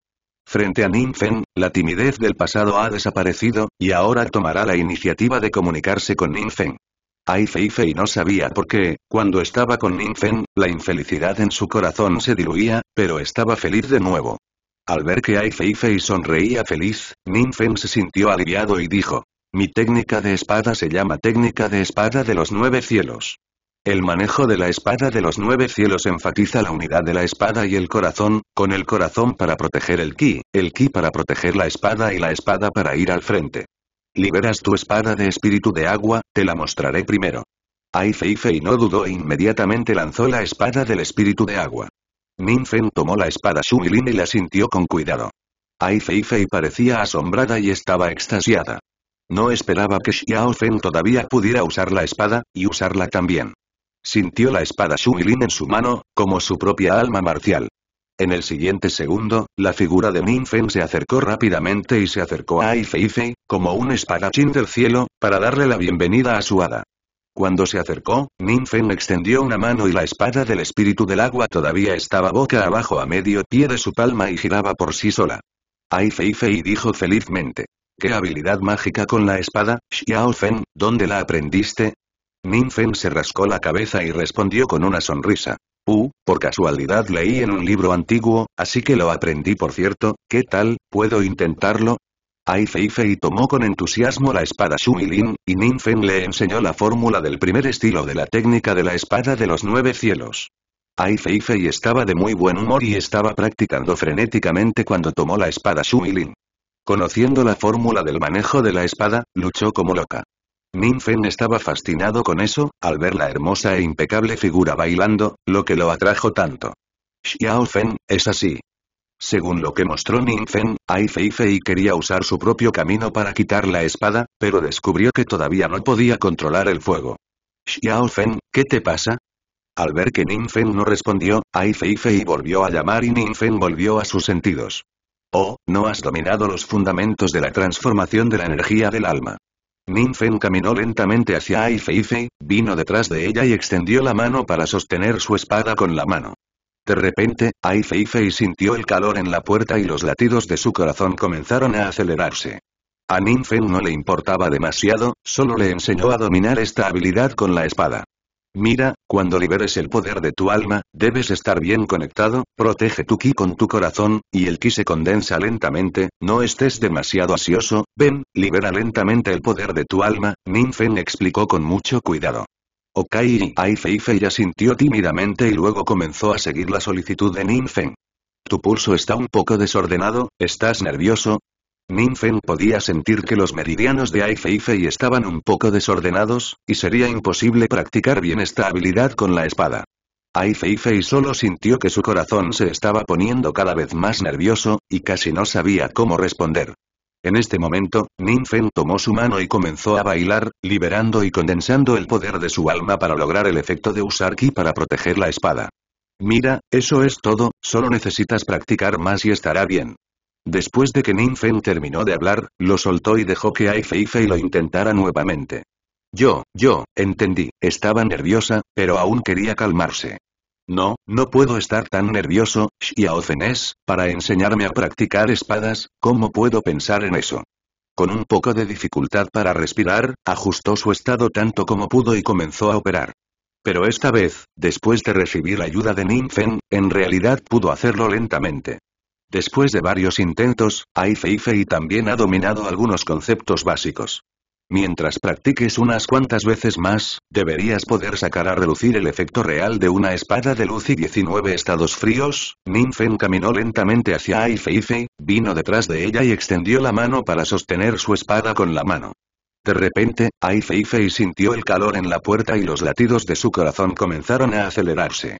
Frente a Ninfen, la timidez del pasado ha desaparecido, y ahora tomará la iniciativa de comunicarse con Ninfen. Ai Feifei no sabía por qué, cuando estaba con Ninfen, la infelicidad en su corazón se diluía, pero estaba feliz de nuevo. Al ver que Ai Feifei sonreía feliz, Ninfen se sintió aliviado y dijo, mi técnica de espada se llama técnica de espada de los nueve cielos. El manejo de la espada de los nueve cielos enfatiza la unidad de la espada y el corazón, con el corazón para proteger el ki, el ki para proteger la espada y la espada para ir al frente. Liberas tu espada de espíritu de agua, te la mostraré primero. Ai Fei, Fei no dudó e inmediatamente lanzó la espada del espíritu de agua. Min Feng tomó la espada sublime y la sintió con cuidado. Ai Fei, Fei parecía asombrada y estaba extasiada. No esperaba que Xiao Fen todavía pudiera usar la espada, y usarla también. Sintió la espada Shuilin en su mano, como su propia alma marcial. En el siguiente segundo, la figura de Min Fen se acercó rápidamente y se acercó a Fei Fei, como un espadachín del cielo, para darle la bienvenida a su hada. Cuando se acercó, Min Fen extendió una mano y la espada del espíritu del agua todavía estaba boca abajo a medio pie de su palma y giraba por sí sola. Ai Fei dijo felizmente. ¿Qué habilidad mágica con la espada, Xiao Fen, dónde la aprendiste? Nin Fen se rascó la cabeza y respondió con una sonrisa. Uh, por casualidad leí en un libro antiguo, así que lo aprendí por cierto, ¿qué tal, puedo intentarlo? Ai Fei tomó con entusiasmo la espada Shui Lin, y Nin Fen le enseñó la fórmula del primer estilo de la técnica de la espada de los nueve cielos. Ai Fei estaba de muy buen humor y estaba practicando frenéticamente cuando tomó la espada Shui Lin. Conociendo la fórmula del manejo de la espada, luchó como loca. Nin Fen estaba fascinado con eso, al ver la hermosa e impecable figura bailando, lo que lo atrajo tanto. Xiao Fen, es así. Según lo que mostró Nin Fen, Ai Fei Fei quería usar su propio camino para quitar la espada, pero descubrió que todavía no podía controlar el fuego. Xiao Fen, ¿qué te pasa? Al ver que Fen no respondió, Ai Fei volvió a llamar y Fen volvió a sus sentidos. Oh, no has dominado los fundamentos de la transformación de la energía del alma. Ninfen caminó lentamente hacia Feifei, vino detrás de ella y extendió la mano para sostener su espada con la mano. De repente, Fei sintió el calor en la puerta y los latidos de su corazón comenzaron a acelerarse. A Ninfen no le importaba demasiado, solo le enseñó a dominar esta habilidad con la espada. Mira, cuando liberes el poder de tu alma, debes estar bien conectado, protege tu ki con tu corazón, y el ki se condensa lentamente, no estés demasiado ansioso, ven, libera lentamente el poder de tu alma, Ninfen explicó con mucho cuidado. Okai Aifeife ya sintió tímidamente y luego comenzó a seguir la solicitud de Ninfen. Tu pulso está un poco desordenado, estás nervioso, Min podía sentir que los meridianos de Aifeifei estaban un poco desordenados, y sería imposible practicar bien esta habilidad con la espada. Aifeifei solo sintió que su corazón se estaba poniendo cada vez más nervioso, y casi no sabía cómo responder. En este momento, Ninfen tomó su mano y comenzó a bailar, liberando y condensando el poder de su alma para lograr el efecto de usar ki para proteger la espada. Mira, eso es todo, solo necesitas practicar más y estará bien. Después de que Ninfen terminó de hablar, lo soltó y dejó que Feifei lo intentara nuevamente. Yo, yo, entendí, estaba nerviosa, pero aún quería calmarse. No, no puedo estar tan nervioso, Xiao es, para enseñarme a practicar espadas, ¿cómo puedo pensar en eso? Con un poco de dificultad para respirar, ajustó su estado tanto como pudo y comenzó a operar. Pero esta vez, después de recibir ayuda de Ninfen, en realidad pudo hacerlo lentamente. Después de varios intentos, Aifei también ha dominado algunos conceptos básicos. Mientras practiques unas cuantas veces más, deberías poder sacar a relucir el efecto real de una espada de luz y 19 estados fríos, Ninfen caminó lentamente hacia Aifei, vino detrás de ella y extendió la mano para sostener su espada con la mano. De repente, Aifei sintió el calor en la puerta y los latidos de su corazón comenzaron a acelerarse.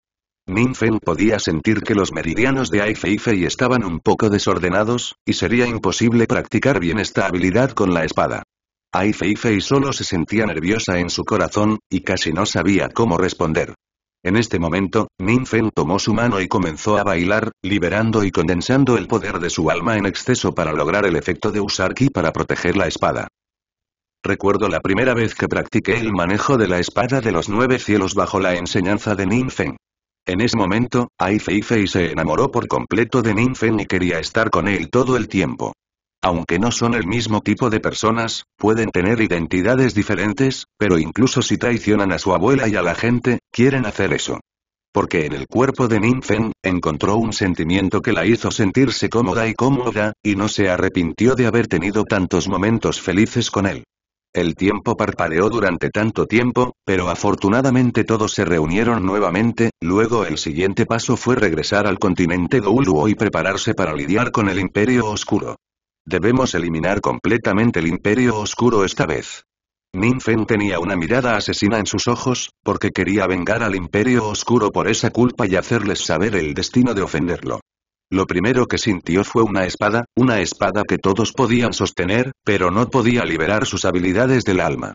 Min Feng podía sentir que los meridianos de Aifeifei estaban un poco desordenados, y sería imposible practicar bien esta habilidad con la espada. Aifeifei solo se sentía nerviosa en su corazón, y casi no sabía cómo responder. En este momento, Min Feng tomó su mano y comenzó a bailar, liberando y condensando el poder de su alma en exceso para lograr el efecto de usar ki para proteger la espada. Recuerdo la primera vez que practiqué el manejo de la espada de los nueve cielos bajo la enseñanza de Min Feng. En ese momento, Aifeifei se enamoró por completo de Ninfen y quería estar con él todo el tiempo. Aunque no son el mismo tipo de personas, pueden tener identidades diferentes, pero incluso si traicionan a su abuela y a la gente, quieren hacer eso. Porque en el cuerpo de Ninfen, encontró un sentimiento que la hizo sentirse cómoda y cómoda, y no se arrepintió de haber tenido tantos momentos felices con él. El tiempo parpadeó durante tanto tiempo, pero afortunadamente todos se reunieron nuevamente, luego el siguiente paso fue regresar al continente Uluo y prepararse para lidiar con el Imperio Oscuro. Debemos eliminar completamente el Imperio Oscuro esta vez. Ninfen tenía una mirada asesina en sus ojos, porque quería vengar al Imperio Oscuro por esa culpa y hacerles saber el destino de ofenderlo. Lo primero que sintió fue una espada, una espada que todos podían sostener, pero no podía liberar sus habilidades del alma.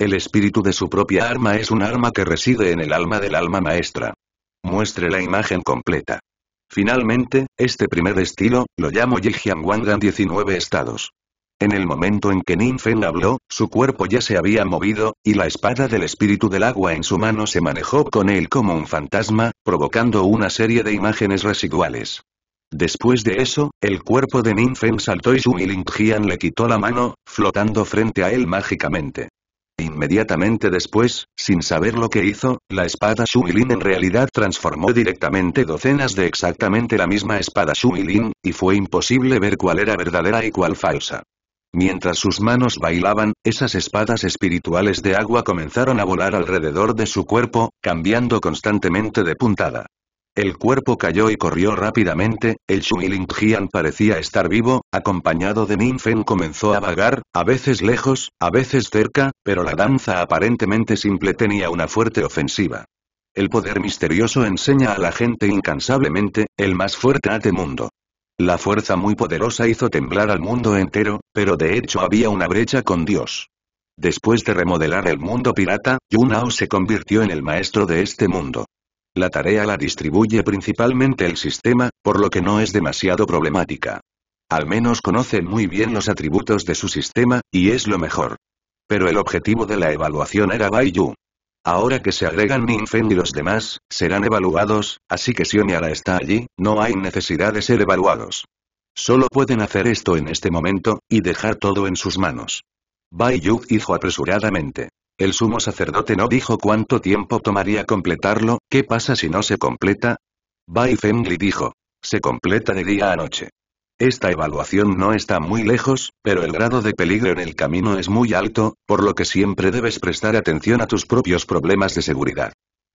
El espíritu de su propia arma es un arma que reside en el alma del alma maestra. Muestre la imagen completa. Finalmente, este primer estilo, lo llamo Yijian Wangan 19 estados. En el momento en que Feng habló, su cuerpo ya se había movido, y la espada del espíritu del agua en su mano se manejó con él como un fantasma, provocando una serie de imágenes residuales. Después de eso, el cuerpo de Ninfen saltó y Shui Jian le quitó la mano, flotando frente a él mágicamente. Inmediatamente después, sin saber lo que hizo, la espada Shuilin en realidad transformó directamente docenas de exactamente la misma espada Lin, y fue imposible ver cuál era verdadera y cuál falsa. Mientras sus manos bailaban, esas espadas espirituales de agua comenzaron a volar alrededor de su cuerpo, cambiando constantemente de puntada. El cuerpo cayó y corrió rápidamente, el Shuilingjian parecía estar vivo, acompañado de Ninfen comenzó a vagar, a veces lejos, a veces cerca, pero la danza aparentemente simple tenía una fuerte ofensiva. El poder misterioso enseña a la gente incansablemente, el más fuerte ate mundo. La fuerza muy poderosa hizo temblar al mundo entero, pero de hecho había una brecha con Dios. Después de remodelar el mundo pirata, Yunao se convirtió en el maestro de este mundo. La tarea la distribuye principalmente el sistema, por lo que no es demasiado problemática. Al menos conoce muy bien los atributos de su sistema, y es lo mejor. Pero el objetivo de la evaluación era Baiyu. Ahora que se agregan Ninfen y los demás, serán evaluados, así que si Oniara está allí, no hay necesidad de ser evaluados. Solo pueden hacer esto en este momento, y dejar todo en sus manos. Baiyu Yu dijo apresuradamente. El sumo sacerdote no dijo cuánto tiempo tomaría completarlo, ¿qué pasa si no se completa? Bai Fengli dijo. Se completa de día a noche. Esta evaluación no está muy lejos, pero el grado de peligro en el camino es muy alto, por lo que siempre debes prestar atención a tus propios problemas de seguridad.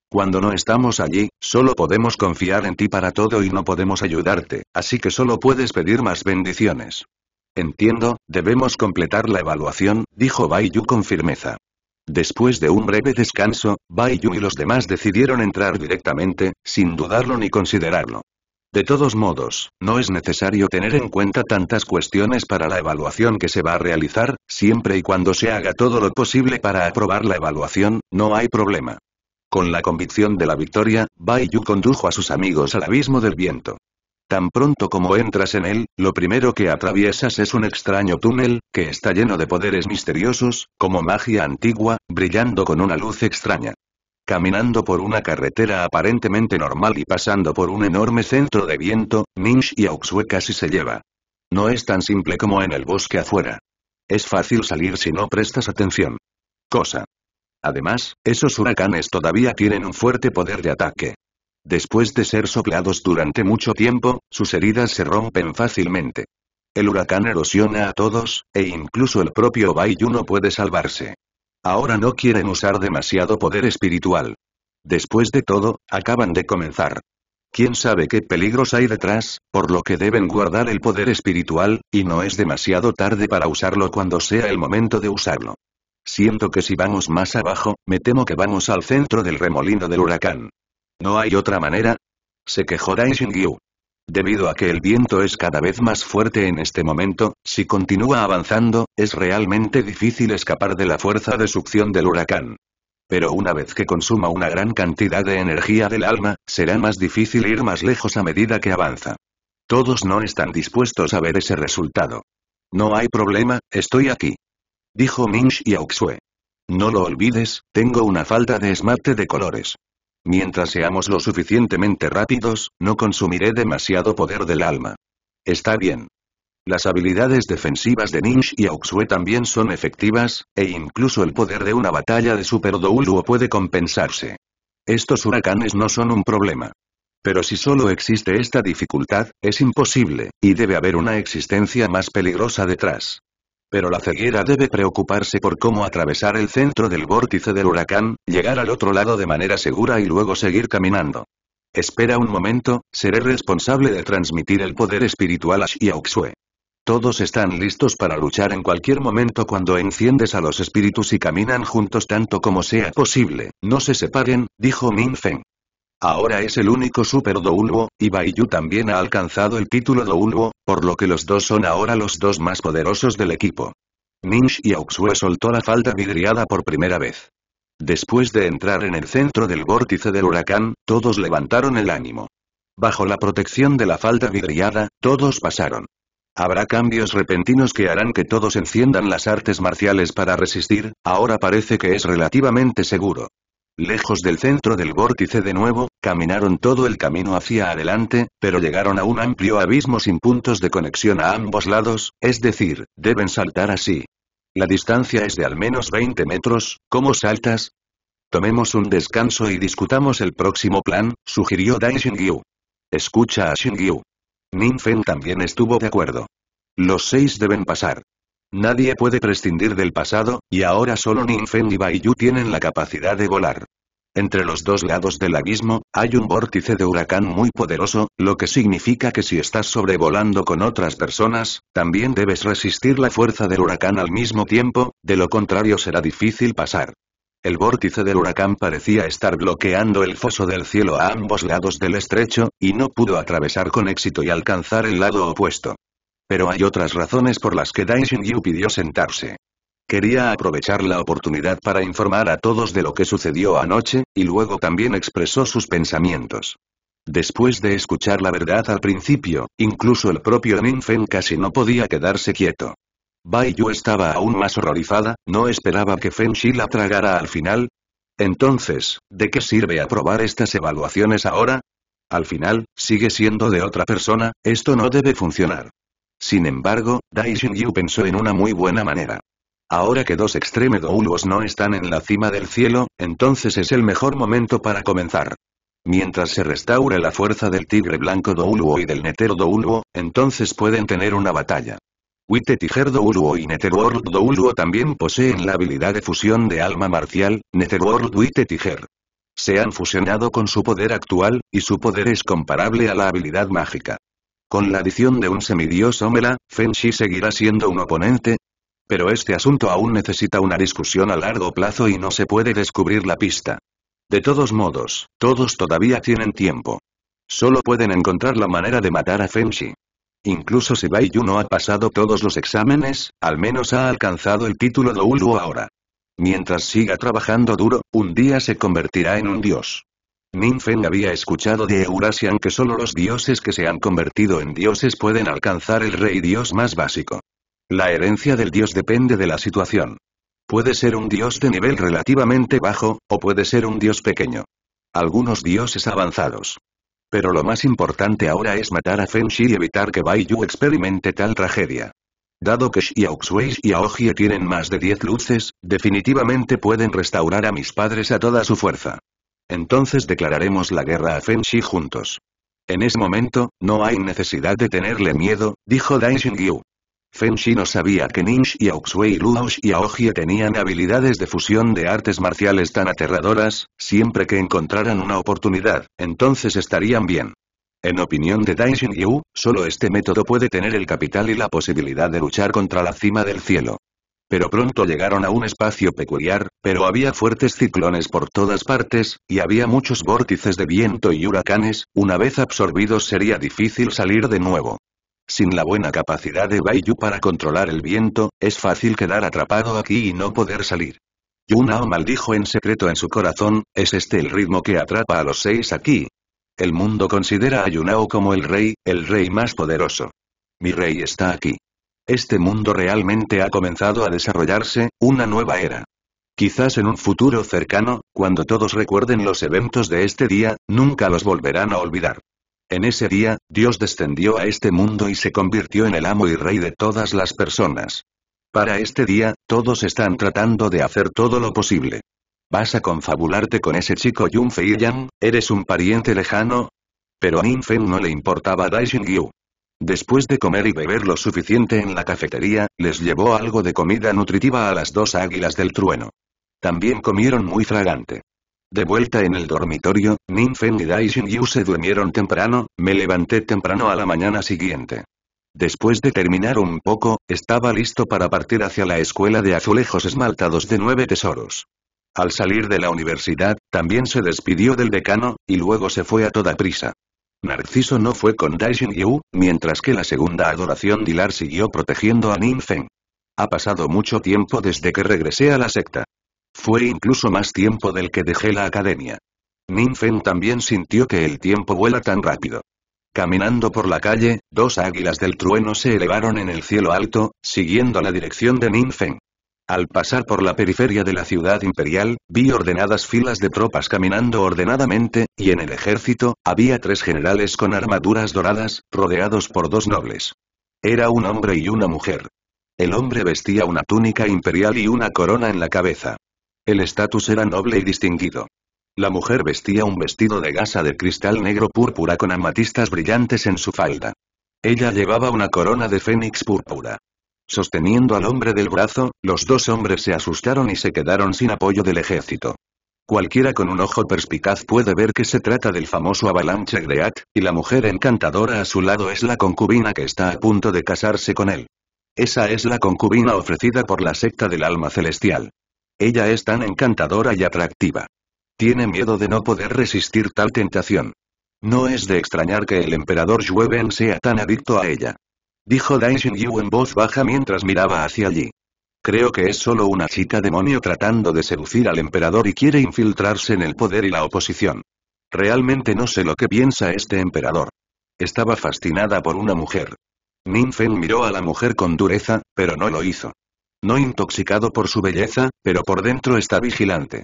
Cuando no estamos allí, solo podemos confiar en ti para todo y no podemos ayudarte, así que solo puedes pedir más bendiciones. Entiendo, debemos completar la evaluación, dijo Bai Yu con firmeza. Después de un breve descanso, Bai Yu y los demás decidieron entrar directamente, sin dudarlo ni considerarlo. De todos modos, no es necesario tener en cuenta tantas cuestiones para la evaluación que se va a realizar, siempre y cuando se haga todo lo posible para aprobar la evaluación, no hay problema. Con la convicción de la victoria, Bai Yu condujo a sus amigos al abismo del viento. Tan pronto como entras en él, lo primero que atraviesas es un extraño túnel, que está lleno de poderes misteriosos, como magia antigua, brillando con una luz extraña. Caminando por una carretera aparentemente normal y pasando por un enorme centro de viento, Minch y Auxue casi se lleva. No es tan simple como en el bosque afuera. Es fácil salir si no prestas atención. Cosa. Además, esos huracanes todavía tienen un fuerte poder de ataque. Después de ser soplados durante mucho tiempo, sus heridas se rompen fácilmente. El huracán erosiona a todos, e incluso el propio Bai no puede salvarse. Ahora no quieren usar demasiado poder espiritual. Después de todo, acaban de comenzar. ¿Quién sabe qué peligros hay detrás, por lo que deben guardar el poder espiritual, y no es demasiado tarde para usarlo cuando sea el momento de usarlo. Siento que si vamos más abajo, me temo que vamos al centro del remolino del huracán. No hay otra manera. Se quejó daishin Yu. Debido a que el viento es cada vez más fuerte en este momento, si continúa avanzando, es realmente difícil escapar de la fuerza de succión del huracán. Pero una vez que consuma una gran cantidad de energía del alma, será más difícil ir más lejos a medida que avanza. Todos no están dispuestos a ver ese resultado. No hay problema, estoy aquí. Dijo Ming y Auxue. No lo olvides, tengo una falta de esmate de colores. Mientras seamos lo suficientemente rápidos, no consumiré demasiado poder del alma. Está bien. Las habilidades defensivas de Ninsh y Auxue también son efectivas, e incluso el poder de una batalla de Super Douluo puede compensarse. Estos huracanes no son un problema. Pero si solo existe esta dificultad, es imposible, y debe haber una existencia más peligrosa detrás. Pero la ceguera debe preocuparse por cómo atravesar el centro del vórtice del huracán, llegar al otro lado de manera segura y luego seguir caminando. Espera un momento, seré responsable de transmitir el poder espiritual a Xiaoxue. Todos están listos para luchar en cualquier momento cuando enciendes a los espíritus y caminan juntos tanto como sea posible, no se separen, dijo Min Feng. Ahora es el único Super Douluo, y Baiyu también ha alcanzado el título Douluo, por lo que los dos son ahora los dos más poderosos del equipo. Ninch y Auxue soltó la falda vidriada por primera vez. Después de entrar en el centro del vórtice del huracán, todos levantaron el ánimo. Bajo la protección de la falda vidriada, todos pasaron. Habrá cambios repentinos que harán que todos enciendan las artes marciales para resistir, ahora parece que es relativamente seguro. Lejos del centro del vórtice de nuevo, caminaron todo el camino hacia adelante, pero llegaron a un amplio abismo sin puntos de conexión a ambos lados, es decir, deben saltar así. La distancia es de al menos 20 metros, ¿cómo saltas? Tomemos un descanso y discutamos el próximo plan, sugirió Dai Xingyu. Escucha a Xingyu. Feng también estuvo de acuerdo. Los seis deben pasar. Nadie puede prescindir del pasado, y ahora solo Ninfen y Baiyu tienen la capacidad de volar. Entre los dos lados del abismo, hay un vórtice de huracán muy poderoso, lo que significa que si estás sobrevolando con otras personas, también debes resistir la fuerza del huracán al mismo tiempo, de lo contrario será difícil pasar. El vórtice del huracán parecía estar bloqueando el foso del cielo a ambos lados del estrecho, y no pudo atravesar con éxito y alcanzar el lado opuesto. Pero hay otras razones por las que Daishin Yu pidió sentarse. Quería aprovechar la oportunidad para informar a todos de lo que sucedió anoche, y luego también expresó sus pensamientos. Después de escuchar la verdad al principio, incluso el propio Ninfen casi no podía quedarse quieto. Bai Yu estaba aún más horrorizada, no esperaba que Feng Shi la tragara al final. Entonces, ¿de qué sirve aprobar estas evaluaciones ahora? Al final, sigue siendo de otra persona, esto no debe funcionar. Sin embargo, Dai Yu pensó en una muy buena manera. Ahora que dos extreme douluos no están en la cima del cielo, entonces es el mejor momento para comenzar. Mientras se restaure la fuerza del tigre blanco Douluo y del netero Douluo, entonces pueden tener una batalla. Wite Tiger Douluo y Netherworld Douluo también poseen la habilidad de fusión de alma marcial, Netherworld Wite Tiger. Se han fusionado con su poder actual, y su poder es comparable a la habilidad mágica. Con la adición de un semidios Omela, Feng seguirá siendo un oponente, pero este asunto aún necesita una discusión a largo plazo y no se puede descubrir la pista. De todos modos, todos todavía tienen tiempo. Solo pueden encontrar la manera de matar a Fenshi. Incluso si Bai Yu no ha pasado todos los exámenes, al menos ha alcanzado el título de Ulu ahora. Mientras siga trabajando duro, un día se convertirá en un dios. Feng había escuchado de Eurasian que solo los dioses que se han convertido en dioses pueden alcanzar el rey dios más básico. La herencia del dios depende de la situación. Puede ser un dios de nivel relativamente bajo, o puede ser un dios pequeño. Algunos dioses avanzados. Pero lo más importante ahora es matar a Feng Shi y evitar que Bai Yu experimente tal tragedia. Dado que Shi y Aojie tienen más de 10 luces, definitivamente pueden restaurar a mis padres a toda su fuerza. Entonces declararemos la guerra a Feng Shi juntos. En ese momento, no hay necesidad de tenerle miedo, dijo Daishin Feng Shi no sabía que Ninsh y Auxwei Luo y Aogie tenían habilidades de fusión de artes marciales tan aterradoras, siempre que encontraran una oportunidad, entonces estarían bien. En opinión de Dai Yu, solo este método puede tener el capital y la posibilidad de luchar contra la cima del cielo pero pronto llegaron a un espacio peculiar, pero había fuertes ciclones por todas partes, y había muchos vórtices de viento y huracanes, una vez absorbidos sería difícil salir de nuevo. Sin la buena capacidad de Baiyu para controlar el viento, es fácil quedar atrapado aquí y no poder salir. Yunao maldijo en secreto en su corazón, ¿es este el ritmo que atrapa a los seis aquí? El mundo considera a Yunao como el rey, el rey más poderoso. Mi rey está aquí. Este mundo realmente ha comenzado a desarrollarse, una nueva era. Quizás en un futuro cercano, cuando todos recuerden los eventos de este día, nunca los volverán a olvidar. En ese día, Dios descendió a este mundo y se convirtió en el amo y rey de todas las personas. Para este día, todos están tratando de hacer todo lo posible. ¿Vas a confabularte con ese chico Yun Fei Yang? ¿Eres un pariente lejano? Pero a Ninfen no le importaba Daishin Yu. Después de comer y beber lo suficiente en la cafetería, les llevó algo de comida nutritiva a las dos águilas del trueno. También comieron muy fragante. De vuelta en el dormitorio, Ninfen y Daishin Yu se durmieron temprano, me levanté temprano a la mañana siguiente. Después de terminar un poco, estaba listo para partir hacia la escuela de azulejos esmaltados de nueve tesoros. Al salir de la universidad, también se despidió del decano, y luego se fue a toda prisa. Narciso no fue con Daishin Yu, mientras que la segunda adoración Dilar siguió protegiendo a Nin Feng. Ha pasado mucho tiempo desde que regresé a la secta. Fue incluso más tiempo del que dejé la academia. Nin Feng también sintió que el tiempo vuela tan rápido. Caminando por la calle, dos águilas del trueno se elevaron en el cielo alto, siguiendo la dirección de Nin Feng. Al pasar por la periferia de la ciudad imperial, vi ordenadas filas de tropas caminando ordenadamente, y en el ejército, había tres generales con armaduras doradas, rodeados por dos nobles. Era un hombre y una mujer. El hombre vestía una túnica imperial y una corona en la cabeza. El estatus era noble y distinguido. La mujer vestía un vestido de gasa de cristal negro púrpura con amatistas brillantes en su falda. Ella llevaba una corona de fénix púrpura. Sosteniendo al hombre del brazo, los dos hombres se asustaron y se quedaron sin apoyo del ejército. Cualquiera con un ojo perspicaz puede ver que se trata del famoso avalanche Great, y la mujer encantadora a su lado es la concubina que está a punto de casarse con él. Esa es la concubina ofrecida por la secta del alma celestial. Ella es tan encantadora y atractiva. Tiene miedo de no poder resistir tal tentación. No es de extrañar que el emperador Jueven sea tan adicto a ella dijo Daishin Yu en voz baja mientras miraba hacia allí. Creo que es solo una chica demonio tratando de seducir al emperador y quiere infiltrarse en el poder y la oposición. Realmente no sé lo que piensa este emperador. Estaba fascinada por una mujer. Feng miró a la mujer con dureza, pero no lo hizo. No intoxicado por su belleza, pero por dentro está vigilante.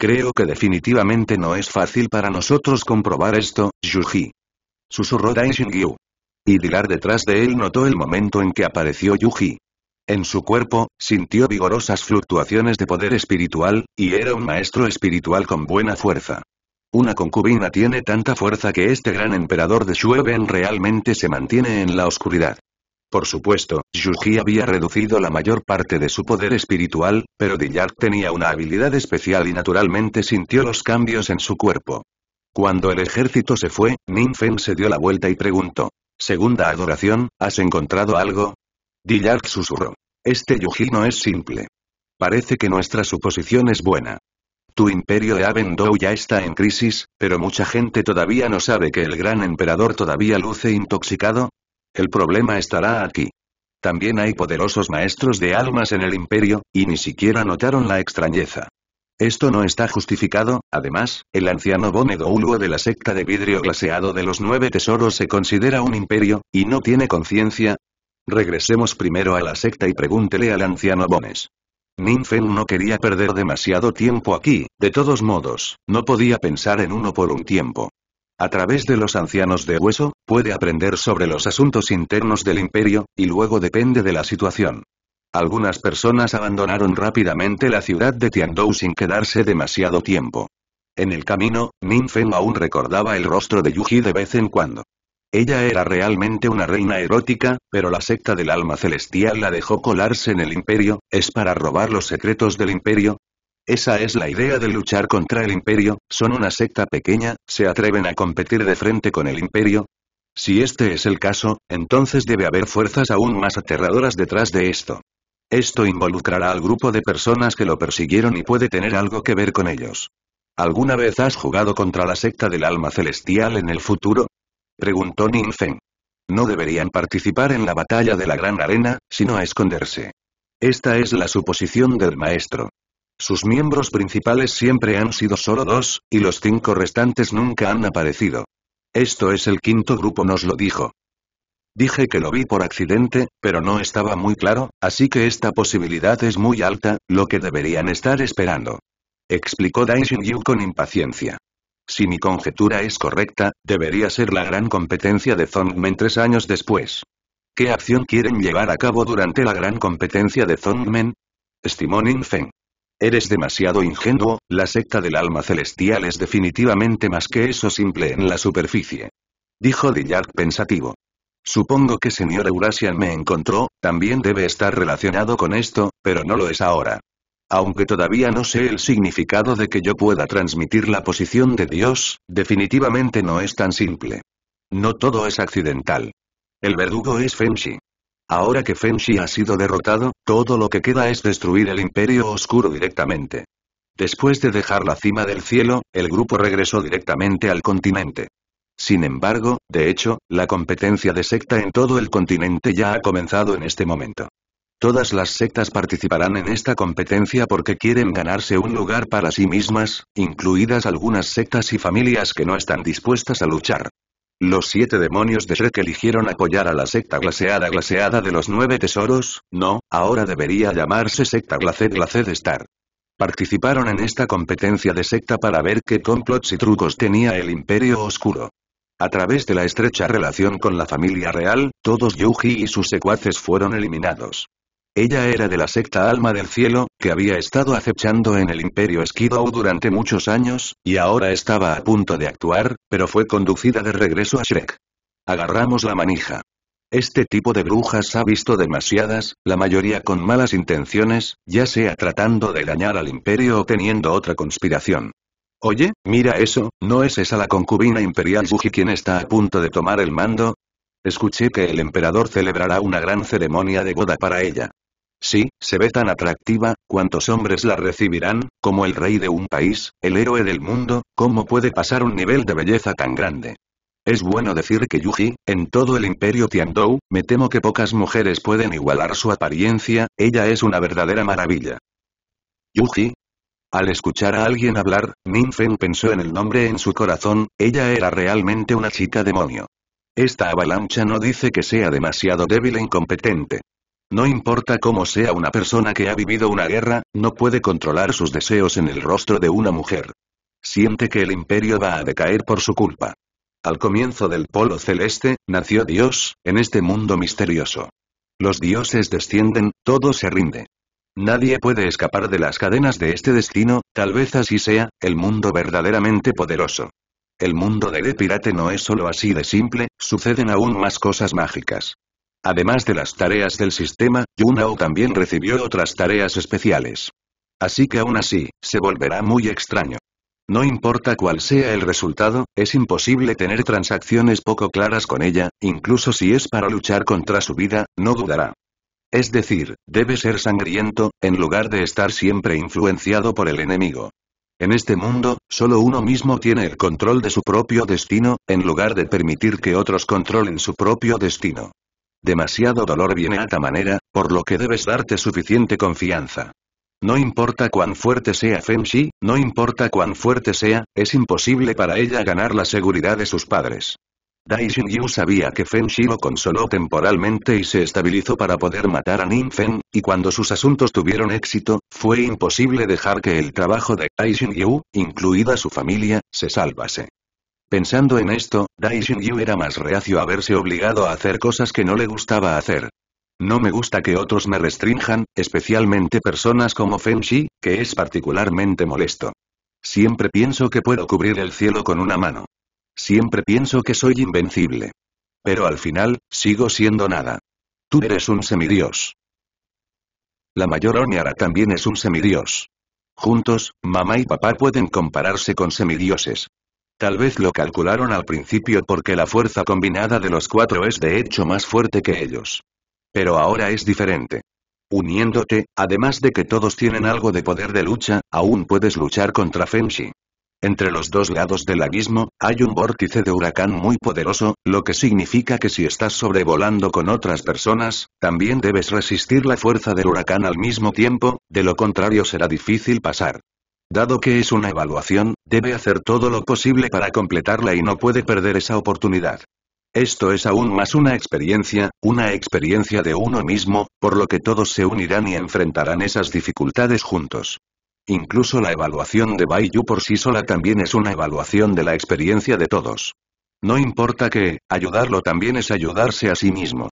Creo que definitivamente no es fácil para nosotros comprobar esto, Yuji. Susurró Daishin Yu y Dilar detrás de él notó el momento en que apareció Yuji. En su cuerpo, sintió vigorosas fluctuaciones de poder espiritual, y era un maestro espiritual con buena fuerza. Una concubina tiene tanta fuerza que este gran emperador de Shueben realmente se mantiene en la oscuridad. Por supuesto, Yuji había reducido la mayor parte de su poder espiritual, pero Dillard tenía una habilidad especial y naturalmente sintió los cambios en su cuerpo. Cuando el ejército se fue, Ninfen se dio la vuelta y preguntó. Segunda adoración, ¿has encontrado algo? Dillard susurró. Este Yuji no es simple. Parece que nuestra suposición es buena. Tu imperio de Avendou ya está en crisis, pero mucha gente todavía no sabe que el gran emperador todavía luce intoxicado. El problema estará aquí. También hay poderosos maestros de almas en el imperio, y ni siquiera notaron la extrañeza. Esto no está justificado, además, el anciano Bone Ulgo de la secta de vidrio glaseado de los nueve tesoros se considera un imperio, y no tiene conciencia. Regresemos primero a la secta y pregúntele al anciano Bones. Ninfen no quería perder demasiado tiempo aquí, de todos modos, no podía pensar en uno por un tiempo. A través de los ancianos de hueso, puede aprender sobre los asuntos internos del imperio, y luego depende de la situación. Algunas personas abandonaron rápidamente la ciudad de Tiandou sin quedarse demasiado tiempo. En el camino, Feng aún recordaba el rostro de Yuji de vez en cuando. Ella era realmente una reina erótica, pero la secta del alma celestial la dejó colarse en el imperio, ¿es para robar los secretos del imperio? Esa es la idea de luchar contra el imperio, son una secta pequeña, se atreven a competir de frente con el imperio. Si este es el caso, entonces debe haber fuerzas aún más aterradoras detrás de esto. Esto involucrará al grupo de personas que lo persiguieron y puede tener algo que ver con ellos. ¿Alguna vez has jugado contra la secta del alma celestial en el futuro? Preguntó Feng. No deberían participar en la batalla de la gran arena, sino a esconderse. Esta es la suposición del maestro. Sus miembros principales siempre han sido solo dos, y los cinco restantes nunca han aparecido. Esto es el quinto grupo, nos lo dijo. Dije que lo vi por accidente, pero no estaba muy claro, así que esta posibilidad es muy alta, lo que deberían estar esperando. Explicó Daishin Yu con impaciencia. Si mi conjetura es correcta, debería ser la gran competencia de Zongmen tres años después. ¿Qué acción quieren llevar a cabo durante la gran competencia de Zongmen? Estimó Feng. Eres demasiado ingenuo, la secta del alma celestial es definitivamente más que eso simple en la superficie. Dijo Diyar pensativo. Supongo que Señor Eurasian me encontró, también debe estar relacionado con esto, pero no lo es ahora. Aunque todavía no sé el significado de que yo pueda transmitir la posición de Dios, definitivamente no es tan simple. No todo es accidental. El verdugo es Fenshi. Ahora que Fenshi ha sido derrotado, todo lo que queda es destruir el Imperio Oscuro directamente. Después de dejar la cima del cielo, el grupo regresó directamente al continente. Sin embargo, de hecho, la competencia de secta en todo el continente ya ha comenzado en este momento. Todas las sectas participarán en esta competencia porque quieren ganarse un lugar para sí mismas, incluidas algunas sectas y familias que no están dispuestas a luchar. Los siete demonios de Shrek eligieron apoyar a la secta glaseada glaseada de los nueve tesoros, no, ahora debería llamarse secta glaced glaced star. Participaron en esta competencia de secta para ver qué complots y trucos tenía el Imperio Oscuro. A través de la estrecha relación con la familia real, todos Yuji y sus secuaces fueron eliminados. Ella era de la secta Alma del Cielo, que había estado acechando en el Imperio Skidou durante muchos años, y ahora estaba a punto de actuar, pero fue conducida de regreso a Shrek. Agarramos la manija. Este tipo de brujas ha visto demasiadas, la mayoría con malas intenciones, ya sea tratando de dañar al imperio o teniendo otra conspiración. Oye, mira eso, ¿no es esa la concubina imperial Yuji quien está a punto de tomar el mando? Escuché que el emperador celebrará una gran ceremonia de boda para ella. Sí, se ve tan atractiva, ¿cuántos hombres la recibirán? Como el rey de un país, el héroe del mundo, ¿cómo puede pasar un nivel de belleza tan grande? Es bueno decir que Yuji, en todo el imperio Tiandou, me temo que pocas mujeres pueden igualar su apariencia, ella es una verdadera maravilla. Yuji, al escuchar a alguien hablar, Feng pensó en el nombre en su corazón, ella era realmente una chica demonio. Esta avalancha no dice que sea demasiado débil e incompetente. No importa cómo sea una persona que ha vivido una guerra, no puede controlar sus deseos en el rostro de una mujer. Siente que el imperio va a decaer por su culpa. Al comienzo del polo celeste, nació Dios, en este mundo misterioso. Los dioses descienden, todo se rinde. Nadie puede escapar de las cadenas de este destino, tal vez así sea, el mundo verdaderamente poderoso. El mundo de The Pirate no es solo así de simple, suceden aún más cosas mágicas. Además de las tareas del sistema, Yunao también recibió otras tareas especiales. Así que aún así, se volverá muy extraño. No importa cuál sea el resultado, es imposible tener transacciones poco claras con ella, incluso si es para luchar contra su vida, no dudará. Es decir, debe ser sangriento, en lugar de estar siempre influenciado por el enemigo. En este mundo, solo uno mismo tiene el control de su propio destino, en lugar de permitir que otros controlen su propio destino. Demasiado dolor viene a ta manera, por lo que debes darte suficiente confianza. No importa cuán fuerte sea Feng Shi, no importa cuán fuerte sea, es imposible para ella ganar la seguridad de sus padres. Daishin Yu sabía que Feng Shi lo consoló temporalmente y se estabilizó para poder matar a Nin Feng, y cuando sus asuntos tuvieron éxito, fue imposible dejar que el trabajo de Daishin Yu, incluida su familia, se salvase. Pensando en esto, Daishin Yu era más reacio a verse obligado a hacer cosas que no le gustaba hacer. No me gusta que otros me restrinjan, especialmente personas como Feng Shi, que es particularmente molesto. Siempre pienso que puedo cubrir el cielo con una mano. Siempre pienso que soy invencible. Pero al final, sigo siendo nada. Tú eres un semidios. La mayor Oniara también es un semidios. Juntos, mamá y papá pueden compararse con semidioses. Tal vez lo calcularon al principio porque la fuerza combinada de los cuatro es de hecho más fuerte que ellos. Pero ahora es diferente. Uniéndote, además de que todos tienen algo de poder de lucha, aún puedes luchar contra Fenshi. Entre los dos lados del abismo, hay un vórtice de huracán muy poderoso, lo que significa que si estás sobrevolando con otras personas, también debes resistir la fuerza del huracán al mismo tiempo, de lo contrario será difícil pasar. Dado que es una evaluación, debe hacer todo lo posible para completarla y no puede perder esa oportunidad. Esto es aún más una experiencia, una experiencia de uno mismo, por lo que todos se unirán y enfrentarán esas dificultades juntos. Incluso la evaluación de Bai por sí sola también es una evaluación de la experiencia de todos. No importa que, ayudarlo también es ayudarse a sí mismo.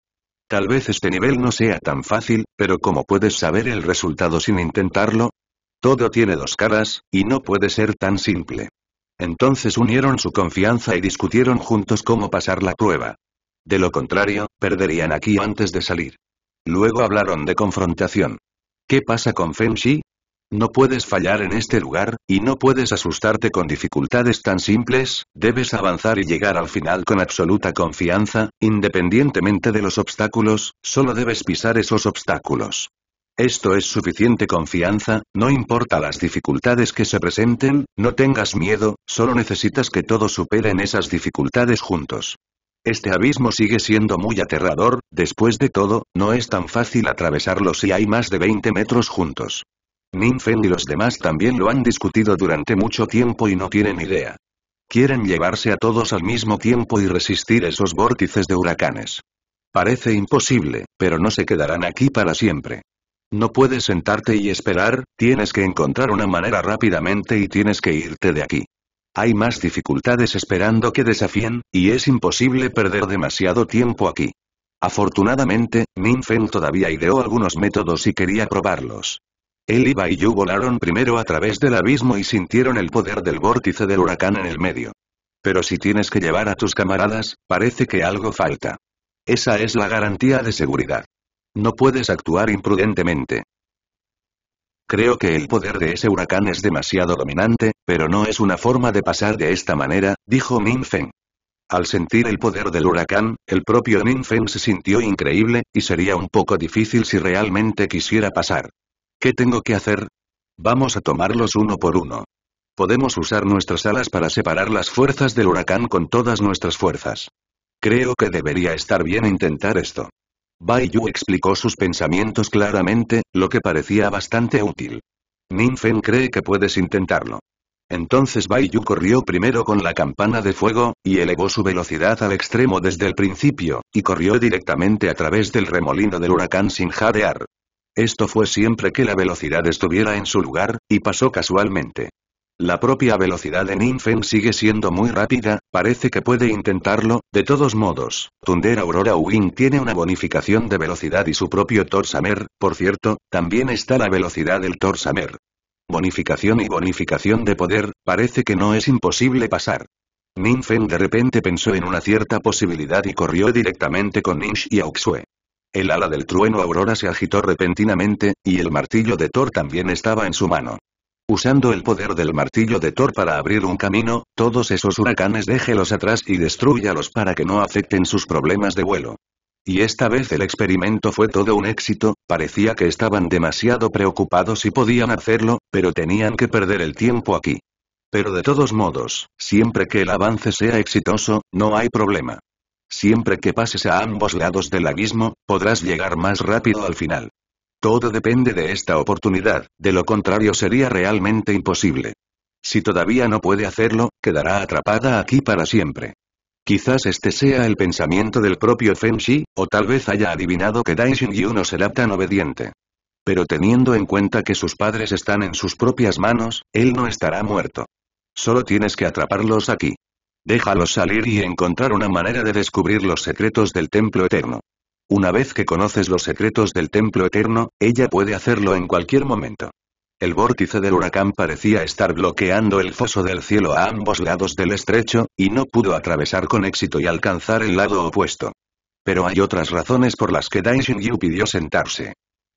Tal vez este nivel no sea tan fácil, pero ¿cómo puedes saber el resultado sin intentarlo? Todo tiene dos caras, y no puede ser tan simple. Entonces unieron su confianza y discutieron juntos cómo pasar la prueba. De lo contrario, perderían aquí antes de salir. Luego hablaron de confrontación. ¿Qué pasa con Feng Shi? No puedes fallar en este lugar, y no puedes asustarte con dificultades tan simples, debes avanzar y llegar al final con absoluta confianza, independientemente de los obstáculos, solo debes pisar esos obstáculos. Esto es suficiente confianza, no importa las dificultades que se presenten, no tengas miedo, solo necesitas que todos superen esas dificultades juntos. Este abismo sigue siendo muy aterrador, después de todo, no es tan fácil atravesarlo si hay más de 20 metros juntos. Ninfen y los demás también lo han discutido durante mucho tiempo y no tienen idea. Quieren llevarse a todos al mismo tiempo y resistir esos vórtices de huracanes. Parece imposible, pero no se quedarán aquí para siempre. No puedes sentarte y esperar, tienes que encontrar una manera rápidamente y tienes que irte de aquí. Hay más dificultades esperando que desafíen, y es imposible perder demasiado tiempo aquí. Afortunadamente, Ninfen todavía ideó algunos métodos y quería probarlos. Él y Yu volaron primero a través del abismo y sintieron el poder del vórtice del huracán en el medio. Pero si tienes que llevar a tus camaradas, parece que algo falta. Esa es la garantía de seguridad. No puedes actuar imprudentemente. Creo que el poder de ese huracán es demasiado dominante, pero no es una forma de pasar de esta manera, dijo Min Feng. Al sentir el poder del huracán, el propio Min Feng se sintió increíble, y sería un poco difícil si realmente quisiera pasar. ¿Qué tengo que hacer? Vamos a tomarlos uno por uno. Podemos usar nuestras alas para separar las fuerzas del huracán con todas nuestras fuerzas. Creo que debería estar bien intentar esto. Bai Yu explicó sus pensamientos claramente, lo que parecía bastante útil. Ninfen cree que puedes intentarlo. Entonces Bai Yu corrió primero con la campana de fuego, y elevó su velocidad al extremo desde el principio, y corrió directamente a través del remolino del huracán sin jadear. Esto fue siempre que la velocidad estuviera en su lugar, y pasó casualmente. La propia velocidad de Ninfen sigue siendo muy rápida, parece que puede intentarlo, de todos modos, Thunder Aurora Wing tiene una bonificación de velocidad y su propio Torsamer, por cierto, también está la velocidad del Torsamer. Bonificación y bonificación de poder, parece que no es imposible pasar. Ninfen de repente pensó en una cierta posibilidad y corrió directamente con Ninsh y Auxue. El ala del trueno Aurora se agitó repentinamente, y el martillo de Thor también estaba en su mano. Usando el poder del martillo de Thor para abrir un camino, todos esos huracanes déjelos atrás y destruyalos para que no afecten sus problemas de vuelo. Y esta vez el experimento fue todo un éxito, parecía que estaban demasiado preocupados y podían hacerlo, pero tenían que perder el tiempo aquí. Pero de todos modos, siempre que el avance sea exitoso, no hay problema. Siempre que pases a ambos lados del abismo, podrás llegar más rápido al final. Todo depende de esta oportunidad, de lo contrario sería realmente imposible. Si todavía no puede hacerlo, quedará atrapada aquí para siempre. Quizás este sea el pensamiento del propio Feng Shi, o tal vez haya adivinado que Daishin Yu no será tan obediente. Pero teniendo en cuenta que sus padres están en sus propias manos, él no estará muerto. Solo tienes que atraparlos aquí. Déjalos salir y encontrar una manera de descubrir los secretos del templo eterno. Una vez que conoces los secretos del templo eterno, ella puede hacerlo en cualquier momento. El vórtice del huracán parecía estar bloqueando el foso del cielo a ambos lados del estrecho, y no pudo atravesar con éxito y alcanzar el lado opuesto. Pero hay otras razones por las que Daishin Yu pidió sentarse.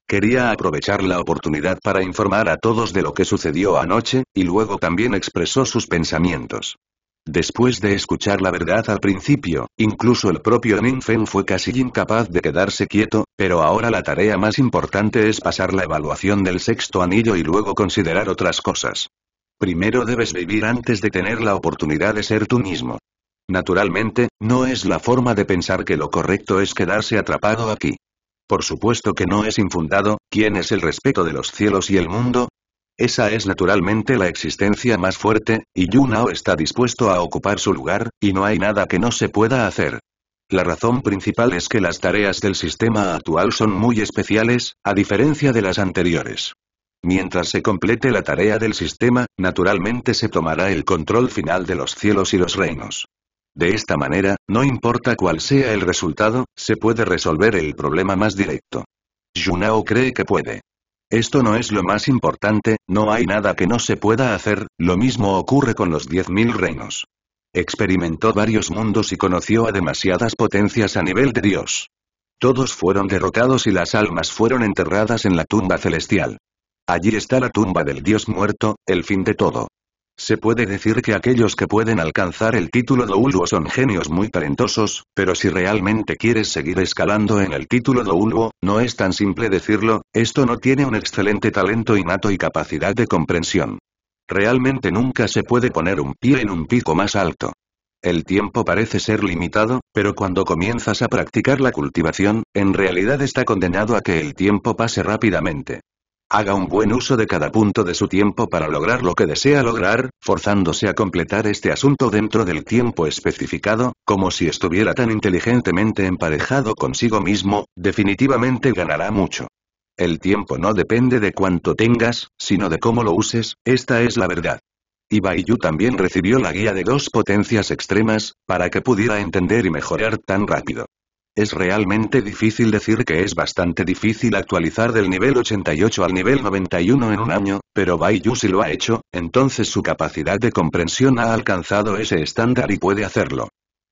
Quería aprovechar la oportunidad para informar a todos de lo que sucedió anoche, y luego también expresó sus pensamientos. Después de escuchar la verdad al principio, incluso el propio Ninfen fue casi incapaz de quedarse quieto, pero ahora la tarea más importante es pasar la evaluación del sexto anillo y luego considerar otras cosas. Primero debes vivir antes de tener la oportunidad de ser tú mismo. Naturalmente, no es la forma de pensar que lo correcto es quedarse atrapado aquí. Por supuesto que no es infundado, ¿quién es el respeto de los cielos y el mundo? Esa es naturalmente la existencia más fuerte, y Yunao está dispuesto a ocupar su lugar, y no hay nada que no se pueda hacer. La razón principal es que las tareas del sistema actual son muy especiales, a diferencia de las anteriores. Mientras se complete la tarea del sistema, naturalmente se tomará el control final de los cielos y los reinos. De esta manera, no importa cuál sea el resultado, se puede resolver el problema más directo. Yunao cree que puede. Esto no es lo más importante, no hay nada que no se pueda hacer, lo mismo ocurre con los mil reinos. Experimentó varios mundos y conoció a demasiadas potencias a nivel de Dios. Todos fueron derrotados y las almas fueron enterradas en la tumba celestial. Allí está la tumba del Dios muerto, el fin de todo. Se puede decir que aquellos que pueden alcanzar el título de Ulvo son genios muy talentosos, pero si realmente quieres seguir escalando en el título de Ulvo, no es tan simple decirlo, esto no tiene un excelente talento innato y capacidad de comprensión. Realmente nunca se puede poner un pie en un pico más alto. El tiempo parece ser limitado, pero cuando comienzas a practicar la cultivación, en realidad está condenado a que el tiempo pase rápidamente haga un buen uso de cada punto de su tiempo para lograr lo que desea lograr, forzándose a completar este asunto dentro del tiempo especificado, como si estuviera tan inteligentemente emparejado consigo mismo, definitivamente ganará mucho. El tiempo no depende de cuánto tengas, sino de cómo lo uses, esta es la verdad. Y Baiyu también recibió la guía de dos potencias extremas, para que pudiera entender y mejorar tan rápido. Es realmente difícil decir que es bastante difícil actualizar del nivel 88 al nivel 91 en un año, pero Bai si lo ha hecho, entonces su capacidad de comprensión ha alcanzado ese estándar y puede hacerlo.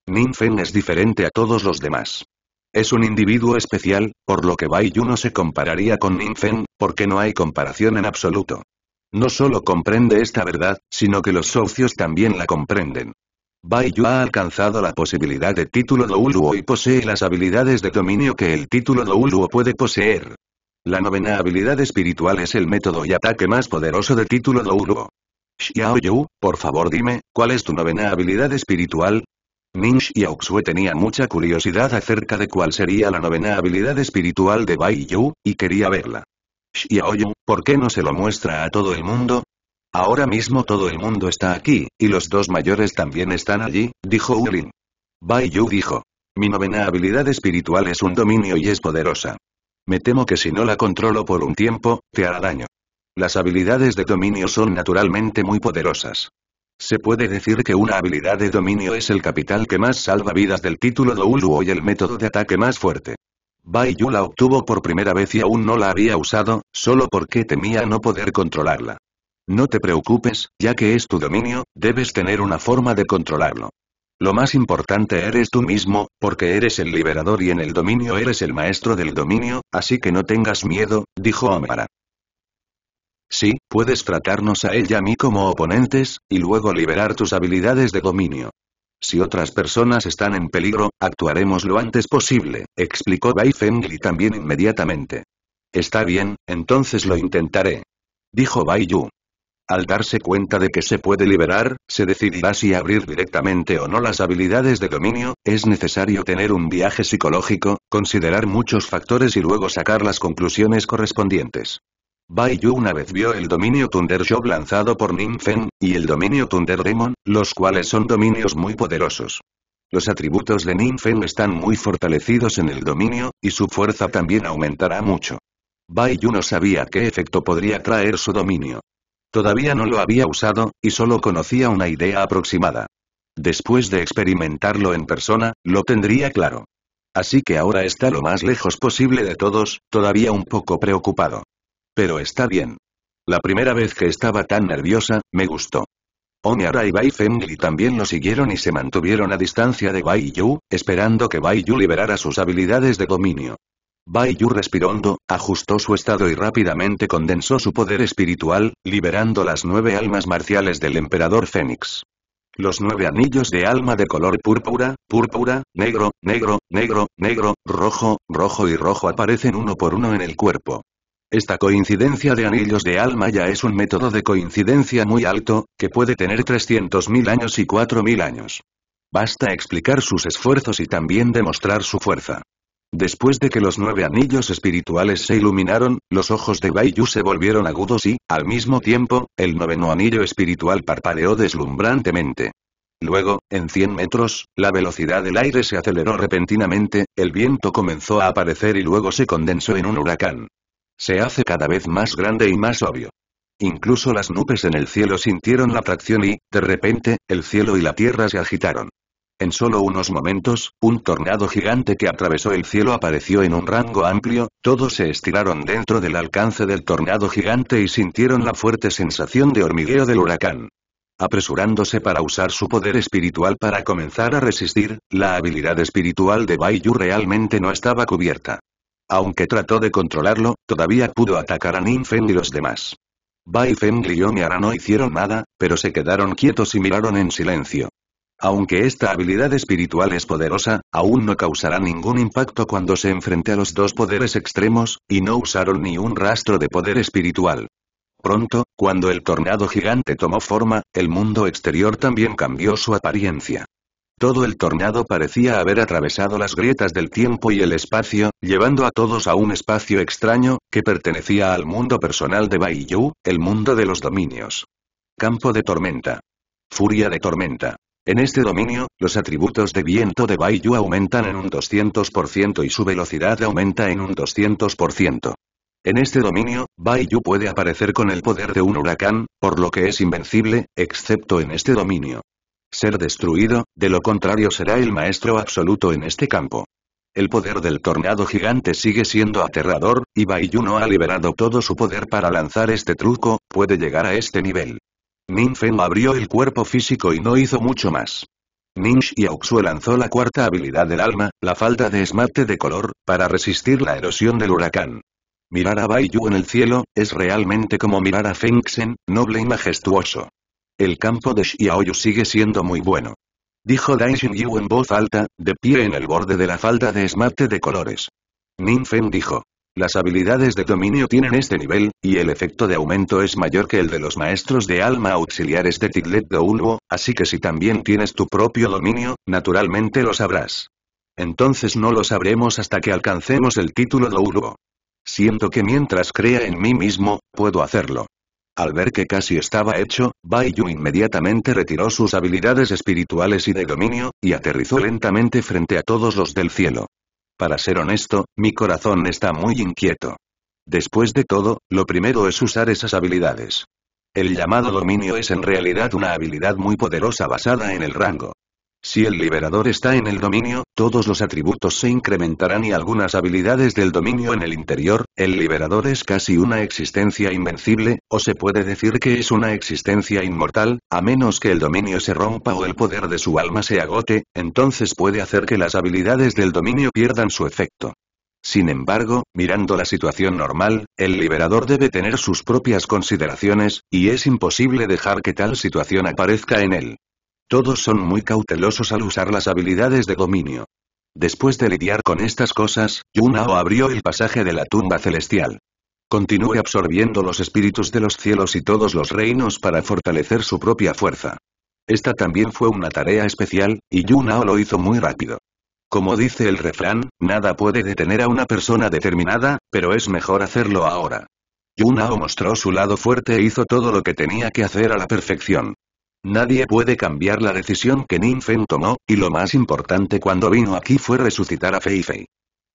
Ninfen es diferente a todos los demás. Es un individuo especial, por lo que Bai no se compararía con Ninfen, porque no hay comparación en absoluto. No solo comprende esta verdad, sino que los socios también la comprenden. Bai Yu ha alcanzado la posibilidad de título Douluo y posee las habilidades de dominio que el título Douluo puede poseer. La novena habilidad espiritual es el método y ataque más poderoso de título Douluo. Xiao Yu, por favor dime, ¿cuál es tu novena habilidad espiritual? Ning Xiaoxue tenía mucha curiosidad acerca de cuál sería la novena habilidad espiritual de Bai Yu, y quería verla. Xiao Yu, ¿por qué no se lo muestra a todo el mundo? Ahora mismo todo el mundo está aquí, y los dos mayores también están allí, dijo Ulin. Bai Yu dijo. Mi novena habilidad espiritual es un dominio y es poderosa. Me temo que si no la controlo por un tiempo, te hará daño. Las habilidades de dominio son naturalmente muy poderosas. Se puede decir que una habilidad de dominio es el capital que más salva vidas del título Douluo y el método de ataque más fuerte. Bai Yu la obtuvo por primera vez y aún no la había usado, solo porque temía no poder controlarla. No te preocupes, ya que es tu dominio, debes tener una forma de controlarlo. Lo más importante eres tú mismo, porque eres el liberador y en el dominio eres el maestro del dominio, así que no tengas miedo, dijo Amara. Sí, puedes tratarnos a ella a mí como oponentes, y luego liberar tus habilidades de dominio. Si otras personas están en peligro, actuaremos lo antes posible, explicó Bai Fengli también inmediatamente. Está bien, entonces lo intentaré. Dijo Bai Yu. Al darse cuenta de que se puede liberar, se decidirá si abrir directamente o no las habilidades de dominio, es necesario tener un viaje psicológico, considerar muchos factores y luego sacar las conclusiones correspondientes. Bai Yu una vez vio el dominio Thunder Job lanzado por Ninfen, y el dominio Thunder Demon, los cuales son dominios muy poderosos. Los atributos de Ninfen están muy fortalecidos en el dominio, y su fuerza también aumentará mucho. Bai Yu no sabía qué efecto podría traer su dominio. Todavía no lo había usado, y solo conocía una idea aproximada. Después de experimentarlo en persona, lo tendría claro. Así que ahora está lo más lejos posible de todos, todavía un poco preocupado. Pero está bien. La primera vez que estaba tan nerviosa, me gustó. Onyara y Bai Fengli también lo siguieron y se mantuvieron a distancia de Bai Yu, esperando que Bai Yu liberara sus habilidades de dominio. Bai respirando, ajustó su estado y rápidamente condensó su poder espiritual, liberando las nueve almas marciales del emperador Fénix. Los nueve anillos de alma de color púrpura, púrpura, negro, negro, negro, negro, rojo, rojo y rojo aparecen uno por uno en el cuerpo. Esta coincidencia de anillos de alma ya es un método de coincidencia muy alto, que puede tener 300.000 años y 4.000 años. Basta explicar sus esfuerzos y también demostrar su fuerza. Después de que los nueve anillos espirituales se iluminaron, los ojos de Bai se volvieron agudos y, al mismo tiempo, el noveno anillo espiritual parpadeó deslumbrantemente. Luego, en 100 metros, la velocidad del aire se aceleró repentinamente, el viento comenzó a aparecer y luego se condensó en un huracán. Se hace cada vez más grande y más obvio. Incluso las nubes en el cielo sintieron la atracción y, de repente, el cielo y la tierra se agitaron. En solo unos momentos, un tornado gigante que atravesó el cielo apareció en un rango amplio, todos se estiraron dentro del alcance del tornado gigante y sintieron la fuerte sensación de hormigueo del huracán. Apresurándose para usar su poder espiritual para comenzar a resistir, la habilidad espiritual de Bai Yu realmente no estaba cubierta. Aunque trató de controlarlo, todavía pudo atacar a Ninfen y los demás. Bai Feng, y Yomiara no hicieron nada, pero se quedaron quietos y miraron en silencio. Aunque esta habilidad espiritual es poderosa, aún no causará ningún impacto cuando se enfrente a los dos poderes extremos, y no usaron ni un rastro de poder espiritual. Pronto, cuando el tornado gigante tomó forma, el mundo exterior también cambió su apariencia. Todo el tornado parecía haber atravesado las grietas del tiempo y el espacio, llevando a todos a un espacio extraño, que pertenecía al mundo personal de Baiyu, el mundo de los dominios. Campo de tormenta. Furia de tormenta. En este dominio, los atributos de viento de Baiyu aumentan en un 200% y su velocidad aumenta en un 200%. En este dominio, Baiyu puede aparecer con el poder de un huracán, por lo que es invencible, excepto en este dominio. Ser destruido, de lo contrario será el maestro absoluto en este campo. El poder del tornado gigante sigue siendo aterrador, y Baiyu no ha liberado todo su poder para lanzar este truco, puede llegar a este nivel. Ninfen abrió el cuerpo físico y no hizo mucho más. Ninsh y lanzó la cuarta habilidad del alma, la falta de esmate de color, para resistir la erosión del huracán. Mirar a Bai en el cielo, es realmente como mirar a Fengxen, noble y majestuoso. El campo de Xiaoyu sigue siendo muy bueno. Dijo Dai Yu en voz alta, de pie en el borde de la falda de esmate de colores. Ninfen dijo. Las habilidades de dominio tienen este nivel, y el efecto de aumento es mayor que el de los maestros de alma auxiliares de Tiglet de así que si también tienes tu propio dominio, naturalmente lo sabrás. Entonces no lo sabremos hasta que alcancemos el título de Siento que mientras crea en mí mismo, puedo hacerlo. Al ver que casi estaba hecho, Baiyu inmediatamente retiró sus habilidades espirituales y de dominio, y aterrizó lentamente frente a todos los del cielo. Para ser honesto, mi corazón está muy inquieto. Después de todo, lo primero es usar esas habilidades. El llamado dominio es en realidad una habilidad muy poderosa basada en el rango. Si el liberador está en el dominio, todos los atributos se incrementarán y algunas habilidades del dominio en el interior, el liberador es casi una existencia invencible, o se puede decir que es una existencia inmortal, a menos que el dominio se rompa o el poder de su alma se agote, entonces puede hacer que las habilidades del dominio pierdan su efecto. Sin embargo, mirando la situación normal, el liberador debe tener sus propias consideraciones, y es imposible dejar que tal situación aparezca en él. Todos son muy cautelosos al usar las habilidades de dominio. Después de lidiar con estas cosas, Yunao abrió el pasaje de la tumba celestial. Continúe absorbiendo los espíritus de los cielos y todos los reinos para fortalecer su propia fuerza. Esta también fue una tarea especial, y Yunao lo hizo muy rápido. Como dice el refrán, nada puede detener a una persona determinada, pero es mejor hacerlo ahora. Yunao mostró su lado fuerte e hizo todo lo que tenía que hacer a la perfección. Nadie puede cambiar la decisión que Ninfen tomó, y lo más importante cuando vino aquí fue resucitar a Feifei.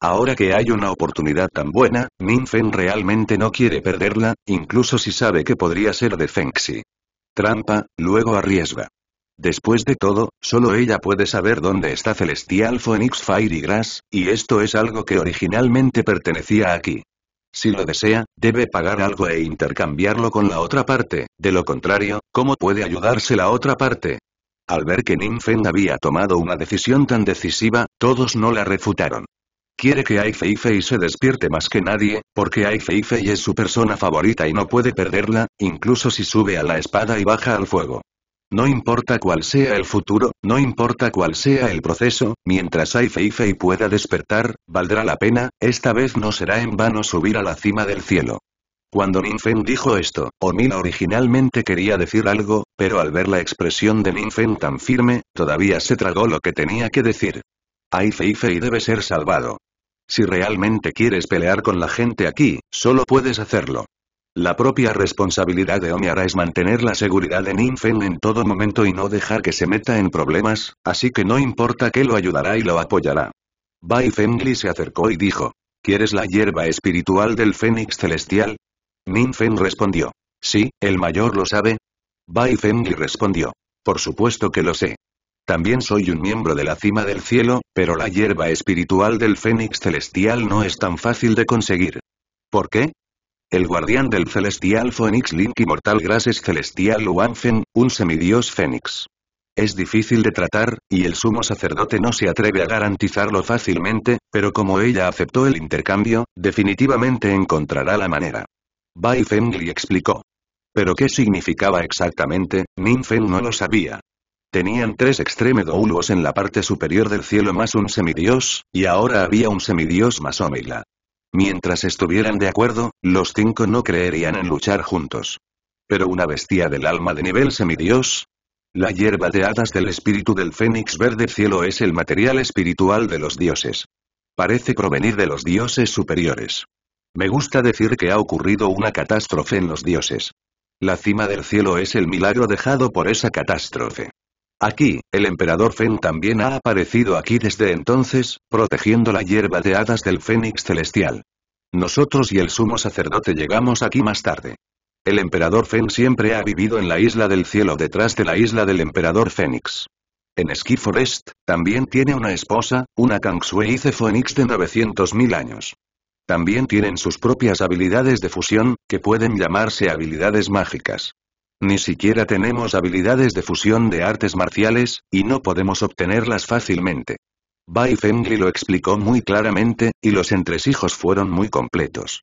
Ahora que hay una oportunidad tan buena, Ninfen realmente no quiere perderla, incluso si sabe que podría ser de Fengxi. Trampa, luego arriesga. Después de todo, solo ella puede saber dónde está Celestial Phoenix Fire y Grass, y esto es algo que originalmente pertenecía aquí. Si lo desea, debe pagar algo e intercambiarlo con la otra parte, de lo contrario, ¿cómo puede ayudarse la otra parte? Al ver que Ninfen había tomado una decisión tan decisiva, todos no la refutaron. Quiere que Aifei se despierte más que nadie, porque Aifei es su persona favorita y no puede perderla, incluso si sube a la espada y baja al fuego. No importa cuál sea el futuro, no importa cuál sea el proceso, mientras hay y pueda despertar, valdrá la pena, esta vez no será en vano subir a la cima del cielo. Cuando Ninfen dijo esto, Omina originalmente quería decir algo, pero al ver la expresión de Ninfen tan firme, todavía se tragó lo que tenía que decir. Hay y debe ser salvado. Si realmente quieres pelear con la gente aquí, solo puedes hacerlo. La propia responsabilidad de Omiara es mantener la seguridad de Ninfen en todo momento y no dejar que se meta en problemas, así que no importa que lo ayudará y lo apoyará. Bai Fengli se acercó y dijo, ¿quieres la hierba espiritual del Fénix Celestial? Ninfen respondió, sí, el mayor lo sabe. Bai Fengli respondió, por supuesto que lo sé. También soy un miembro de la cima del cielo, pero la hierba espiritual del Fénix Celestial no es tan fácil de conseguir. ¿Por qué? El guardián del celestial Phoenix Link mortal gracias Celestial Wanfen, un semidios Fénix. Es difícil de tratar, y el sumo sacerdote no se atreve a garantizarlo fácilmente, pero como ella aceptó el intercambio, definitivamente encontrará la manera. Bai Fengli explicó. Pero qué significaba exactamente, Ninfen no lo sabía. Tenían tres extremedoulos en la parte superior del cielo más un semidios, y ahora había un semidios más Omega. Mientras estuvieran de acuerdo, los cinco no creerían en luchar juntos. Pero una bestia del alma de nivel semidios. La hierba de hadas del espíritu del fénix verde cielo es el material espiritual de los dioses. Parece provenir de los dioses superiores. Me gusta decir que ha ocurrido una catástrofe en los dioses. La cima del cielo es el milagro dejado por esa catástrofe. Aquí, el emperador Fen también ha aparecido aquí desde entonces, protegiendo la hierba de hadas del Fénix Celestial. Nosotros y el sumo sacerdote llegamos aquí más tarde. El emperador Fen siempre ha vivido en la isla del cielo detrás de la isla del emperador Fénix. En Ski Forest, también tiene una esposa, una y Fénix de 900.000 años. También tienen sus propias habilidades de fusión, que pueden llamarse habilidades mágicas. Ni siquiera tenemos habilidades de fusión de artes marciales, y no podemos obtenerlas fácilmente. Bai Fengli lo explicó muy claramente, y los entresijos fueron muy completos.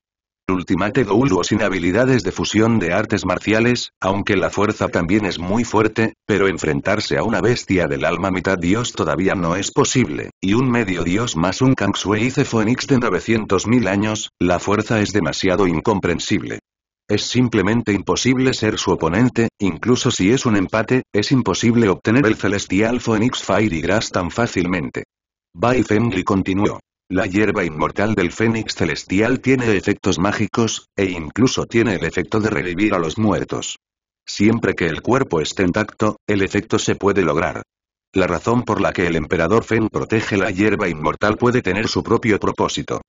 Ultimate Douluo sin habilidades de fusión de artes marciales, aunque la fuerza también es muy fuerte, pero enfrentarse a una bestia del alma mitad dios todavía no es posible, y un medio dios más un Kangsue y Phoenix de 900.000 años, la fuerza es demasiado incomprensible. Es simplemente imposible ser su oponente, incluso si es un empate, es imposible obtener el celestial Phoenix Fire y Grass tan fácilmente. Bai Fengli continuó. La hierba inmortal del Fénix Celestial tiene efectos mágicos, e incluso tiene el efecto de revivir a los muertos. Siempre que el cuerpo esté intacto, el efecto se puede lograr. La razón por la que el emperador Fen protege la hierba inmortal puede tener su propio propósito.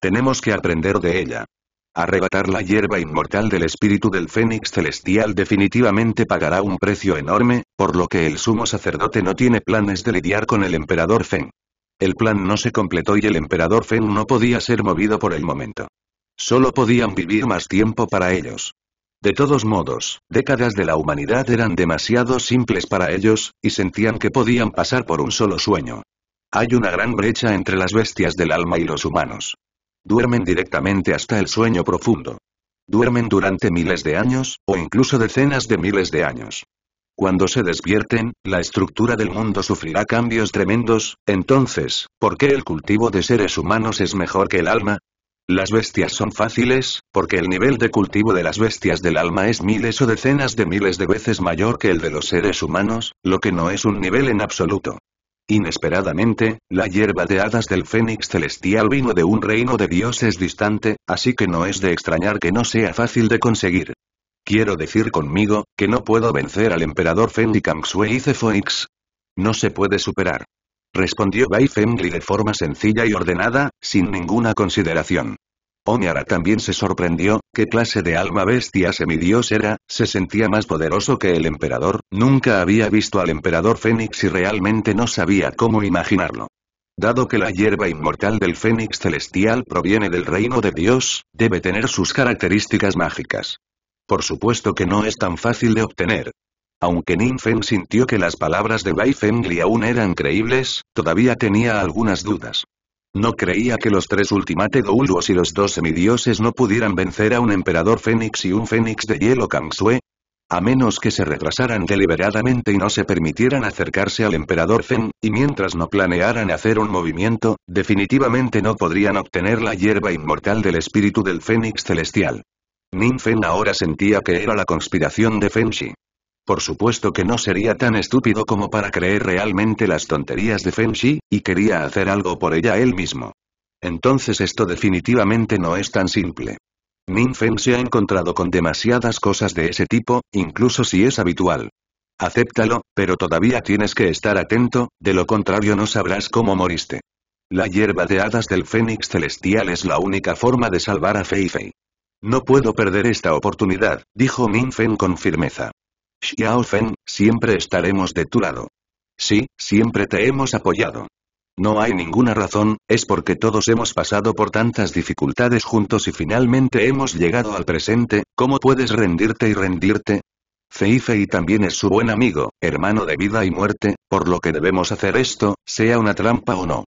Tenemos que aprender de ella. Arrebatar la hierba inmortal del espíritu del Fénix Celestial definitivamente pagará un precio enorme, por lo que el sumo sacerdote no tiene planes de lidiar con el emperador Feng. El plan no se completó y el emperador Fen no podía ser movido por el momento. Solo podían vivir más tiempo para ellos. De todos modos, décadas de la humanidad eran demasiado simples para ellos, y sentían que podían pasar por un solo sueño. Hay una gran brecha entre las bestias del alma y los humanos. Duermen directamente hasta el sueño profundo. Duermen durante miles de años, o incluso decenas de miles de años. Cuando se despierten, la estructura del mundo sufrirá cambios tremendos, entonces, ¿por qué el cultivo de seres humanos es mejor que el alma? Las bestias son fáciles, porque el nivel de cultivo de las bestias del alma es miles o decenas de miles de veces mayor que el de los seres humanos, lo que no es un nivel en absoluto. Inesperadamente, la hierba de hadas del fénix celestial vino de un reino de dioses distante, así que no es de extrañar que no sea fácil de conseguir. Quiero decir conmigo, que no puedo vencer al emperador Fendikamsue y No se puede superar. Respondió Bai de forma sencilla y ordenada, sin ninguna consideración. Oniara también se sorprendió, qué clase de alma bestia semidios era, se sentía más poderoso que el emperador, nunca había visto al emperador Fénix y realmente no sabía cómo imaginarlo. Dado que la hierba inmortal del Fénix celestial proviene del reino de Dios, debe tener sus características mágicas. Por supuesto que no es tan fácil de obtener, aunque Ninfen sintió que las palabras de Bai Fengli aún eran creíbles, todavía tenía algunas dudas. No creía que los tres Ultimate y los dos semidioses no pudieran vencer a un emperador fénix y un fénix de hielo Kangsue. A menos que se retrasaran deliberadamente y no se permitieran acercarse al emperador Fen, y mientras no planearan hacer un movimiento, definitivamente no podrían obtener la hierba inmortal del espíritu del fénix celestial. Nin Fen ahora sentía que era la conspiración de Shi. Por supuesto que no sería tan estúpido como para creer realmente las tonterías de Feng Shi, y quería hacer algo por ella él mismo. Entonces esto definitivamente no es tan simple. Min Feng se ha encontrado con demasiadas cosas de ese tipo, incluso si es habitual. Acéptalo, pero todavía tienes que estar atento, de lo contrario no sabrás cómo moriste. La hierba de hadas del fénix celestial es la única forma de salvar a Feifei. Fei. No puedo perder esta oportunidad, dijo Min Fen con firmeza. Xiao Feng, siempre estaremos de tu lado. Sí, siempre te hemos apoyado. No hay ninguna razón, es porque todos hemos pasado por tantas dificultades juntos y finalmente hemos llegado al presente, ¿cómo puedes rendirte y rendirte? Fei Fei también es su buen amigo, hermano de vida y muerte, por lo que debemos hacer esto, sea una trampa o no.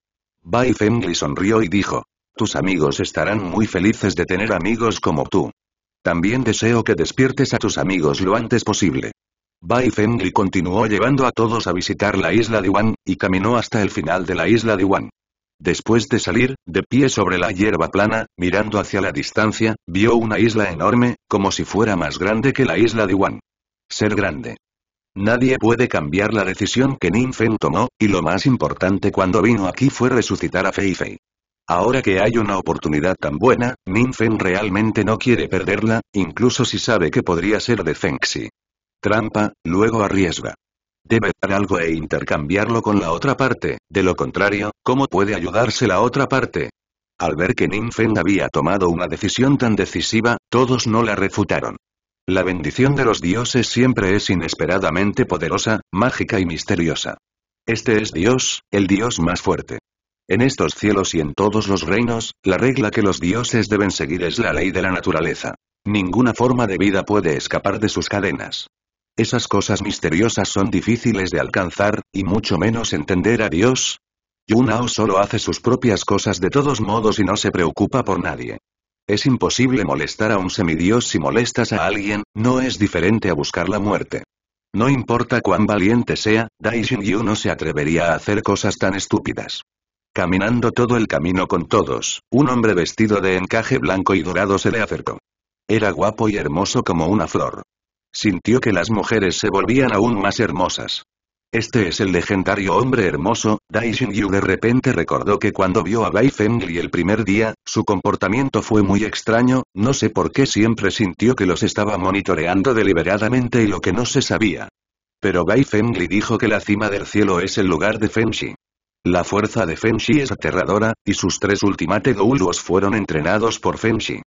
Bai Li sonrió y dijo. Tus amigos estarán muy felices de tener amigos como tú. También deseo que despiertes a tus amigos lo antes posible. Bai Fengli continuó llevando a todos a visitar la isla de Wan, y caminó hasta el final de la isla de Wan. Después de salir, de pie sobre la hierba plana, mirando hacia la distancia, vio una isla enorme, como si fuera más grande que la isla de Wan. Ser grande. Nadie puede cambiar la decisión que Nin Feng tomó, y lo más importante cuando vino aquí fue resucitar a Fei Ahora que hay una oportunidad tan buena, Nin Feng realmente no quiere perderla, incluso si sabe que podría ser de Fengxi trampa, luego arriesga. Debe dar algo e intercambiarlo con la otra parte, de lo contrario, ¿cómo puede ayudarse la otra parte? Al ver que Ninfen había tomado una decisión tan decisiva, todos no la refutaron. La bendición de los dioses siempre es inesperadamente poderosa, mágica y misteriosa. Este es Dios, el Dios más fuerte. En estos cielos y en todos los reinos, la regla que los dioses deben seguir es la ley de la naturaleza. Ninguna forma de vida puede escapar de sus cadenas. Esas cosas misteriosas son difíciles de alcanzar, y mucho menos entender a Dios. Yunao solo hace sus propias cosas de todos modos y no se preocupa por nadie. Es imposible molestar a un semidios si molestas a alguien, no es diferente a buscar la muerte. No importa cuán valiente sea, Daishin Yu no se atrevería a hacer cosas tan estúpidas. Caminando todo el camino con todos, un hombre vestido de encaje blanco y dorado se le acercó. Era guapo y hermoso como una flor, sintió que las mujeres se volvían aún más hermosas. Este es el legendario hombre hermoso, Dai Yu de repente recordó que cuando vio a Bai Fengli el primer día, su comportamiento fue muy extraño, no sé por qué siempre sintió que los estaba monitoreando deliberadamente y lo que no se sabía. Pero Bai Fengli dijo que la cima del cielo es el lugar de Fengshi. La fuerza de Fengshi es aterradora, y sus tres ultimate doulos fueron entrenados por Fengshi.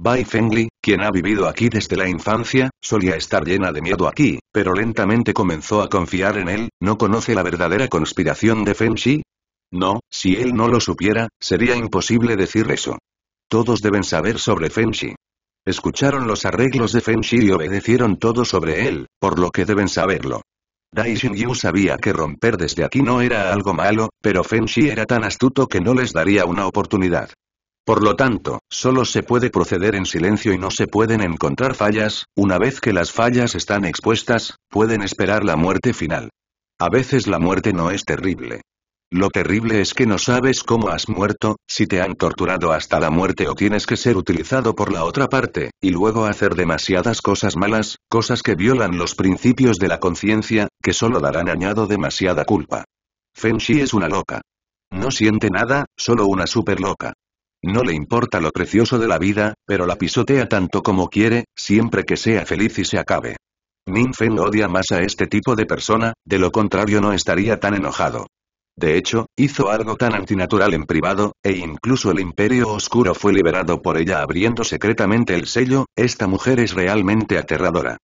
Bai Fengli, quien ha vivido aquí desde la infancia, solía estar llena de miedo aquí, pero lentamente comenzó a confiar en él, ¿no conoce la verdadera conspiración de Feng No, si él no lo supiera, sería imposible decir eso. Todos deben saber sobre Feng Escucharon los arreglos de Feng y obedecieron todo sobre él, por lo que deben saberlo. Dai Yu sabía que romper desde aquí no era algo malo, pero Feng era tan astuto que no les daría una oportunidad. Por lo tanto, solo se puede proceder en silencio y no se pueden encontrar fallas, una vez que las fallas están expuestas, pueden esperar la muerte final. A veces la muerte no es terrible. Lo terrible es que no sabes cómo has muerto, si te han torturado hasta la muerte o tienes que ser utilizado por la otra parte, y luego hacer demasiadas cosas malas, cosas que violan los principios de la conciencia, que solo darán añado demasiada culpa. Feng Shi es una loca. No siente nada, solo una super loca. No le importa lo precioso de la vida, pero la pisotea tanto como quiere, siempre que sea feliz y se acabe. Ninfen odia más a este tipo de persona, de lo contrario no estaría tan enojado. De hecho, hizo algo tan antinatural en privado, e incluso el Imperio Oscuro fue liberado por ella abriendo secretamente el sello, esta mujer es realmente aterradora.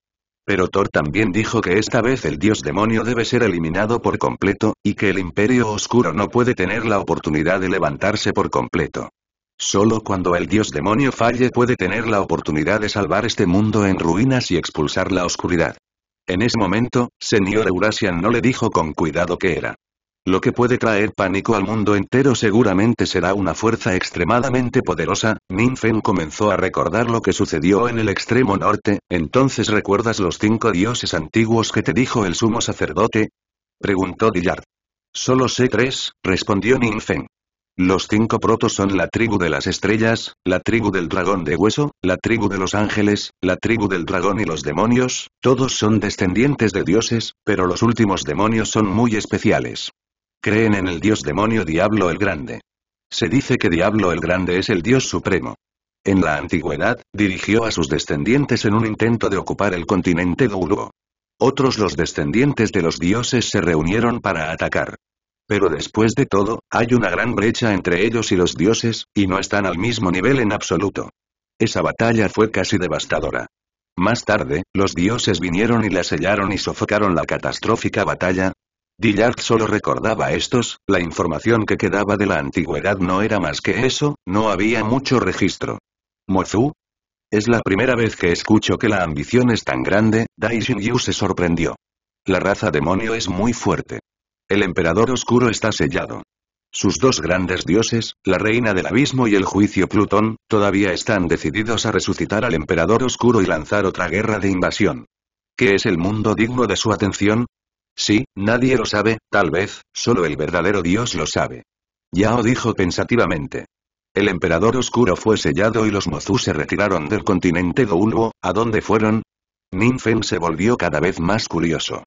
Pero Thor también dijo que esta vez el dios demonio debe ser eliminado por completo, y que el Imperio Oscuro no puede tener la oportunidad de levantarse por completo. Solo cuando el dios demonio falle puede tener la oportunidad de salvar este mundo en ruinas y expulsar la oscuridad. En ese momento, señor Eurasian no le dijo con cuidado qué era. Lo que puede traer pánico al mundo entero seguramente será una fuerza extremadamente poderosa, Ninfen comenzó a recordar lo que sucedió en el extremo norte, entonces recuerdas los cinco dioses antiguos que te dijo el sumo sacerdote? Preguntó Dillard. Solo sé tres, respondió Ninfen. Los cinco protos son la tribu de las estrellas, la tribu del dragón de hueso, la tribu de los ángeles, la tribu del dragón y los demonios, todos son descendientes de dioses, pero los últimos demonios son muy especiales. Creen en el dios demonio Diablo el Grande. Se dice que Diablo el Grande es el dios supremo. En la antigüedad, dirigió a sus descendientes en un intento de ocupar el continente Douluo. Otros los descendientes de los dioses se reunieron para atacar. Pero después de todo, hay una gran brecha entre ellos y los dioses, y no están al mismo nivel en absoluto. Esa batalla fue casi devastadora. Más tarde, los dioses vinieron y la sellaron y sofocaron la catastrófica batalla. Dillard solo recordaba estos, la información que quedaba de la antigüedad no era más que eso, no había mucho registro. Mozu, es la primera vez que escucho que la ambición es tan grande, Daishin Yu se sorprendió. La raza demonio es muy fuerte. El emperador oscuro está sellado. Sus dos grandes dioses, la reina del abismo y el juicio Plutón, todavía están decididos a resucitar al emperador oscuro y lanzar otra guerra de invasión. ¿Qué es el mundo digno de su atención? Sí, nadie lo sabe, tal vez, solo el verdadero dios lo sabe. Yao dijo pensativamente. El emperador oscuro fue sellado y los Mozu se retiraron del continente Ulvo, ¿a dónde fueron? Ninfen se volvió cada vez más curioso.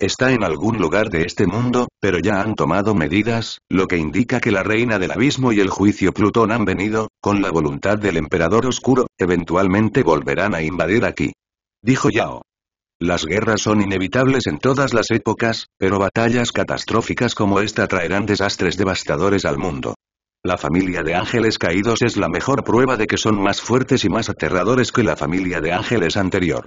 Está en algún lugar de este mundo, pero ya han tomado medidas, lo que indica que la reina del abismo y el juicio Plutón han venido, con la voluntad del emperador oscuro, eventualmente volverán a invadir aquí. Dijo Yao. Las guerras son inevitables en todas las épocas, pero batallas catastróficas como esta traerán desastres devastadores al mundo. La familia de ángeles caídos es la mejor prueba de que son más fuertes y más aterradores que la familia de ángeles anterior.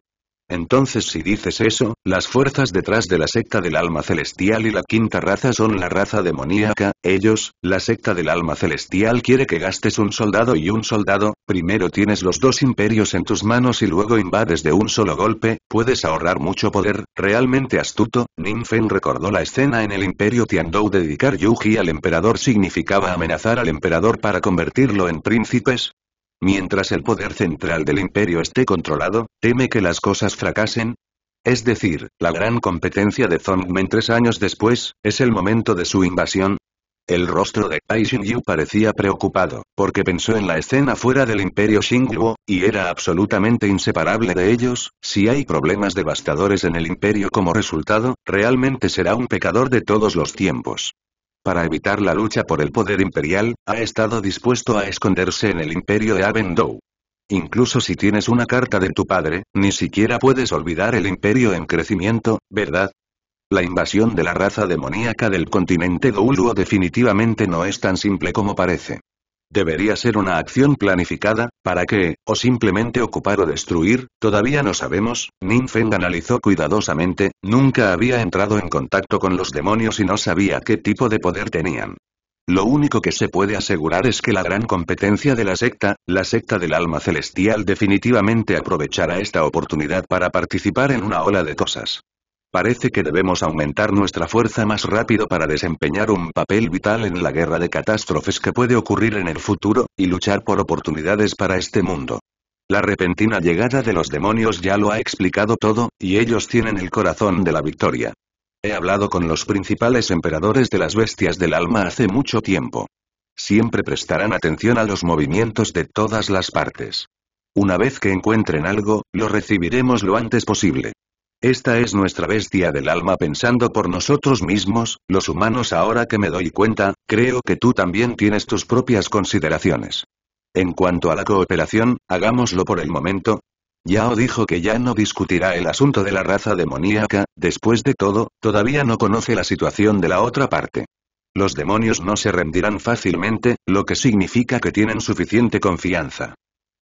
Entonces si dices eso, las fuerzas detrás de la secta del alma celestial y la quinta raza son la raza demoníaca, ellos, la secta del alma celestial quiere que gastes un soldado y un soldado, primero tienes los dos imperios en tus manos y luego invades de un solo golpe, puedes ahorrar mucho poder, realmente astuto, Ninfen recordó la escena en el imperio Tiandou dedicar Yuji al emperador significaba amenazar al emperador para convertirlo en príncipes, Mientras el poder central del imperio esté controlado, teme que las cosas fracasen. Es decir, la gran competencia de Zongmen tres años después, es el momento de su invasión. El rostro de Ai Yu parecía preocupado, porque pensó en la escena fuera del imperio Xingguo, y era absolutamente inseparable de ellos, si hay problemas devastadores en el imperio como resultado, realmente será un pecador de todos los tiempos para evitar la lucha por el poder imperial, ha estado dispuesto a esconderse en el imperio de Avendou. Incluso si tienes una carta de tu padre, ni siquiera puedes olvidar el imperio en crecimiento, ¿verdad? La invasión de la raza demoníaca del continente Douluo definitivamente no es tan simple como parece. Debería ser una acción planificada, para qué, o simplemente ocupar o destruir, todavía no sabemos, Ninfeng analizó cuidadosamente, nunca había entrado en contacto con los demonios y no sabía qué tipo de poder tenían. Lo único que se puede asegurar es que la gran competencia de la secta, la secta del alma celestial definitivamente aprovechará esta oportunidad para participar en una ola de cosas. Parece que debemos aumentar nuestra fuerza más rápido para desempeñar un papel vital en la guerra de catástrofes que puede ocurrir en el futuro, y luchar por oportunidades para este mundo. La repentina llegada de los demonios ya lo ha explicado todo, y ellos tienen el corazón de la victoria. He hablado con los principales emperadores de las bestias del alma hace mucho tiempo. Siempre prestarán atención a los movimientos de todas las partes. Una vez que encuentren algo, lo recibiremos lo antes posible. Esta es nuestra bestia del alma pensando por nosotros mismos, los humanos ahora que me doy cuenta, creo que tú también tienes tus propias consideraciones. En cuanto a la cooperación, hagámoslo por el momento. Yao dijo que ya no discutirá el asunto de la raza demoníaca, después de todo, todavía no conoce la situación de la otra parte. Los demonios no se rendirán fácilmente, lo que significa que tienen suficiente confianza.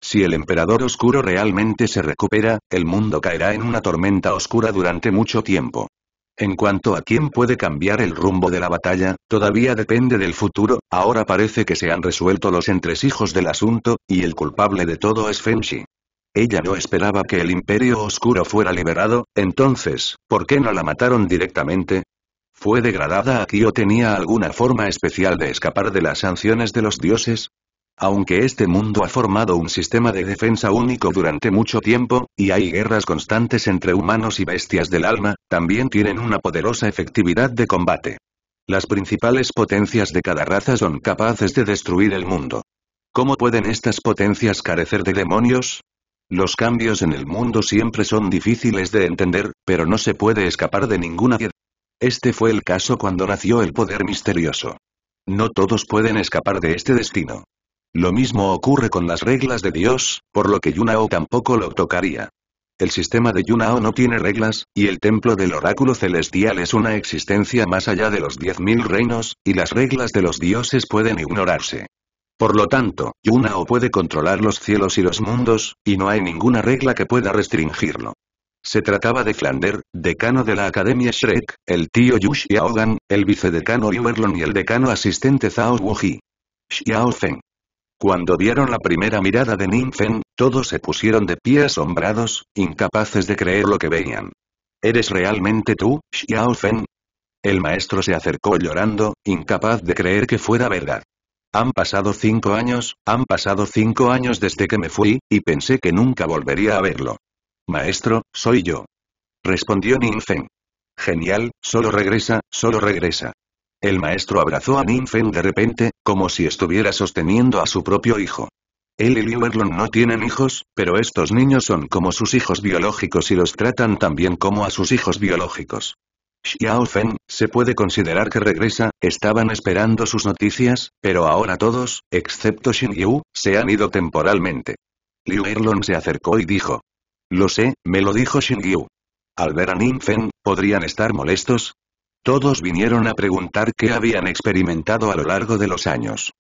Si el emperador oscuro realmente se recupera, el mundo caerá en una tormenta oscura durante mucho tiempo. En cuanto a quién puede cambiar el rumbo de la batalla, todavía depende del futuro, ahora parece que se han resuelto los entresijos del asunto, y el culpable de todo es Fenshi. Ella no esperaba que el Imperio Oscuro fuera liberado, entonces, ¿por qué no la mataron directamente? ¿Fue degradada aquí o tenía alguna forma especial de escapar de las sanciones de los dioses? Aunque este mundo ha formado un sistema de defensa único durante mucho tiempo, y hay guerras constantes entre humanos y bestias del alma, también tienen una poderosa efectividad de combate. Las principales potencias de cada raza son capaces de destruir el mundo. ¿Cómo pueden estas potencias carecer de demonios? Los cambios en el mundo siempre son difíciles de entender, pero no se puede escapar de ninguna piedra. Este fue el caso cuando nació el poder misterioso. No todos pueden escapar de este destino. Lo mismo ocurre con las reglas de Dios, por lo que Yunao tampoco lo tocaría. El sistema de Yunao no tiene reglas, y el templo del oráculo celestial es una existencia más allá de los diez mil reinos, y las reglas de los dioses pueden ignorarse. Por lo tanto, Yunao puede controlar los cielos y los mundos, y no hay ninguna regla que pueda restringirlo. Se trataba de Flander, decano de la Academia Shrek, el tío Yu Xiaogan, el vicedecano Yuerlon y el decano asistente Zhao Wuji. Xiao Feng. Cuando dieron la primera mirada de Feng, todos se pusieron de pie asombrados, incapaces de creer lo que veían. ¿Eres realmente tú, Xiaofen? El maestro se acercó llorando, incapaz de creer que fuera verdad. Han pasado cinco años, han pasado cinco años desde que me fui, y pensé que nunca volvería a verlo. Maestro, soy yo. Respondió Feng. Genial, solo regresa, solo regresa. El maestro abrazó a Feng de repente, como si estuviera sosteniendo a su propio hijo. Él y Liu Erlon no tienen hijos, pero estos niños son como sus hijos biológicos y los tratan también como a sus hijos biológicos. Xiao Fen, se puede considerar que regresa, estaban esperando sus noticias, pero ahora todos, excepto Xin Yu, se han ido temporalmente. Liu Erlon se acercó y dijo. Lo sé, me lo dijo Xin Yu. Al ver a Feng, podrían estar molestos, todos vinieron a preguntar qué habían experimentado a lo largo de los años.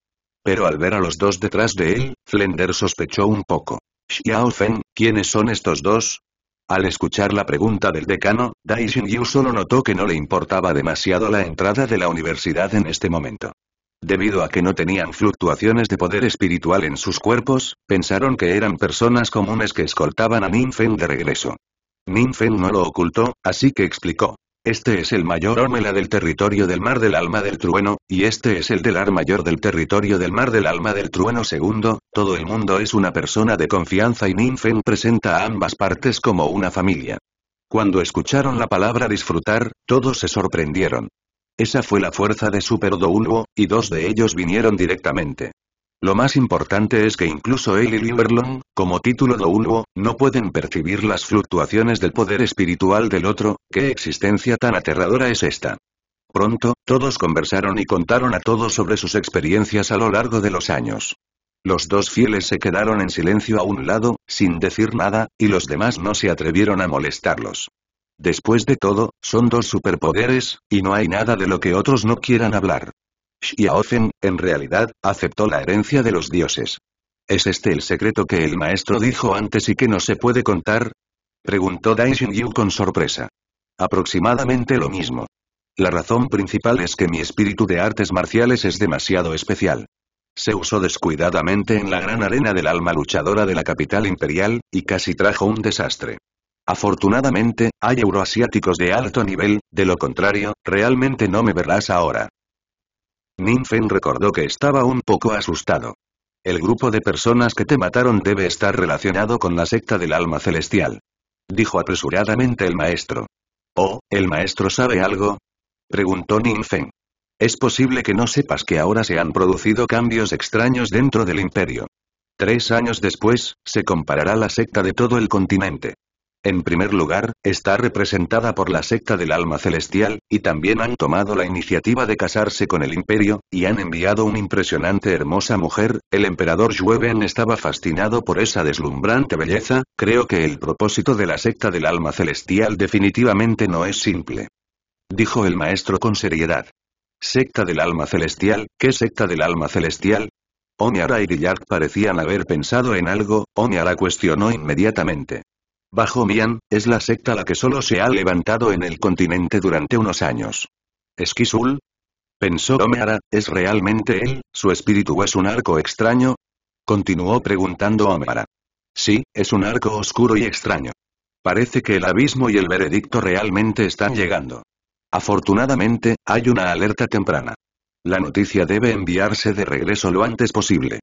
Pero al ver a los dos detrás de él, Flender sospechó un poco. Xiao Feng, ¿quiénes son estos dos? Al escuchar la pregunta del decano, Dai Yu solo notó que no le importaba demasiado la entrada de la universidad en este momento. Debido a que no tenían fluctuaciones de poder espiritual en sus cuerpos, pensaron que eran personas comunes que escoltaban a Feng de regreso. Feng no lo ocultó, así que explicó. Este es el mayor ómela del territorio del Mar del Alma del Trueno, y este es el del Ar mayor del territorio del Mar del Alma del Trueno segundo, todo el mundo es una persona de confianza y Ninfen presenta a ambas partes como una familia. Cuando escucharon la palabra disfrutar, todos se sorprendieron. Esa fue la fuerza de Super Douluo, y dos de ellos vinieron directamente. Lo más importante es que incluso él y Limberlong, como título de Ulvo, no pueden percibir las fluctuaciones del poder espiritual del otro, ¿qué existencia tan aterradora es esta? Pronto, todos conversaron y contaron a todos sobre sus experiencias a lo largo de los años. Los dos fieles se quedaron en silencio a un lado, sin decir nada, y los demás no se atrevieron a molestarlos. Después de todo, son dos superpoderes, y no hay nada de lo que otros no quieran hablar. Xiaofen, en realidad, aceptó la herencia de los dioses. ¿Es este el secreto que el maestro dijo antes y que no se puede contar? Preguntó Dai Yu con sorpresa. Aproximadamente lo mismo. La razón principal es que mi espíritu de artes marciales es demasiado especial. Se usó descuidadamente en la gran arena del alma luchadora de la capital imperial, y casi trajo un desastre. Afortunadamente, hay euroasiáticos de alto nivel, de lo contrario, realmente no me verás ahora. Ninfen recordó que estaba un poco asustado. El grupo de personas que te mataron debe estar relacionado con la secta del alma celestial. Dijo apresuradamente el maestro. Oh, ¿el maestro sabe algo? Preguntó Ninfen. Es posible que no sepas que ahora se han producido cambios extraños dentro del imperio. Tres años después, se comparará la secta de todo el continente. En primer lugar, está representada por la secta del alma celestial, y también han tomado la iniciativa de casarse con el imperio, y han enviado una impresionante hermosa mujer, el emperador Jueven estaba fascinado por esa deslumbrante belleza, creo que el propósito de la secta del alma celestial definitivamente no es simple. Dijo el maestro con seriedad. Secta del alma celestial, ¿qué secta del alma celestial? Oniara y Gillard parecían haber pensado en algo, la cuestionó inmediatamente. Bajo Mian, es la secta la que solo se ha levantado en el continente durante unos años. Kisul? Pensó Omehara, ¿es realmente él, su espíritu es un arco extraño? Continuó preguntando Omehara. Sí, es un arco oscuro y extraño. Parece que el abismo y el veredicto realmente están llegando. Afortunadamente, hay una alerta temprana. La noticia debe enviarse de regreso lo antes posible.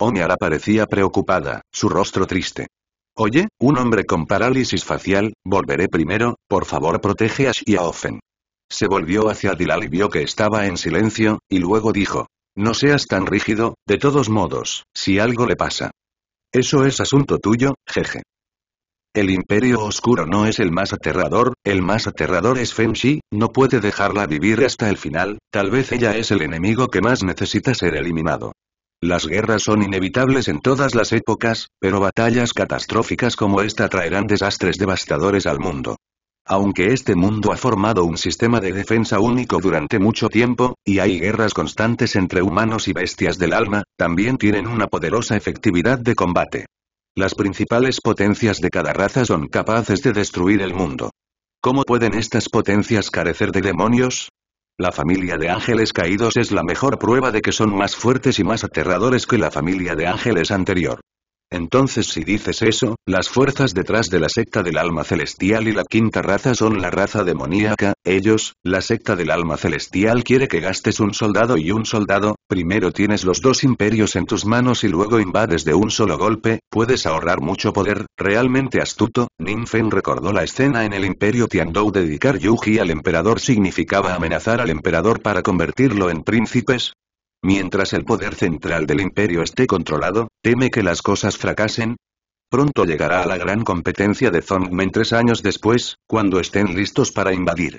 Omehara parecía preocupada, su rostro triste. Oye, un hombre con parálisis facial, volveré primero, por favor protege a Xiaofen. Se volvió hacia Dilal y vio que estaba en silencio, y luego dijo. No seas tan rígido, de todos modos, si algo le pasa. Eso es asunto tuyo, jeje. El imperio oscuro no es el más aterrador, el más aterrador es Shi, no puede dejarla vivir hasta el final, tal vez ella es el enemigo que más necesita ser eliminado. Las guerras son inevitables en todas las épocas, pero batallas catastróficas como esta traerán desastres devastadores al mundo. Aunque este mundo ha formado un sistema de defensa único durante mucho tiempo, y hay guerras constantes entre humanos y bestias del alma, también tienen una poderosa efectividad de combate. Las principales potencias de cada raza son capaces de destruir el mundo. ¿Cómo pueden estas potencias carecer de demonios? La familia de ángeles caídos es la mejor prueba de que son más fuertes y más aterradores que la familia de ángeles anterior. Entonces si dices eso, las fuerzas detrás de la secta del alma celestial y la quinta raza son la raza demoníaca, ellos, la secta del alma celestial quiere que gastes un soldado y un soldado, primero tienes los dos imperios en tus manos y luego invades de un solo golpe, puedes ahorrar mucho poder, realmente astuto, Ninfen recordó la escena en el imperio Tiandou dedicar Yuji al emperador significaba amenazar al emperador para convertirlo en príncipes, Mientras el poder central del imperio esté controlado, teme que las cosas fracasen. Pronto llegará a la gran competencia de Zongmen tres años después, cuando estén listos para invadir.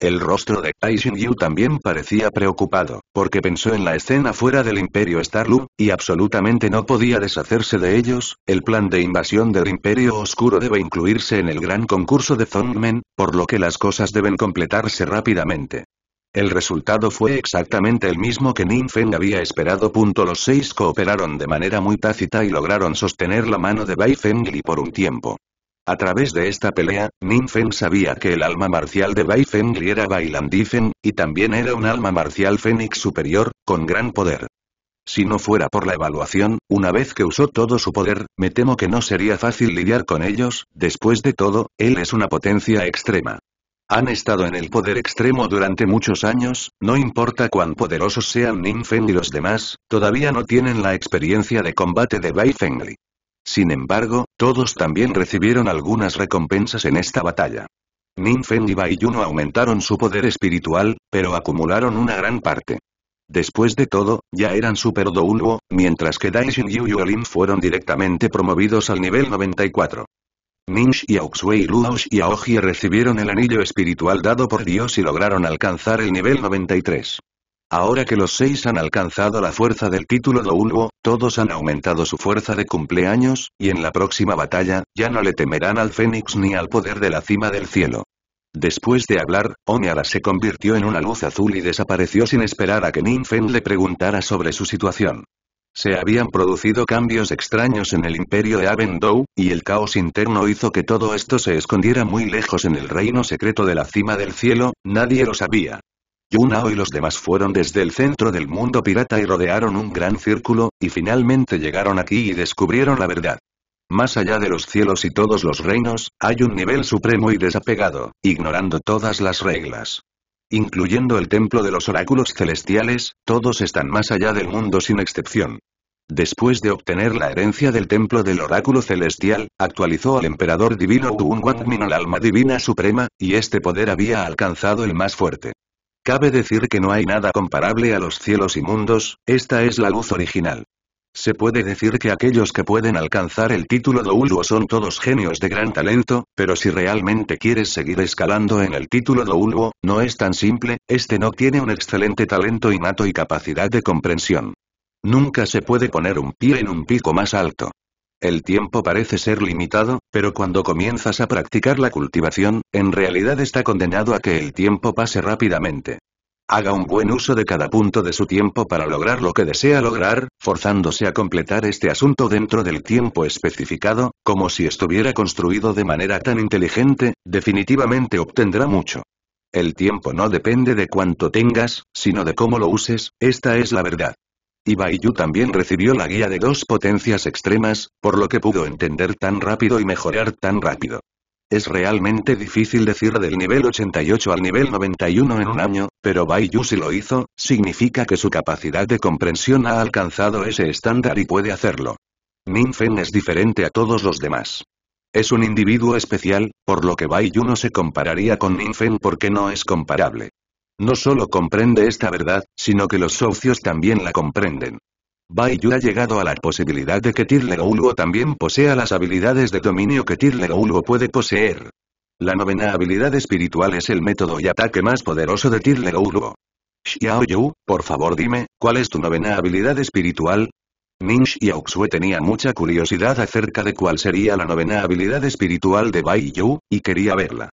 El rostro de Aishin Yu también parecía preocupado, porque pensó en la escena fuera del imperio Starlu, y absolutamente no podía deshacerse de ellos, el plan de invasión del imperio oscuro debe incluirse en el gran concurso de Zongmen, por lo que las cosas deben completarse rápidamente. El resultado fue exactamente el mismo que Feng había esperado. Los seis cooperaron de manera muy tácita y lograron sostener la mano de Bai Fengli por un tiempo. A través de esta pelea, Feng sabía que el alma marcial de Bai Fengli era Difen, y también era un alma marcial fénix superior, con gran poder. Si no fuera por la evaluación, una vez que usó todo su poder, me temo que no sería fácil lidiar con ellos, después de todo, él es una potencia extrema. Han estado en el poder extremo durante muchos años, no importa cuán poderosos sean Ninfen y los demás, todavía no tienen la experiencia de combate de Bai Sin embargo, todos también recibieron algunas recompensas en esta batalla. Ninfen y Bai Yuno aumentaron su poder espiritual, pero acumularon una gran parte. Después de todo, ya eran Super Douluo, mientras que Daishin Yu y Olin fueron directamente promovidos al nivel 94. Ninx y Auxway Luosh y Aoji recibieron el anillo espiritual dado por Dios y lograron alcanzar el nivel 93. Ahora que los seis han alcanzado la fuerza del título de Ulvo, todos han aumentado su fuerza de cumpleaños, y en la próxima batalla, ya no le temerán al Fénix ni al poder de la cima del cielo. Después de hablar, Oniara se convirtió en una luz azul y desapareció sin esperar a que Ninfen le preguntara sobre su situación. Se habían producido cambios extraños en el imperio de Avendou, y el caos interno hizo que todo esto se escondiera muy lejos en el reino secreto de la cima del cielo, nadie lo sabía. Yunao y los demás fueron desde el centro del mundo pirata y rodearon un gran círculo, y finalmente llegaron aquí y descubrieron la verdad. Más allá de los cielos y todos los reinos, hay un nivel supremo y desapegado, ignorando todas las reglas incluyendo el templo de los oráculos celestiales, todos están más allá del mundo sin excepción. Después de obtener la herencia del templo del oráculo celestial, actualizó al emperador divino Tuun al alma divina suprema, y este poder había alcanzado el más fuerte. Cabe decir que no hay nada comparable a los cielos y mundos, esta es la luz original. Se puede decir que aquellos que pueden alcanzar el título de uluo son todos genios de gran talento, pero si realmente quieres seguir escalando en el título de uluo, no es tan simple, este no tiene un excelente talento innato y capacidad de comprensión. Nunca se puede poner un pie en un pico más alto. El tiempo parece ser limitado, pero cuando comienzas a practicar la cultivación, en realidad está condenado a que el tiempo pase rápidamente. Haga un buen uso de cada punto de su tiempo para lograr lo que desea lograr, forzándose a completar este asunto dentro del tiempo especificado, como si estuviera construido de manera tan inteligente, definitivamente obtendrá mucho. El tiempo no depende de cuánto tengas, sino de cómo lo uses, esta es la verdad. Y Baiyu también recibió la guía de dos potencias extremas, por lo que pudo entender tan rápido y mejorar tan rápido. Es realmente difícil decir del nivel 88 al nivel 91 en un año, pero Bai si lo hizo, significa que su capacidad de comprensión ha alcanzado ese estándar y puede hacerlo. Ninfen es diferente a todos los demás. Es un individuo especial, por lo que Bai no se compararía con Ninfen porque no es comparable. No solo comprende esta verdad, sino que los socios también la comprenden. Bai Yu ha llegado a la posibilidad de que Tirle Ulgo también posea las habilidades de dominio que Tirle Ulgo puede poseer. La novena habilidad espiritual es el método y ataque más poderoso de Tirle Ulgo. Xiao Yu, por favor dime, ¿cuál es tu novena habilidad espiritual? Ning y tenía mucha curiosidad acerca de cuál sería la novena habilidad espiritual de Bai Yu, y quería verla.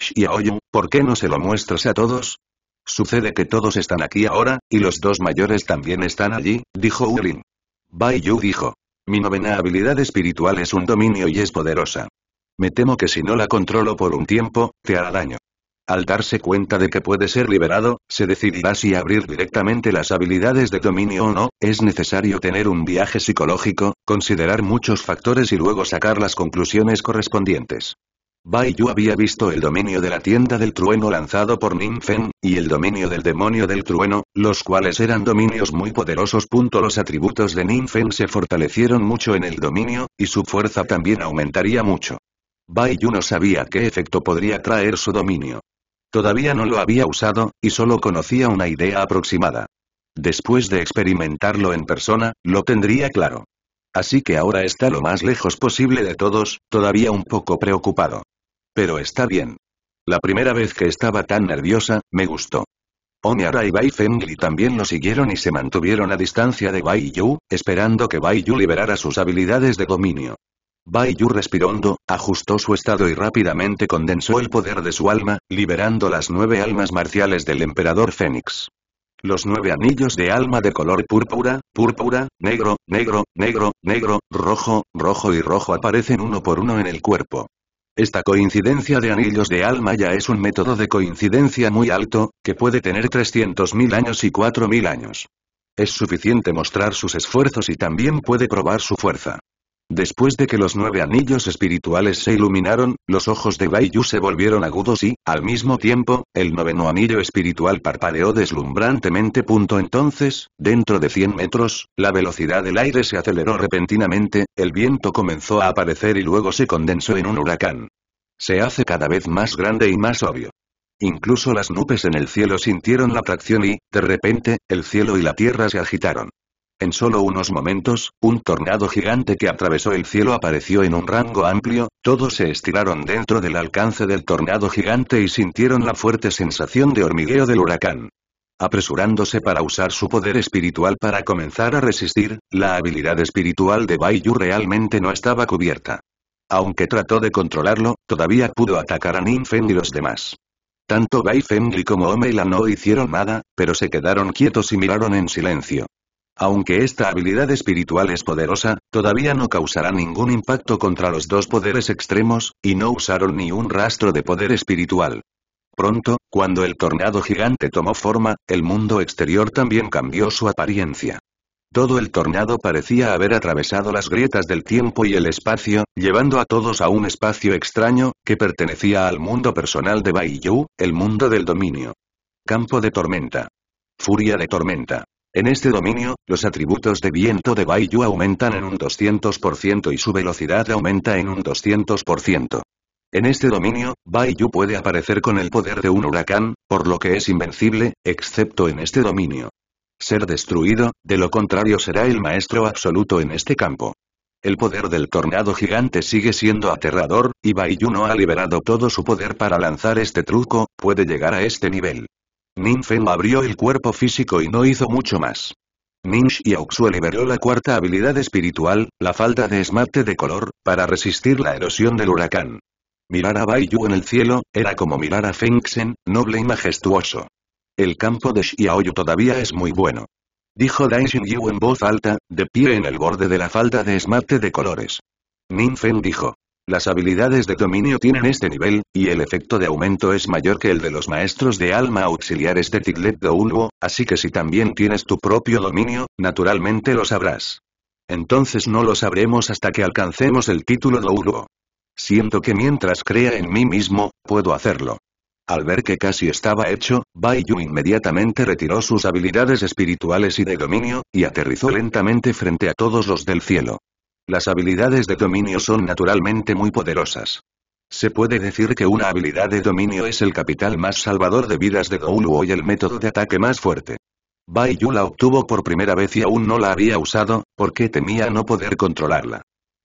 Xiao Yu, ¿por qué no se lo muestras a todos? Sucede que todos están aquí ahora, y los dos mayores también están allí, dijo Ulin. Bai Yu dijo. Mi novena habilidad espiritual es un dominio y es poderosa. Me temo que si no la controlo por un tiempo, te hará daño. Al darse cuenta de que puede ser liberado, se decidirá si abrir directamente las habilidades de dominio o no, es necesario tener un viaje psicológico, considerar muchos factores y luego sacar las conclusiones correspondientes. Bai Yu había visto el dominio de la tienda del trueno lanzado por Ninfen y el dominio del demonio del trueno, los cuales eran dominios muy poderosos. Los atributos de Ninfen se fortalecieron mucho en el dominio, y su fuerza también aumentaría mucho. Bai Yu no sabía qué efecto podría traer su dominio. Todavía no lo había usado, y solo conocía una idea aproximada. Después de experimentarlo en persona, lo tendría claro. Así que ahora está lo más lejos posible de todos, todavía un poco preocupado. Pero está bien. La primera vez que estaba tan nerviosa, me gustó. Omiara y Bai Fengli también lo siguieron y se mantuvieron a distancia de Bai Yu, esperando que Bai Yu liberara sus habilidades de dominio. Bai Yu respiró ajustó su estado y rápidamente condensó el poder de su alma, liberando las nueve almas marciales del emperador Fénix. Los nueve anillos de alma de color púrpura, púrpura, negro, negro, negro, negro, rojo, rojo y rojo aparecen uno por uno en el cuerpo. Esta coincidencia de anillos de alma ya es un método de coincidencia muy alto, que puede tener 300.000 años y 4.000 años. Es suficiente mostrar sus esfuerzos y también puede probar su fuerza. Después de que los nueve anillos espirituales se iluminaron, los ojos de Bai se volvieron agudos y, al mismo tiempo, el noveno anillo espiritual parpadeó deslumbrantemente. Punto entonces, dentro de 100 metros, la velocidad del aire se aceleró repentinamente, el viento comenzó a aparecer y luego se condensó en un huracán. Se hace cada vez más grande y más obvio. Incluso las nubes en el cielo sintieron la atracción y, de repente, el cielo y la tierra se agitaron. En solo unos momentos, un tornado gigante que atravesó el cielo apareció en un rango amplio, todos se estiraron dentro del alcance del tornado gigante y sintieron la fuerte sensación de hormigueo del huracán. Apresurándose para usar su poder espiritual para comenzar a resistir, la habilidad espiritual de Bai realmente no estaba cubierta. Aunque trató de controlarlo, todavía pudo atacar a Ninfen y los demás. Tanto Bai Fengli como Omeila no hicieron nada, pero se quedaron quietos y miraron en silencio. Aunque esta habilidad espiritual es poderosa, todavía no causará ningún impacto contra los dos poderes extremos, y no usaron ni un rastro de poder espiritual. Pronto, cuando el tornado gigante tomó forma, el mundo exterior también cambió su apariencia. Todo el tornado parecía haber atravesado las grietas del tiempo y el espacio, llevando a todos a un espacio extraño, que pertenecía al mundo personal de Baiyu, el mundo del dominio. Campo de tormenta. Furia de tormenta. En este dominio, los atributos de viento de Baiyu aumentan en un 200% y su velocidad aumenta en un 200%. En este dominio, Baiyu puede aparecer con el poder de un huracán, por lo que es invencible, excepto en este dominio. Ser destruido, de lo contrario será el maestro absoluto en este campo. El poder del tornado gigante sigue siendo aterrador, y Baiyu no ha liberado todo su poder para lanzar este truco, puede llegar a este nivel. Feng abrió el cuerpo físico y no hizo mucho más. y Xiaoxue liberó la cuarta habilidad espiritual, la falta de esmate de color, para resistir la erosión del huracán. Mirar a Bai en el cielo, era como mirar a Feng noble y majestuoso. El campo de Xiaoyu todavía es muy bueno. Dijo Dai Yu en voz alta, de pie en el borde de la falda de esmate de colores. Nin dijo. Las habilidades de dominio tienen este nivel, y el efecto de aumento es mayor que el de los maestros de alma auxiliares de Tiglet do así que si también tienes tu propio dominio, naturalmente lo sabrás. Entonces no lo sabremos hasta que alcancemos el título de Siento que mientras crea en mí mismo, puedo hacerlo. Al ver que casi estaba hecho, Bai inmediatamente retiró sus habilidades espirituales y de dominio, y aterrizó lentamente frente a todos los del cielo. Las habilidades de dominio son naturalmente muy poderosas. Se puede decir que una habilidad de dominio es el capital más salvador de vidas de Douluo y el método de ataque más fuerte. Bai Yu la obtuvo por primera vez y aún no la había usado, porque temía no poder controlarla.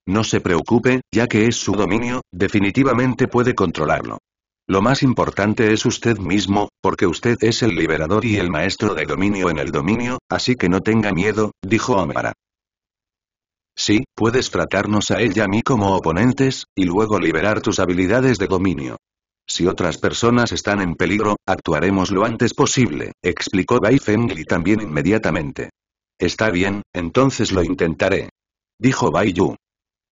No se preocupe, ya que es su dominio, definitivamente puede controlarlo. Lo más importante es usted mismo, porque usted es el liberador y el maestro de dominio en el dominio, así que no tenga miedo, dijo Omara. Sí, puedes tratarnos a ella y a mí como oponentes, y luego liberar tus habilidades de dominio. Si otras personas están en peligro, actuaremos lo antes posible, explicó Bai Fengli también inmediatamente. Está bien, entonces lo intentaré. Dijo Bai Yu.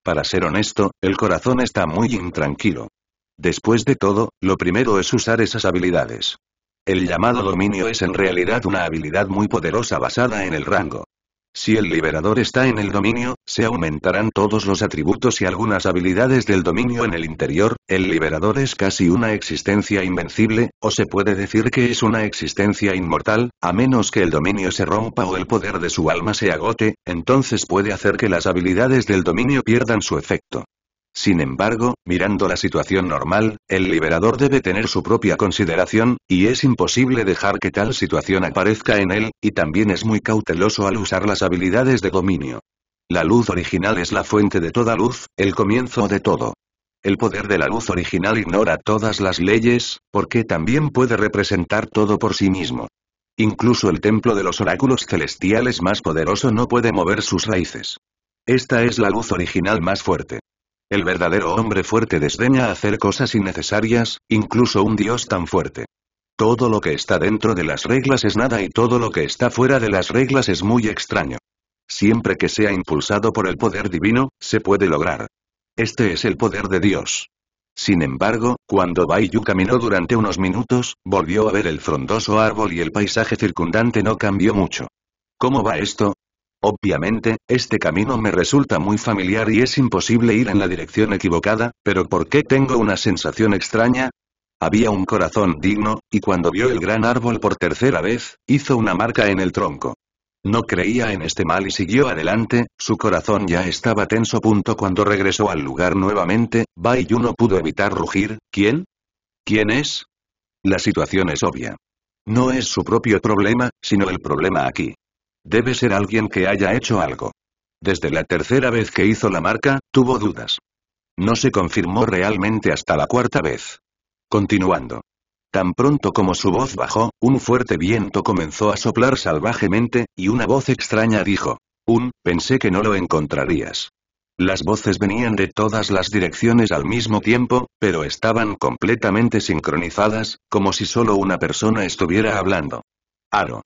Para ser honesto, el corazón está muy intranquilo. Después de todo, lo primero es usar esas habilidades. El llamado dominio es en realidad una habilidad muy poderosa basada en el rango. Si el liberador está en el dominio, se aumentarán todos los atributos y algunas habilidades del dominio en el interior, el liberador es casi una existencia invencible, o se puede decir que es una existencia inmortal, a menos que el dominio se rompa o el poder de su alma se agote, entonces puede hacer que las habilidades del dominio pierdan su efecto. Sin embargo, mirando la situación normal, el liberador debe tener su propia consideración, y es imposible dejar que tal situación aparezca en él, y también es muy cauteloso al usar las habilidades de dominio. La luz original es la fuente de toda luz, el comienzo de todo. El poder de la luz original ignora todas las leyes, porque también puede representar todo por sí mismo. Incluso el templo de los oráculos celestiales más poderoso no puede mover sus raíces. Esta es la luz original más fuerte. El verdadero hombre fuerte desdeña hacer cosas innecesarias, incluso un dios tan fuerte. Todo lo que está dentro de las reglas es nada y todo lo que está fuera de las reglas es muy extraño. Siempre que sea impulsado por el poder divino, se puede lograr. Este es el poder de Dios. Sin embargo, cuando Baiyu caminó durante unos minutos, volvió a ver el frondoso árbol y el paisaje circundante no cambió mucho. ¿Cómo va esto? Obviamente, este camino me resulta muy familiar y es imposible ir en la dirección equivocada, pero ¿por qué tengo una sensación extraña? Había un corazón digno, y cuando vio el gran árbol por tercera vez, hizo una marca en el tronco. No creía en este mal y siguió adelante, su corazón ya estaba tenso. Punto cuando regresó al lugar nuevamente, Bai Yu no pudo evitar rugir, ¿quién? ¿Quién es? La situación es obvia. No es su propio problema, sino el problema aquí. Debe ser alguien que haya hecho algo. Desde la tercera vez que hizo la marca, tuvo dudas. No se confirmó realmente hasta la cuarta vez. Continuando. Tan pronto como su voz bajó, un fuerte viento comenzó a soplar salvajemente, y una voz extraña dijo. Un, pensé que no lo encontrarías. Las voces venían de todas las direcciones al mismo tiempo, pero estaban completamente sincronizadas, como si solo una persona estuviera hablando. Aro.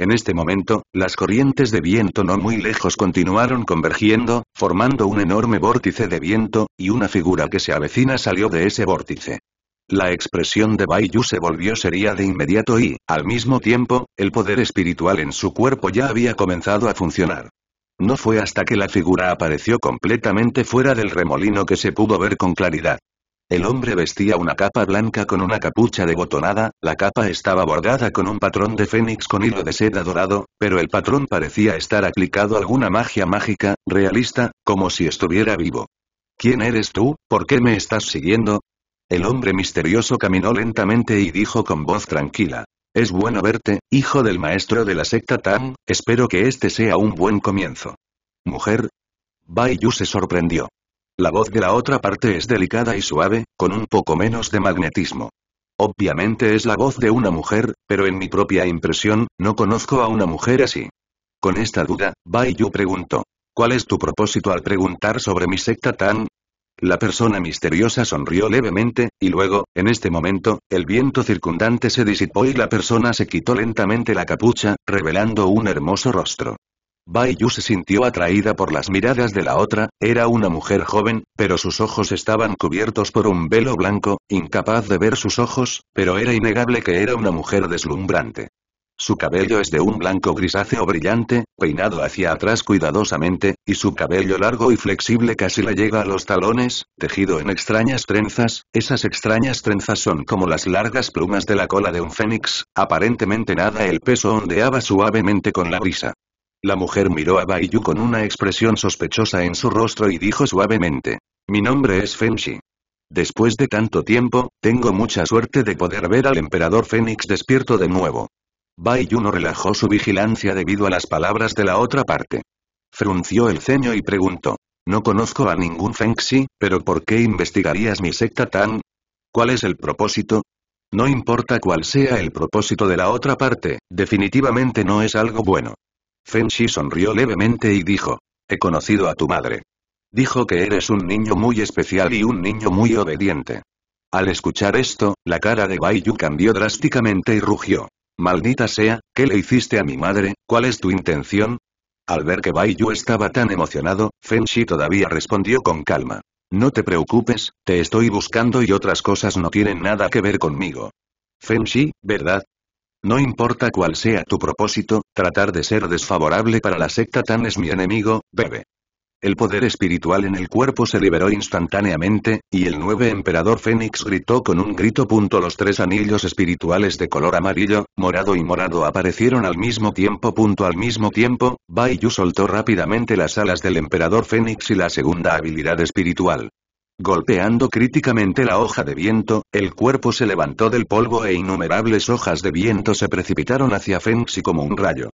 En este momento, las corrientes de viento no muy lejos continuaron convergiendo, formando un enorme vórtice de viento, y una figura que se avecina salió de ese vórtice. La expresión de Bai se volvió seria de inmediato y, al mismo tiempo, el poder espiritual en su cuerpo ya había comenzado a funcionar. No fue hasta que la figura apareció completamente fuera del remolino que se pudo ver con claridad. El hombre vestía una capa blanca con una capucha de botonada, la capa estaba bordada con un patrón de fénix con hilo de seda dorado, pero el patrón parecía estar aplicado a alguna magia mágica, realista, como si estuviera vivo. ¿Quién eres tú? ¿Por qué me estás siguiendo? El hombre misterioso caminó lentamente y dijo con voz tranquila. Es bueno verte, hijo del maestro de la secta Tang, espero que este sea un buen comienzo. Mujer. Bai se sorprendió. La voz de la otra parte es delicada y suave, con un poco menos de magnetismo. Obviamente es la voz de una mujer, pero en mi propia impresión, no conozco a una mujer así. Con esta duda, Bai Yu preguntó. ¿Cuál es tu propósito al preguntar sobre mi secta tan? La persona misteriosa sonrió levemente, y luego, en este momento, el viento circundante se disipó y la persona se quitó lentamente la capucha, revelando un hermoso rostro. Bai se sintió atraída por las miradas de la otra, era una mujer joven, pero sus ojos estaban cubiertos por un velo blanco, incapaz de ver sus ojos, pero era innegable que era una mujer deslumbrante. Su cabello es de un blanco grisáceo brillante, peinado hacia atrás cuidadosamente, y su cabello largo y flexible casi le llega a los talones, tejido en extrañas trenzas, esas extrañas trenzas son como las largas plumas de la cola de un fénix, aparentemente nada el peso ondeaba suavemente con la brisa. La mujer miró a Bai Yu con una expresión sospechosa en su rostro y dijo suavemente. Mi nombre es Fenshi. Después de tanto tiempo, tengo mucha suerte de poder ver al emperador Fénix despierto de nuevo. Bai Yu no relajó su vigilancia debido a las palabras de la otra parte. Frunció el ceño y preguntó. No conozco a ningún Fengxi, pero ¿por qué investigarías mi secta tan? ¿Cuál es el propósito? No importa cuál sea el propósito de la otra parte, definitivamente no es algo bueno. Shi sonrió levemente y dijo. He conocido a tu madre. Dijo que eres un niño muy especial y un niño muy obediente. Al escuchar esto, la cara de Bai cambió drásticamente y rugió. Maldita sea, ¿qué le hiciste a mi madre? ¿Cuál es tu intención? Al ver que Bai estaba tan emocionado, Shi todavía respondió con calma. No te preocupes, te estoy buscando y otras cosas no tienen nada que ver conmigo. Shi, ¿verdad? No importa cuál sea tu propósito, tratar de ser desfavorable para la secta tan es mi enemigo, bebe. El poder espiritual en el cuerpo se liberó instantáneamente, y el nueve emperador Fénix gritó con un grito. Punto los tres anillos espirituales de color amarillo, morado y morado aparecieron al mismo tiempo. Punto al mismo tiempo, Bai Yu soltó rápidamente las alas del emperador Fénix y la segunda habilidad espiritual. Golpeando críticamente la hoja de viento, el cuerpo se levantó del polvo e innumerables hojas de viento se precipitaron hacia Fenxi como un rayo.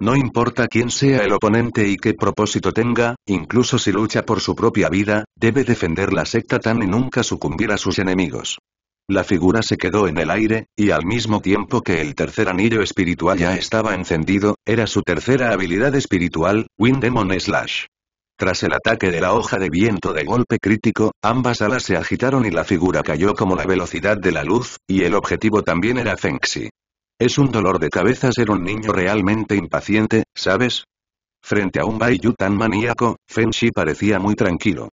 No importa quién sea el oponente y qué propósito tenga, incluso si lucha por su propia vida, debe defender la secta tan y nunca sucumbir a sus enemigos. La figura se quedó en el aire, y al mismo tiempo que el tercer anillo espiritual ya estaba encendido, era su tercera habilidad espiritual, Wind Slash. Tras el ataque de la hoja de viento de golpe crítico, ambas alas se agitaron y la figura cayó como la velocidad de la luz, y el objetivo también era Fengxi. Es un dolor de cabeza ser un niño realmente impaciente, ¿sabes? Frente a un Baiyu tan maníaco, Fengxi parecía muy tranquilo.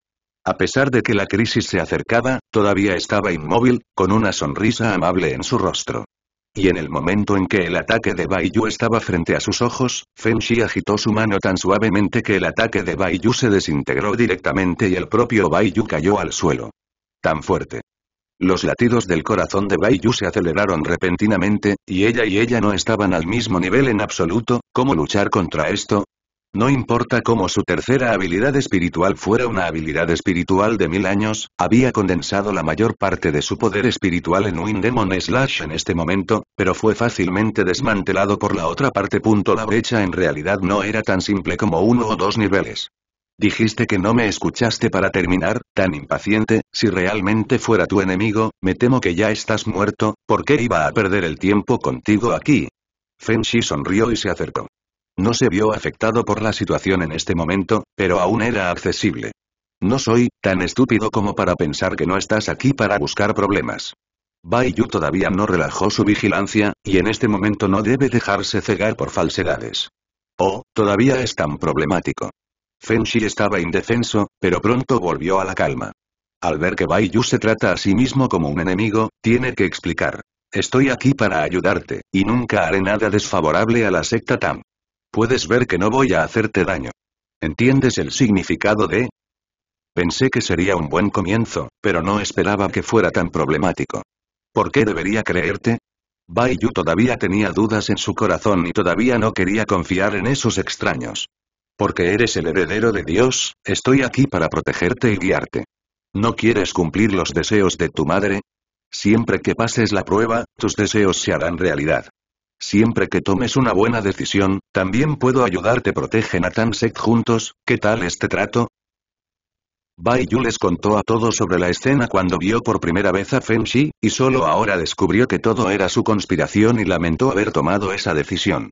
A pesar de que la crisis se acercaba, todavía estaba inmóvil, con una sonrisa amable en su rostro. Y en el momento en que el ataque de Baiyu estaba frente a sus ojos, Feng Shi agitó su mano tan suavemente que el ataque de Baiyu se desintegró directamente y el propio Baiyu cayó al suelo. Tan fuerte. Los latidos del corazón de Baiyu se aceleraron repentinamente, y ella y ella no estaban al mismo nivel en absoluto, ¿cómo luchar contra esto? No importa cómo su tercera habilidad espiritual fuera una habilidad espiritual de mil años, había condensado la mayor parte de su poder espiritual en Windemon Slash en este momento, pero fue fácilmente desmantelado por la otra parte. La brecha en realidad no era tan simple como uno o dos niveles. Dijiste que no me escuchaste para terminar, tan impaciente, si realmente fuera tu enemigo, me temo que ya estás muerto, ¿por qué iba a perder el tiempo contigo aquí? Fenshi sonrió y se acercó. No se vio afectado por la situación en este momento, pero aún era accesible. No soy tan estúpido como para pensar que no estás aquí para buscar problemas. Bai Yu todavía no relajó su vigilancia, y en este momento no debe dejarse cegar por falsedades. Oh, todavía es tan problemático. Feng Shi estaba indefenso, pero pronto volvió a la calma. Al ver que Bai Yu se trata a sí mismo como un enemigo, tiene que explicar. Estoy aquí para ayudarte, y nunca haré nada desfavorable a la secta Tam. Puedes ver que no voy a hacerte daño. ¿Entiendes el significado de? Pensé que sería un buen comienzo, pero no esperaba que fuera tan problemático. ¿Por qué debería creerte? Baiyu todavía tenía dudas en su corazón y todavía no quería confiar en esos extraños. Porque eres el heredero de Dios, estoy aquí para protegerte y guiarte. ¿No quieres cumplir los deseos de tu madre? Siempre que pases la prueba, tus deseos se harán realidad. Siempre que tomes una buena decisión, también puedo ayudarte. Protegen a Sect juntos, ¿qué tal este trato? Bai Yu les contó a todos sobre la escena cuando vio por primera vez a Feng y solo ahora descubrió que todo era su conspiración y lamentó haber tomado esa decisión.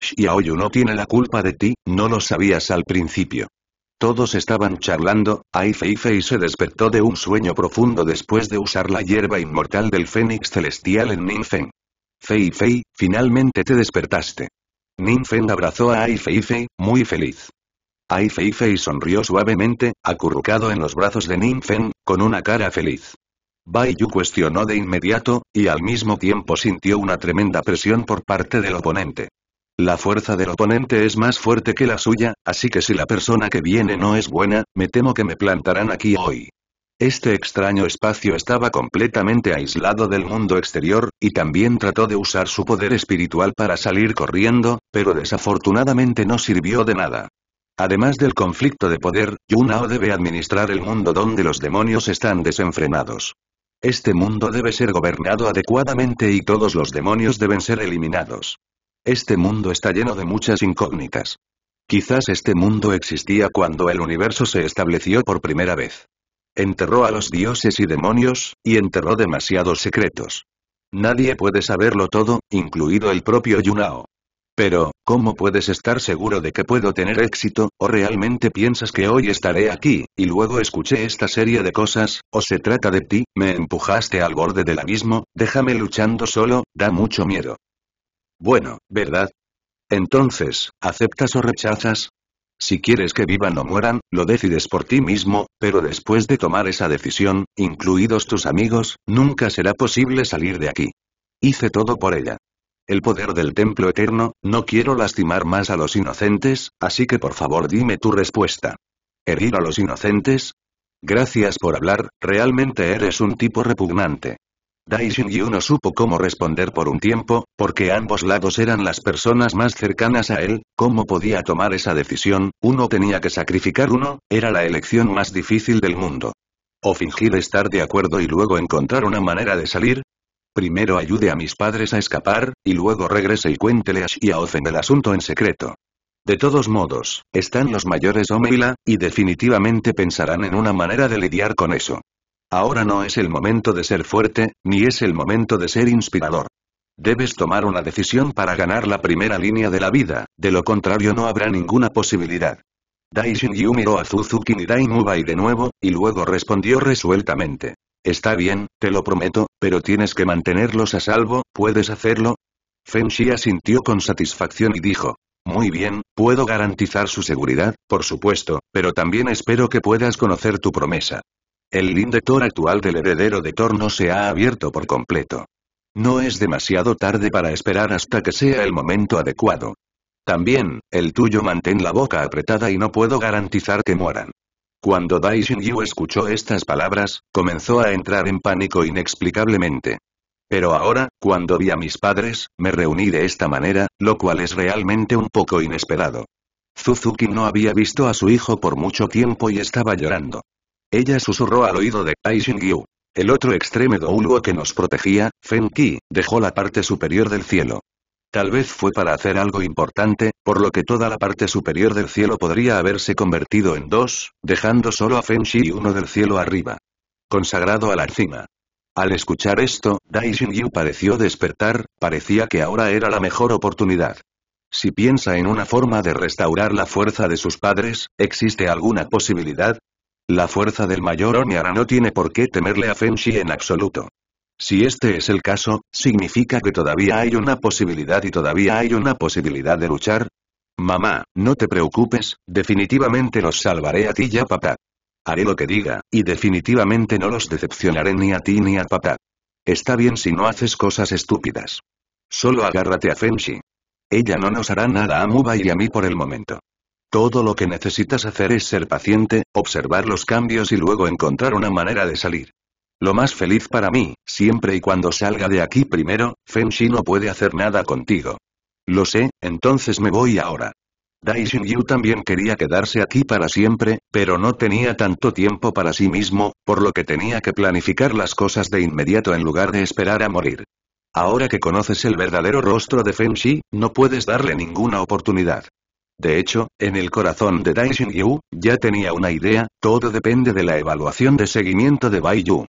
Xiaoyu no tiene la culpa de ti, no lo sabías al principio. Todos estaban charlando, Ai Fei Fei se despertó de un sueño profundo después de usar la hierba inmortal del Fénix Celestial en Feng. Feifei, finalmente te despertaste. Ninfen abrazó a Ai Fei muy feliz. Ai Fei sonrió suavemente, acurrucado en los brazos de Ninfen, con una cara feliz. Bai Yu cuestionó de inmediato, y al mismo tiempo sintió una tremenda presión por parte del oponente. La fuerza del oponente es más fuerte que la suya, así que si la persona que viene no es buena, me temo que me plantarán aquí hoy. Este extraño espacio estaba completamente aislado del mundo exterior, y también trató de usar su poder espiritual para salir corriendo, pero desafortunadamente no sirvió de nada. Además del conflicto de poder, Yunao debe administrar el mundo donde los demonios están desenfrenados. Este mundo debe ser gobernado adecuadamente y todos los demonios deben ser eliminados. Este mundo está lleno de muchas incógnitas. Quizás este mundo existía cuando el universo se estableció por primera vez. Enterró a los dioses y demonios, y enterró demasiados secretos. Nadie puede saberlo todo, incluido el propio Yunao. Pero, ¿cómo puedes estar seguro de que puedo tener éxito, o realmente piensas que hoy estaré aquí, y luego escuché esta serie de cosas, o se trata de ti, me empujaste al borde del abismo, déjame luchando solo, da mucho miedo. Bueno, ¿verdad? Entonces, ¿aceptas o rechazas? Si quieres que vivan o mueran, lo decides por ti mismo, pero después de tomar esa decisión, incluidos tus amigos, nunca será posible salir de aquí. Hice todo por ella. El poder del templo eterno, no quiero lastimar más a los inocentes, así que por favor dime tu respuesta. ¿Herir a los inocentes? Gracias por hablar, realmente eres un tipo repugnante. Daishin Yu no supo cómo responder por un tiempo, porque ambos lados eran las personas más cercanas a él, ¿cómo podía tomar esa decisión? Uno tenía que sacrificar uno, era la elección más difícil del mundo. O fingir estar de acuerdo y luego encontrar una manera de salir. Primero ayude a mis padres a escapar, y luego regrese y cuéntele a Xiaofen el asunto en secreto. De todos modos, están los mayores Omeila, y definitivamente pensarán en una manera de lidiar con eso. Ahora no es el momento de ser fuerte, ni es el momento de ser inspirador. Debes tomar una decisión para ganar la primera línea de la vida, de lo contrario no habrá ninguna posibilidad. Daishin Yu miró a Suzuki Nidai Mubai de nuevo, y luego respondió resueltamente. Está bien, te lo prometo, pero tienes que mantenerlos a salvo, ¿puedes hacerlo? Feng Shi asintió con satisfacción y dijo. Muy bien, puedo garantizar su seguridad, por supuesto, pero también espero que puedas conocer tu promesa. El Thor actual del heredero de Torno no se ha abierto por completo. No es demasiado tarde para esperar hasta que sea el momento adecuado. También, el tuyo mantén la boca apretada y no puedo garantizar que mueran. Cuando Dai Yu escuchó estas palabras, comenzó a entrar en pánico inexplicablemente. Pero ahora, cuando vi a mis padres, me reuní de esta manera, lo cual es realmente un poco inesperado. Suzuki no había visto a su hijo por mucho tiempo y estaba llorando. Ella susurró al oído de Tai Xingyu. El otro extremo de que nos protegía, Feng dejó la parte superior del cielo. Tal vez fue para hacer algo importante, por lo que toda la parte superior del cielo podría haberse convertido en dos, dejando solo a Fen Shi uno del cielo arriba. Consagrado a la cima. Al escuchar esto, Dai Yu pareció despertar, parecía que ahora era la mejor oportunidad. Si piensa en una forma de restaurar la fuerza de sus padres, ¿existe alguna posibilidad? La fuerza del mayor Oniara no tiene por qué temerle a Fenshi en absoluto. Si este es el caso, significa que todavía hay una posibilidad y todavía hay una posibilidad de luchar. Mamá, no te preocupes, definitivamente los salvaré a ti y a papá. Haré lo que diga, y definitivamente no los decepcionaré ni a ti ni a papá. Está bien si no haces cosas estúpidas. Solo agárrate a Fenshi. Ella no nos hará nada a Muba y a mí por el momento. Todo lo que necesitas hacer es ser paciente, observar los cambios y luego encontrar una manera de salir. Lo más feliz para mí, siempre y cuando salga de aquí primero, Shi no puede hacer nada contigo. Lo sé, entonces me voy ahora. Daishin Yu también quería quedarse aquí para siempre, pero no tenía tanto tiempo para sí mismo, por lo que tenía que planificar las cosas de inmediato en lugar de esperar a morir. Ahora que conoces el verdadero rostro de Shi, no puedes darle ninguna oportunidad. De hecho, en el corazón de Daishin Yu, ya tenía una idea, todo depende de la evaluación de seguimiento de Bai Yu.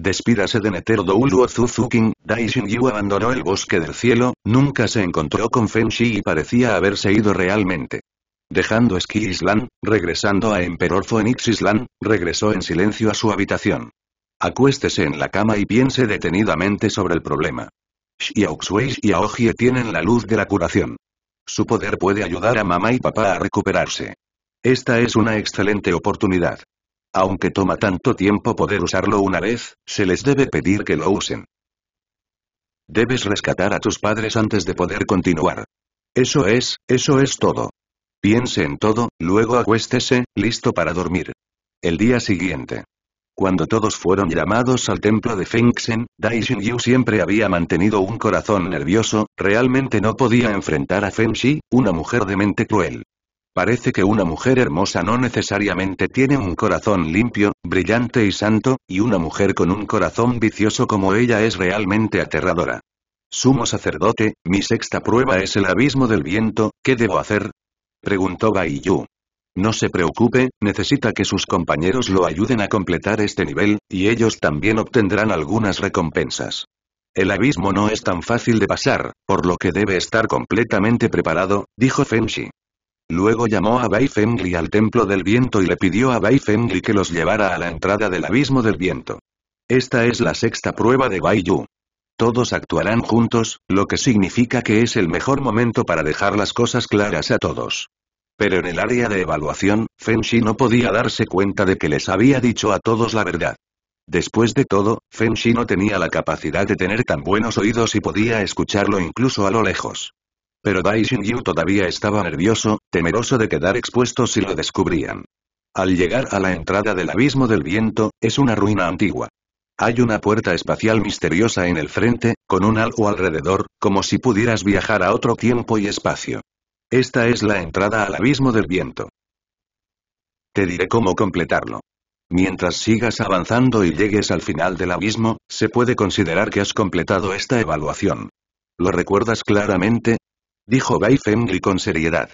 Despídase de Netero Douluo Zuzuking, Daishin Yu abandonó el bosque del cielo, nunca se encontró con Feng Shi y parecía haberse ido realmente. Dejando Ski Island, regresando a Emperor Phoenix Island, regresó en silencio a su habitación. Acuéstese en la cama y piense detenidamente sobre el problema. Xiaoxue y Aoji tienen la luz de la curación. Su poder puede ayudar a mamá y papá a recuperarse. Esta es una excelente oportunidad. Aunque toma tanto tiempo poder usarlo una vez, se les debe pedir que lo usen. Debes rescatar a tus padres antes de poder continuar. Eso es, eso es todo. Piense en todo, luego acuéstese, listo para dormir. El día siguiente. Cuando todos fueron llamados al templo de Fengxen, Dai Yu siempre había mantenido un corazón nervioso, realmente no podía enfrentar a Feng Shi, una mujer de mente cruel. Parece que una mujer hermosa no necesariamente tiene un corazón limpio, brillante y santo, y una mujer con un corazón vicioso como ella es realmente aterradora. Sumo sacerdote, mi sexta prueba es el abismo del viento, ¿qué debo hacer? Preguntó Bai Yu. No se preocupe, necesita que sus compañeros lo ayuden a completar este nivel, y ellos también obtendrán algunas recompensas. El abismo no es tan fácil de pasar, por lo que debe estar completamente preparado, dijo Shi. Luego llamó a Bai Fengli al Templo del Viento y le pidió a Bai Fengli que los llevara a la entrada del Abismo del Viento. Esta es la sexta prueba de Bai Yu. Todos actuarán juntos, lo que significa que es el mejor momento para dejar las cosas claras a todos. Pero en el área de evaluación, Shi no podía darse cuenta de que les había dicho a todos la verdad. Después de todo, Shi no tenía la capacidad de tener tan buenos oídos y podía escucharlo incluso a lo lejos. Pero Dai Yu todavía estaba nervioso, temeroso de quedar expuesto si lo descubrían. Al llegar a la entrada del abismo del viento, es una ruina antigua. Hay una puerta espacial misteriosa en el frente, con un halo alrededor, como si pudieras viajar a otro tiempo y espacio. Esta es la entrada al abismo del viento. Te diré cómo completarlo. Mientras sigas avanzando y llegues al final del abismo, se puede considerar que has completado esta evaluación. ¿Lo recuerdas claramente? Dijo Bai Fengli con seriedad.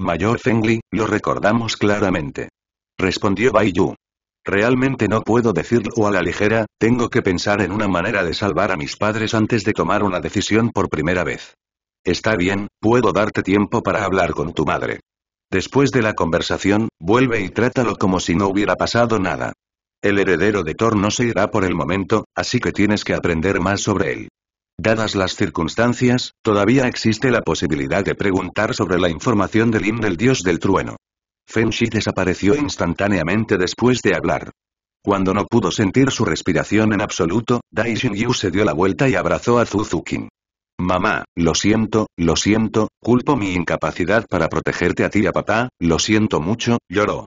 Mayor Fengli, lo recordamos claramente. Respondió Bai Yu. Realmente no puedo decirlo a la ligera, tengo que pensar en una manera de salvar a mis padres antes de tomar una decisión por primera vez. Está bien, puedo darte tiempo para hablar con tu madre. Después de la conversación, vuelve y trátalo como si no hubiera pasado nada. El heredero de Thor no se irá por el momento, así que tienes que aprender más sobre él. Dadas las circunstancias, todavía existe la posibilidad de preguntar sobre la información del himno del dios del trueno. Fenshi desapareció instantáneamente después de hablar. Cuando no pudo sentir su respiración en absoluto, Daishin Yu se dio la vuelta y abrazó a Zuzukin. Mamá, lo siento, lo siento, culpo mi incapacidad para protegerte a ti y a papá, lo siento mucho, lloró.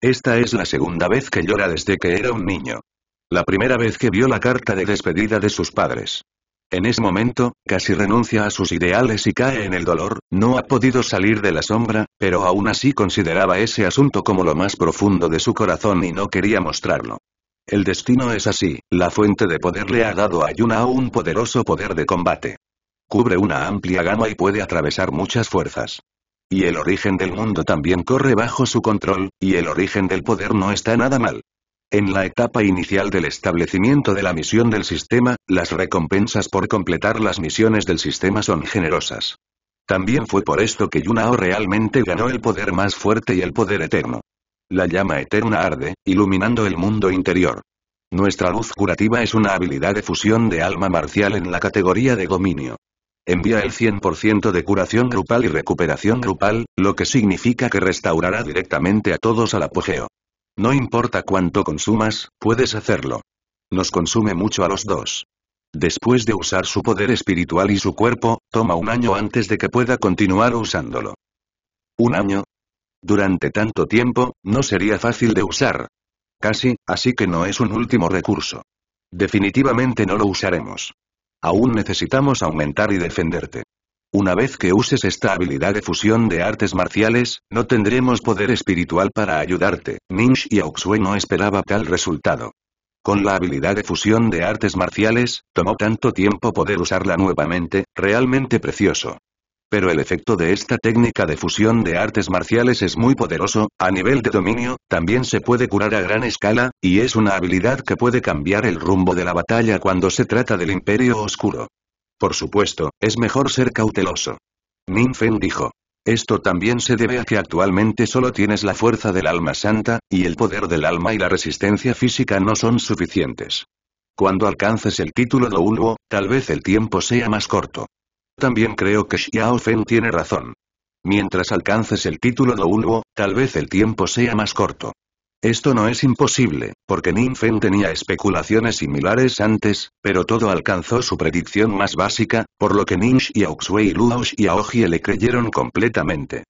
Esta es la segunda vez que llora desde que era un niño. La primera vez que vio la carta de despedida de sus padres. En ese momento, casi renuncia a sus ideales y cae en el dolor, no ha podido salir de la sombra, pero aún así consideraba ese asunto como lo más profundo de su corazón y no quería mostrarlo. El destino es así, la fuente de poder le ha dado a Yuna un poderoso poder de combate. Cubre una amplia gama y puede atravesar muchas fuerzas. Y el origen del mundo también corre bajo su control, y el origen del poder no está nada mal. En la etapa inicial del establecimiento de la misión del sistema, las recompensas por completar las misiones del sistema son generosas. También fue por esto que Yunao realmente ganó el poder más fuerte y el poder eterno. La llama eterna arde, iluminando el mundo interior. Nuestra luz curativa es una habilidad de fusión de alma marcial en la categoría de dominio. Envía el 100% de curación grupal y recuperación grupal, lo que significa que restaurará directamente a todos al apogeo. No importa cuánto consumas, puedes hacerlo. Nos consume mucho a los dos. Después de usar su poder espiritual y su cuerpo, toma un año antes de que pueda continuar usándolo. ¿Un año? Durante tanto tiempo, no sería fácil de usar. Casi, así que no es un último recurso. Definitivamente no lo usaremos. Aún necesitamos aumentar y defenderte. Una vez que uses esta habilidad de fusión de artes marciales, no tendremos poder espiritual para ayudarte. Ninsh y Auxue no esperaba tal resultado. Con la habilidad de fusión de artes marciales, tomó tanto tiempo poder usarla nuevamente, realmente precioso. Pero el efecto de esta técnica de fusión de artes marciales es muy poderoso, a nivel de dominio, también se puede curar a gran escala, y es una habilidad que puede cambiar el rumbo de la batalla cuando se trata del Imperio Oscuro. Por supuesto, es mejor ser cauteloso. Ninfen dijo. Esto también se debe a que actualmente solo tienes la fuerza del alma santa, y el poder del alma y la resistencia física no son suficientes. Cuando alcances el título de Ulvo, tal vez el tiempo sea más corto. También creo que Xiao Fen tiene razón. Mientras alcances el título de Unwo, tal vez el tiempo sea más corto. Esto no es imposible, porque Feng tenía especulaciones similares antes, pero todo alcanzó su predicción más básica, por lo que Ning Xiao y Luo le creyeron completamente.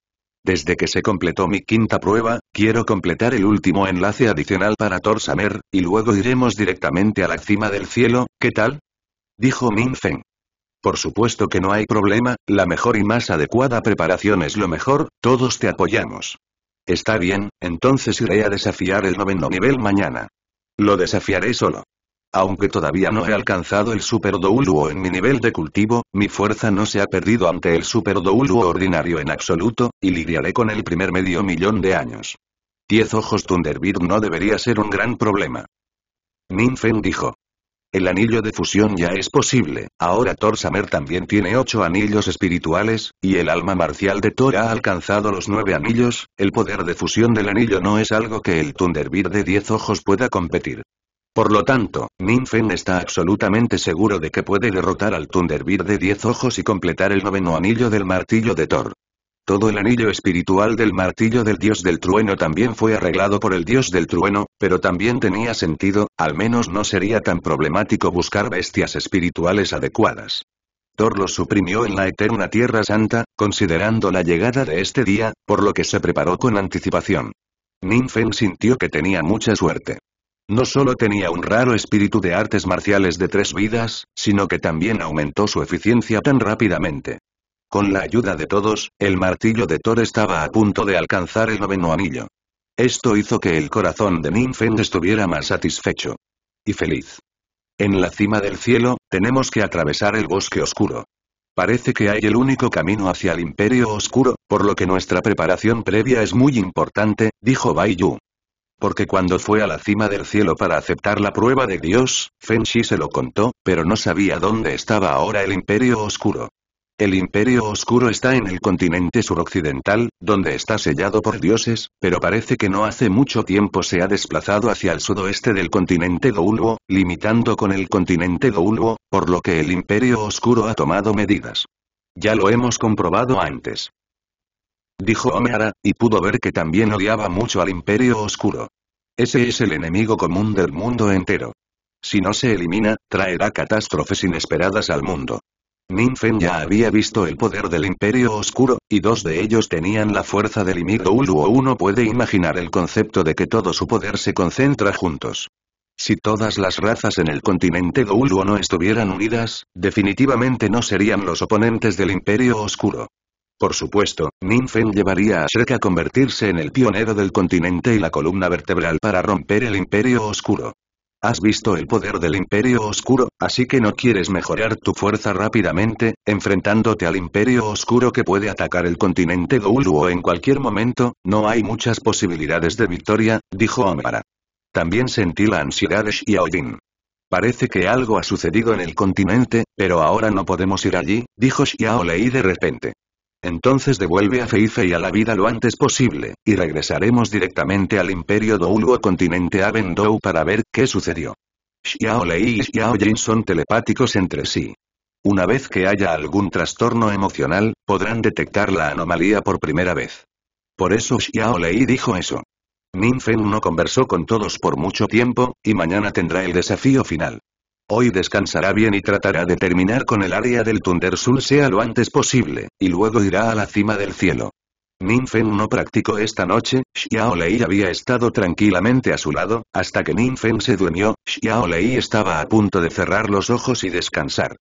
Desde que se completó mi quinta prueba, quiero completar el último enlace adicional para Torsamer, y luego iremos directamente a la cima del cielo, ¿qué tal? Dijo Min Feng. Por supuesto que no hay problema, la mejor y más adecuada preparación es lo mejor, todos te apoyamos. Está bien, entonces iré a desafiar el noveno nivel mañana. Lo desafiaré solo. Aunque todavía no he alcanzado el Super Douluo en mi nivel de cultivo, mi fuerza no se ha perdido ante el Super Douluo ordinario en absoluto, y lidiaré con el primer medio millón de años. Diez ojos Thunderbird no debería ser un gran problema. Ninfen dijo. El anillo de fusión ya es posible, ahora Thor Samer también tiene ocho anillos espirituales, y el alma marcial de Thor ha alcanzado los nueve anillos, el poder de fusión del anillo no es algo que el Thunderbird de 10 ojos pueda competir. Por lo tanto, Ninfen está absolutamente seguro de que puede derrotar al Thunderbird de 10 ojos y completar el noveno anillo del martillo de Thor. Todo el anillo espiritual del martillo del dios del trueno también fue arreglado por el dios del trueno, pero también tenía sentido, al menos no sería tan problemático buscar bestias espirituales adecuadas. Thor lo suprimió en la eterna Tierra Santa, considerando la llegada de este día, por lo que se preparó con anticipación. Ninfen sintió que tenía mucha suerte. No solo tenía un raro espíritu de artes marciales de tres vidas, sino que también aumentó su eficiencia tan rápidamente. Con la ayuda de todos, el martillo de Thor estaba a punto de alcanzar el noveno anillo. Esto hizo que el corazón de Feng estuviera más satisfecho. Y feliz. En la cima del cielo, tenemos que atravesar el bosque oscuro. Parece que hay el único camino hacia el Imperio Oscuro, por lo que nuestra preparación previa es muy importante, dijo Bai Yu. Porque cuando fue a la cima del cielo para aceptar la prueba de Dios, Feng Shi se lo contó, pero no sabía dónde estaba ahora el Imperio Oscuro. El Imperio Oscuro está en el continente suroccidental, donde está sellado por dioses, pero parece que no hace mucho tiempo se ha desplazado hacia el sudoeste del continente Doulu, limitando con el continente Doulu, por lo que el Imperio Oscuro ha tomado medidas. Ya lo hemos comprobado antes. Dijo Omehara, y pudo ver que también odiaba mucho al Imperio Oscuro. Ese es el enemigo común del mundo entero. Si no se elimina, traerá catástrofes inesperadas al mundo. Min ya había visto el poder del Imperio Oscuro, y dos de ellos tenían la fuerza del Imperio o uno puede imaginar el concepto de que todo su poder se concentra juntos. Si todas las razas en el continente Douluo no estuvieran unidas, definitivamente no serían los oponentes del Imperio Oscuro. Por supuesto, Ninfen llevaría a Shrek a convertirse en el pionero del continente y la columna vertebral para romper el Imperio Oscuro. Has visto el poder del Imperio Oscuro, así que no quieres mejorar tu fuerza rápidamente, enfrentándote al Imperio Oscuro que puede atacar el continente o en cualquier momento, no hay muchas posibilidades de victoria, dijo Omara. También sentí la ansiedad de Xiaolin. Parece que algo ha sucedido en el continente, pero ahora no podemos ir allí, dijo Xiao Lei de repente. Entonces devuelve a Feifei a la vida lo antes posible, y regresaremos directamente al Imperio Douluo continente Avendou para ver qué sucedió. Xiao Lei y Xiao Jin son telepáticos entre sí. Una vez que haya algún trastorno emocional, podrán detectar la anomalía por primera vez. Por eso Xiao Lei dijo eso. Min Feng no conversó con todos por mucho tiempo, y mañana tendrá el desafío final. Hoy descansará bien y tratará de terminar con el área del Tundersul sea lo antes posible, y luego irá a la cima del cielo. Ninfen no practicó esta noche, Xiao Lei había estado tranquilamente a su lado, hasta que Ninfen se durmió, Xiao Lei estaba a punto de cerrar los ojos y descansar.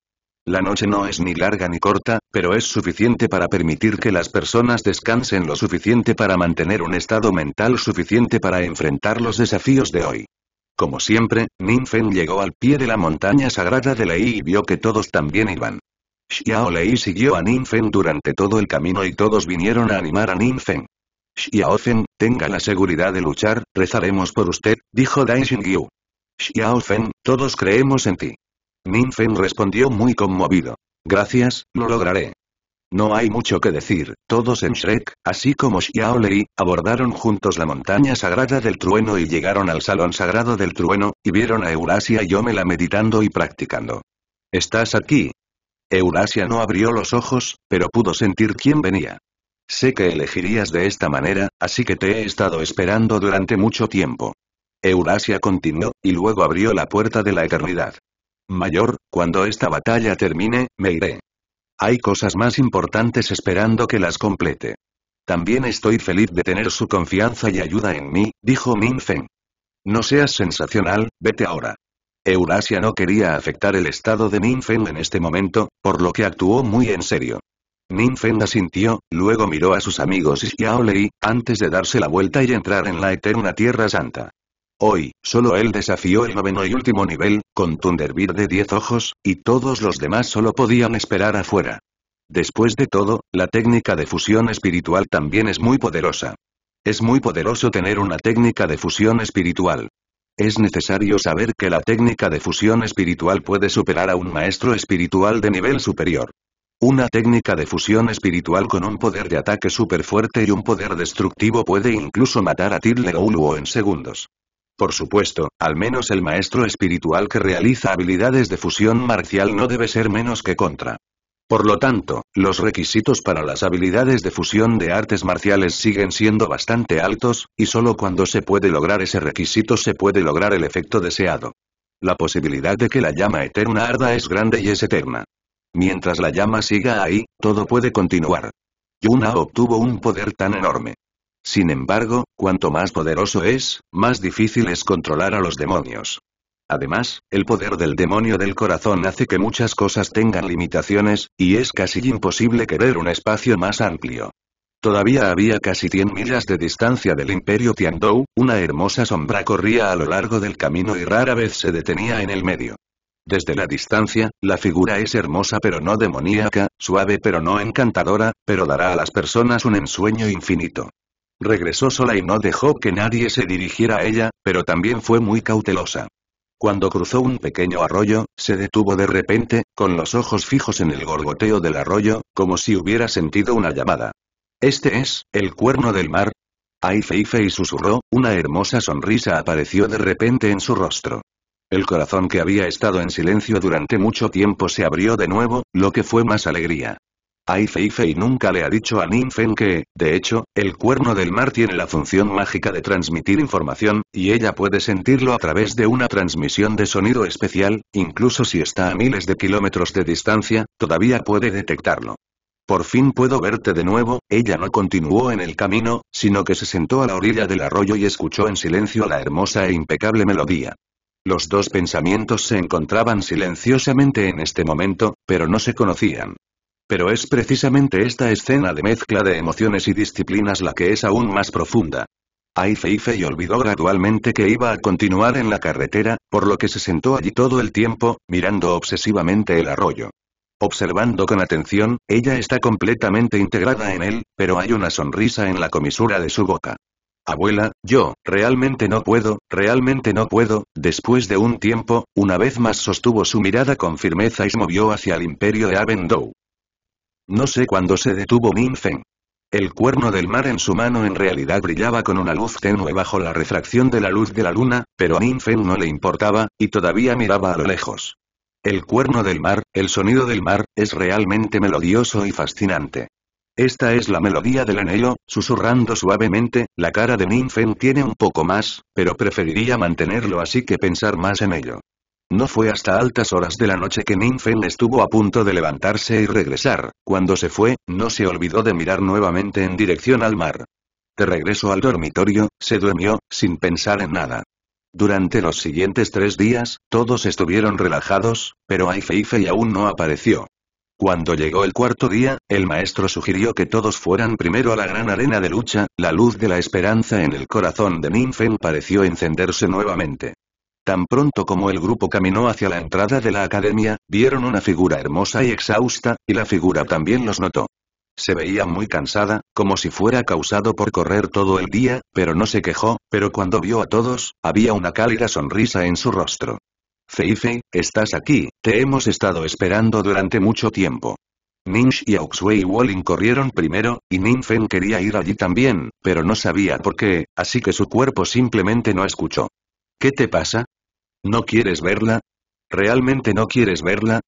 La noche no es ni larga ni corta, pero es suficiente para permitir que las personas descansen lo suficiente para mantener un estado mental suficiente para enfrentar los desafíos de hoy. Como siempre, Ninfen llegó al pie de la montaña sagrada de Lei y vio que todos también iban. Xiao Lei siguió a Ninfen durante todo el camino y todos vinieron a animar a Ninfen. Xiao Fen, tenga la seguridad de luchar, rezaremos por usted, dijo Dai Xingyu. Xiao Fen, todos creemos en ti. Ninfen respondió muy conmovido. Gracias, lo lograré. No hay mucho que decir, todos en Shrek, así como Xiao Lei, abordaron juntos la montaña sagrada del trueno y llegaron al salón sagrado del trueno, y vieron a Eurasia y Omela meditando y practicando. ¿Estás aquí? Eurasia no abrió los ojos, pero pudo sentir quién venía. Sé que elegirías de esta manera, así que te he estado esperando durante mucho tiempo. Eurasia continuó, y luego abrió la puerta de la eternidad. Mayor, cuando esta batalla termine, me iré. Hay cosas más importantes esperando que las complete. También estoy feliz de tener su confianza y ayuda en mí, dijo Min Feng. No seas sensacional, vete ahora. Eurasia no quería afectar el estado de Min Feng en este momento, por lo que actuó muy en serio. Min Feng asintió, luego miró a sus amigos y Xiaolei, antes de darse la vuelta y entrar en la eterna Tierra Santa. Hoy, solo él desafió el noveno y último nivel, con Thunderbird de 10 ojos, y todos los demás solo podían esperar afuera. Después de todo, la técnica de fusión espiritual también es muy poderosa. Es muy poderoso tener una técnica de fusión espiritual. Es necesario saber que la técnica de fusión espiritual puede superar a un maestro espiritual de nivel superior. Una técnica de fusión espiritual con un poder de ataque súper fuerte y un poder destructivo puede incluso matar a Tidler Uluo en segundos. Por supuesto, al menos el maestro espiritual que realiza habilidades de fusión marcial no debe ser menos que contra. Por lo tanto, los requisitos para las habilidades de fusión de artes marciales siguen siendo bastante altos, y solo cuando se puede lograr ese requisito se puede lograr el efecto deseado. La posibilidad de que la llama eterna arda es grande y es eterna. Mientras la llama siga ahí, todo puede continuar. Yuna obtuvo un poder tan enorme. Sin embargo, cuanto más poderoso es, más difícil es controlar a los demonios. Además, el poder del demonio del corazón hace que muchas cosas tengan limitaciones, y es casi imposible querer un espacio más amplio. Todavía había casi 100 millas de distancia del imperio Tiandou, una hermosa sombra corría a lo largo del camino y rara vez se detenía en el medio. Desde la distancia, la figura es hermosa pero no demoníaca, suave pero no encantadora, pero dará a las personas un ensueño infinito. Regresó sola y no dejó que nadie se dirigiera a ella, pero también fue muy cautelosa. Cuando cruzó un pequeño arroyo, se detuvo de repente, con los ojos fijos en el gorgoteo del arroyo, como si hubiera sentido una llamada. Este es, el cuerno del mar. Ayfe y susurró, una hermosa sonrisa apareció de repente en su rostro. El corazón que había estado en silencio durante mucho tiempo se abrió de nuevo, lo que fue más alegría. Ai Fei nunca le ha dicho a Ninfen que, de hecho, el cuerno del mar tiene la función mágica de transmitir información, y ella puede sentirlo a través de una transmisión de sonido especial, incluso si está a miles de kilómetros de distancia, todavía puede detectarlo. Por fin puedo verte de nuevo, ella no continuó en el camino, sino que se sentó a la orilla del arroyo y escuchó en silencio la hermosa e impecable melodía. Los dos pensamientos se encontraban silenciosamente en este momento, pero no se conocían. Pero es precisamente esta escena de mezcla de emociones y disciplinas la que es aún más profunda. Ai y olvidó gradualmente que iba a continuar en la carretera, por lo que se sentó allí todo el tiempo, mirando obsesivamente el arroyo. Observando con atención, ella está completamente integrada en él, pero hay una sonrisa en la comisura de su boca. Abuela, yo, realmente no puedo, realmente no puedo, después de un tiempo, una vez más sostuvo su mirada con firmeza y se movió hacia el imperio de Avendou. No sé cuándo se detuvo Min El cuerno del mar en su mano en realidad brillaba con una luz tenue bajo la refracción de la luz de la luna, pero a Min no le importaba, y todavía miraba a lo lejos. El cuerno del mar, el sonido del mar, es realmente melodioso y fascinante. Esta es la melodía del anhelo, susurrando suavemente, la cara de Ninfen tiene un poco más, pero preferiría mantenerlo así que pensar más en ello. No fue hasta altas horas de la noche que Ninfen estuvo a punto de levantarse y regresar, cuando se fue, no se olvidó de mirar nuevamente en dirección al mar. De regreso al dormitorio, se durmió, sin pensar en nada. Durante los siguientes tres días, todos estuvieron relajados, pero Aifeifei aún no apareció. Cuando llegó el cuarto día, el maestro sugirió que todos fueran primero a la gran arena de lucha, la luz de la esperanza en el corazón de Ninfen pareció encenderse nuevamente. Tan pronto como el grupo caminó hacia la entrada de la academia, vieron una figura hermosa y exhausta, y la figura también los notó. Se veía muy cansada, como si fuera causado por correr todo el día, pero no se quejó, pero cuando vio a todos, había una cálida sonrisa en su rostro. Feifei, estás aquí, te hemos estado esperando durante mucho tiempo. Ninch y Auxway Walling corrieron primero, y Ninfen quería ir allí también, pero no sabía por qué, así que su cuerpo simplemente no escuchó. ¿Qué te pasa? ¿No quieres verla? ¿Realmente no quieres verla?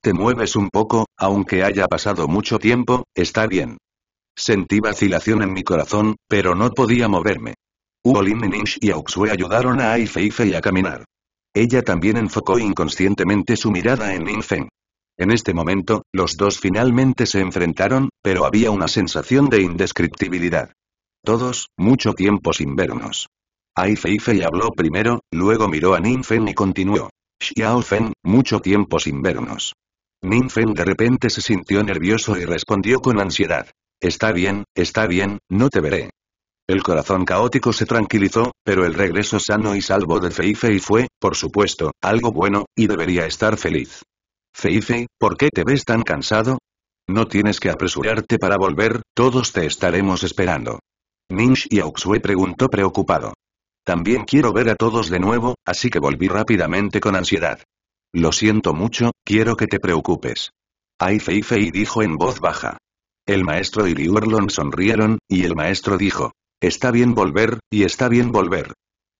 Te mueves un poco, aunque haya pasado mucho tiempo, está bien. Sentí vacilación en mi corazón, pero no podía moverme. Uolin Ninch y Auxue ayudaron a Feifei a caminar. Ella también enfocó inconscientemente su mirada en Feng. En este momento, los dos finalmente se enfrentaron, pero había una sensación de indescriptibilidad. Todos, mucho tiempo sin vernos. Ai Feifei habló primero, luego miró a Ninfen y continuó. Xiao Fen, mucho tiempo sin vernos. Ninfen de repente se sintió nervioso y respondió con ansiedad. Está bien, está bien, no te veré. El corazón caótico se tranquilizó, pero el regreso sano y salvo de Feifei fue, por supuesto, algo bueno, y debería estar feliz. Feifei, ¿por qué te ves tan cansado? No tienes que apresurarte para volver, todos te estaremos esperando. Ning Xiaoxue preguntó preocupado. También quiero ver a todos de nuevo, así que volví rápidamente con ansiedad. Lo siento mucho, quiero que te preocupes. Ai Feifei dijo en voz baja. El maestro y Liurlon sonrieron, y el maestro dijo. Está bien volver, y está bien volver.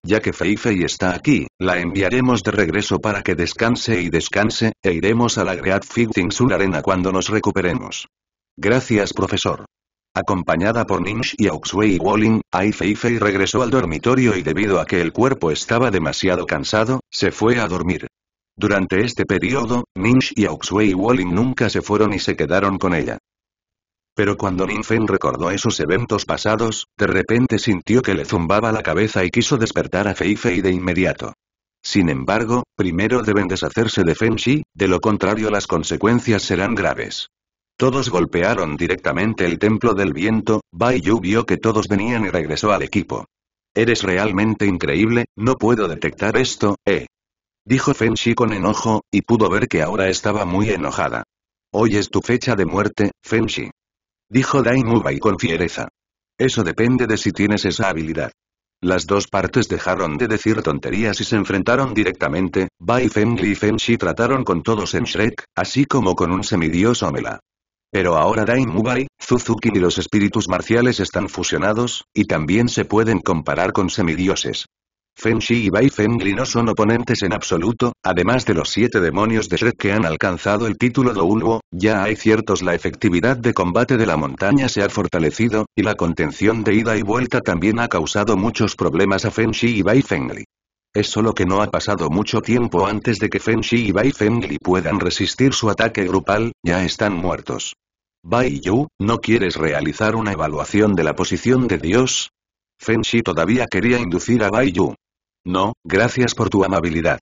Ya que Feifei está aquí, la enviaremos de regreso para que descanse y descanse, e iremos a la Great Fighting Sun Arena cuando nos recuperemos. Gracias profesor. Acompañada por Ninch y y Walling, Feifei regresó al dormitorio y debido a que el cuerpo estaba demasiado cansado, se fue a dormir. Durante este periodo, Ninch y y Walling nunca se fueron y se quedaron con ella. Pero cuando Ninfen recordó esos eventos pasados, de repente sintió que le zumbaba la cabeza y quiso despertar a Feifei de inmediato. Sin embargo, primero deben deshacerse de Feng de lo contrario las consecuencias serán graves. Todos golpearon directamente el templo del viento, Bai Yu vio que todos venían y regresó al equipo. Eres realmente increíble, no puedo detectar esto, eh. Dijo Feng Shi con enojo, y pudo ver que ahora estaba muy enojada. Hoy es tu fecha de muerte, Feng Shi. Dijo Dai Bai con fiereza. Eso depende de si tienes esa habilidad. Las dos partes dejaron de decir tonterías y se enfrentaron directamente, Bai Li y Feng Shi trataron con todos en Shrek, así como con un semidioso Mela. Pero ahora Daimubai, Suzuki y los espíritus marciales están fusionados, y también se pueden comparar con semidioses. Feng y Bai Fengli no son oponentes en absoluto, además de los siete demonios de Shrek que han alcanzado el título de Ulvo, ya hay ciertos la efectividad de combate de la montaña se ha fortalecido, y la contención de ida y vuelta también ha causado muchos problemas a Feng y Bai Fengli. Es solo que no ha pasado mucho tiempo antes de que Feng y Bai Fengli puedan resistir su ataque grupal, ya están muertos. Bai Yu, ¿no quieres realizar una evaluación de la posición de Dios? Feng todavía quería inducir a Bai Yu. No, gracias por tu amabilidad.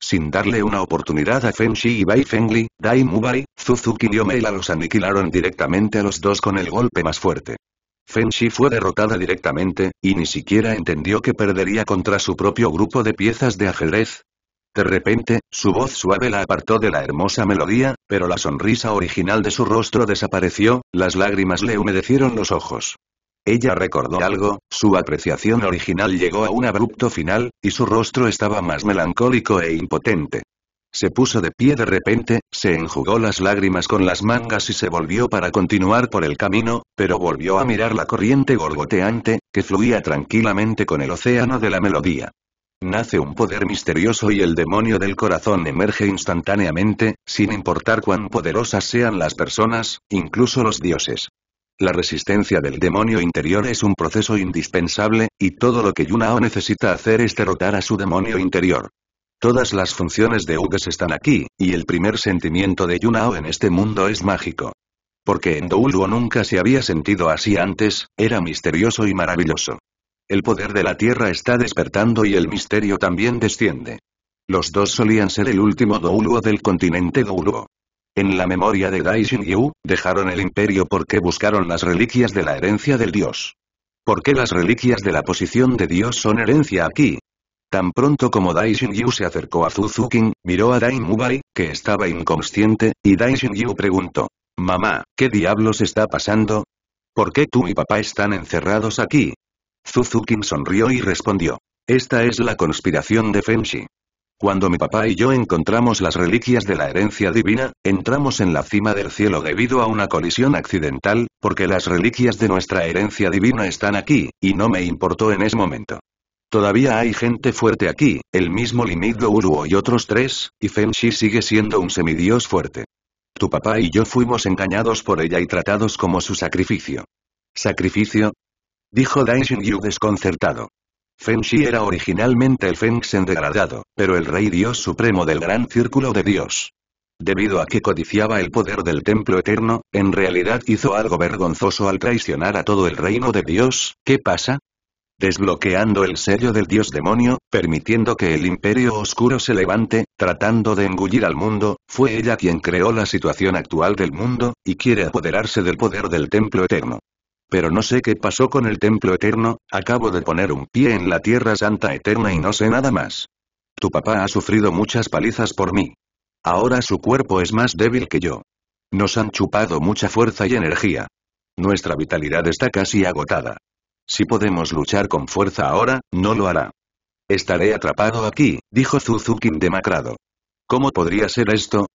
Sin darle una oportunidad a Feng y Bai Fengli, Dai Mubai, Suzuki y Omeila los aniquilaron directamente a los dos con el golpe más fuerte. Feng fue derrotada directamente, y ni siquiera entendió que perdería contra su propio grupo de piezas de ajedrez, de repente, su voz suave la apartó de la hermosa melodía, pero la sonrisa original de su rostro desapareció, las lágrimas le humedecieron los ojos. Ella recordó algo, su apreciación original llegó a un abrupto final, y su rostro estaba más melancólico e impotente. Se puso de pie de repente, se enjugó las lágrimas con las mangas y se volvió para continuar por el camino, pero volvió a mirar la corriente gorgoteante, que fluía tranquilamente con el océano de la melodía. Nace un poder misterioso y el demonio del corazón emerge instantáneamente, sin importar cuán poderosas sean las personas, incluso los dioses. La resistencia del demonio interior es un proceso indispensable, y todo lo que Yunao necesita hacer es derrotar a su demonio interior. Todas las funciones de Ugas están aquí, y el primer sentimiento de Yunao en este mundo es mágico. Porque en Douluo nunca se había sentido así antes, era misterioso y maravilloso. El poder de la Tierra está despertando y el misterio también desciende. Los dos solían ser el último Douluo del continente Douluo. En la memoria de Daishin Yu, dejaron el imperio porque buscaron las reliquias de la herencia del dios. ¿Por qué las reliquias de la posición de dios son herencia aquí? Tan pronto como Daishin Yu se acercó a Suzuki, miró a Dai Mubai, que estaba inconsciente, y Daishin Yu preguntó. Mamá, ¿qué diablos está pasando? ¿Por qué tú y papá están encerrados aquí? Suzuki sonrió y respondió. Esta es la conspiración de Fenshi. Cuando mi papá y yo encontramos las reliquias de la herencia divina, entramos en la cima del cielo debido a una colisión accidental, porque las reliquias de nuestra herencia divina están aquí, y no me importó en ese momento. Todavía hay gente fuerte aquí, el mismo Limido Uruo y otros tres, y Fenshi sigue siendo un semidios fuerte. Tu papá y yo fuimos engañados por ella y tratados como su sacrificio. ¿Sacrificio? Dijo Daishin Yu desconcertado. Feng Shi era originalmente el Feng Shen degradado, pero el rey dios supremo del gran círculo de dios. Debido a que codiciaba el poder del templo eterno, en realidad hizo algo vergonzoso al traicionar a todo el reino de dios, ¿qué pasa? Desbloqueando el sello del dios demonio, permitiendo que el imperio oscuro se levante, tratando de engullir al mundo, fue ella quien creó la situación actual del mundo, y quiere apoderarse del poder del templo eterno pero no sé qué pasó con el templo eterno, acabo de poner un pie en la tierra santa eterna y no sé nada más. Tu papá ha sufrido muchas palizas por mí. Ahora su cuerpo es más débil que yo. Nos han chupado mucha fuerza y energía. Nuestra vitalidad está casi agotada. Si podemos luchar con fuerza ahora, no lo hará. Estaré atrapado aquí, dijo Suzuki demacrado. ¿Cómo podría ser esto?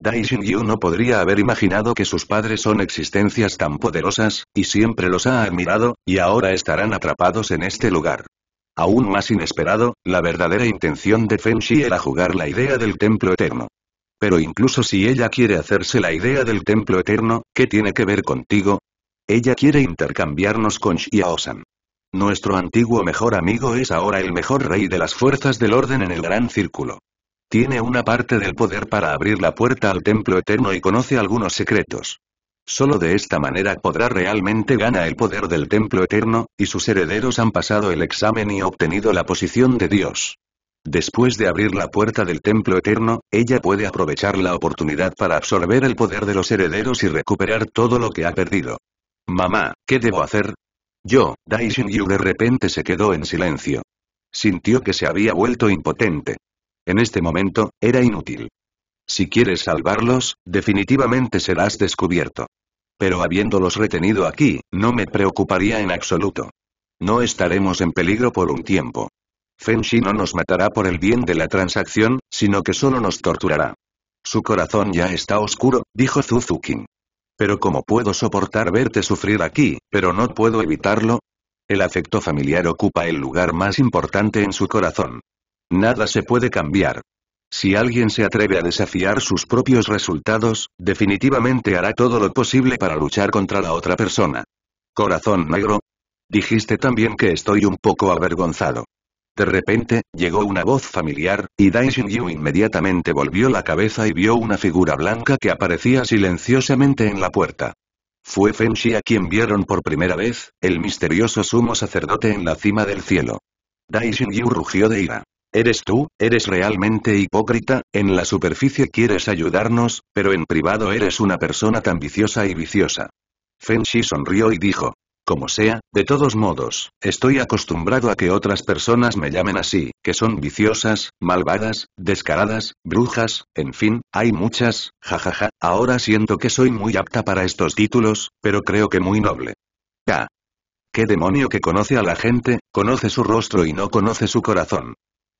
Dai Yu no podría haber imaginado que sus padres son existencias tan poderosas, y siempre los ha admirado, y ahora estarán atrapados en este lugar. Aún más inesperado, la verdadera intención de Feng Shi era jugar la idea del templo eterno. Pero incluso si ella quiere hacerse la idea del templo eterno, ¿qué tiene que ver contigo? Ella quiere intercambiarnos con Xiaosan. Nuestro antiguo mejor amigo es ahora el mejor rey de las fuerzas del orden en el gran círculo. Tiene una parte del poder para abrir la puerta al templo eterno y conoce algunos secretos. Solo de esta manera podrá realmente ganar el poder del templo eterno, y sus herederos han pasado el examen y obtenido la posición de Dios. Después de abrir la puerta del templo eterno, ella puede aprovechar la oportunidad para absorber el poder de los herederos y recuperar todo lo que ha perdido. Mamá, ¿qué debo hacer? Yo, Daishin Yu de repente se quedó en silencio. Sintió que se había vuelto impotente. En este momento, era inútil. Si quieres salvarlos, definitivamente serás descubierto. Pero habiéndolos retenido aquí, no me preocuparía en absoluto. No estaremos en peligro por un tiempo. Fenshi no nos matará por el bien de la transacción, sino que solo nos torturará. Su corazón ya está oscuro, dijo Zuzukin. Pero ¿cómo puedo soportar verte sufrir aquí, pero no puedo evitarlo? El afecto familiar ocupa el lugar más importante en su corazón. Nada se puede cambiar. Si alguien se atreve a desafiar sus propios resultados, definitivamente hará todo lo posible para luchar contra la otra persona. Corazón negro. Dijiste también que estoy un poco avergonzado. De repente, llegó una voz familiar, y Daishin Yu inmediatamente volvió la cabeza y vio una figura blanca que aparecía silenciosamente en la puerta. Fue Shi a quien vieron por primera vez, el misterioso sumo sacerdote en la cima del cielo. Daishin Yu rugió de ira. Eres tú, eres realmente hipócrita, en la superficie quieres ayudarnos, pero en privado eres una persona tan viciosa y viciosa. Fenshi sonrió y dijo. Como sea, de todos modos, estoy acostumbrado a que otras personas me llamen así, que son viciosas, malvadas, descaradas, brujas, en fin, hay muchas, jajaja, ahora siento que soy muy apta para estos títulos, pero creo que muy noble. Ah. ¿Qué demonio que conoce a la gente, conoce su rostro y no conoce su corazón?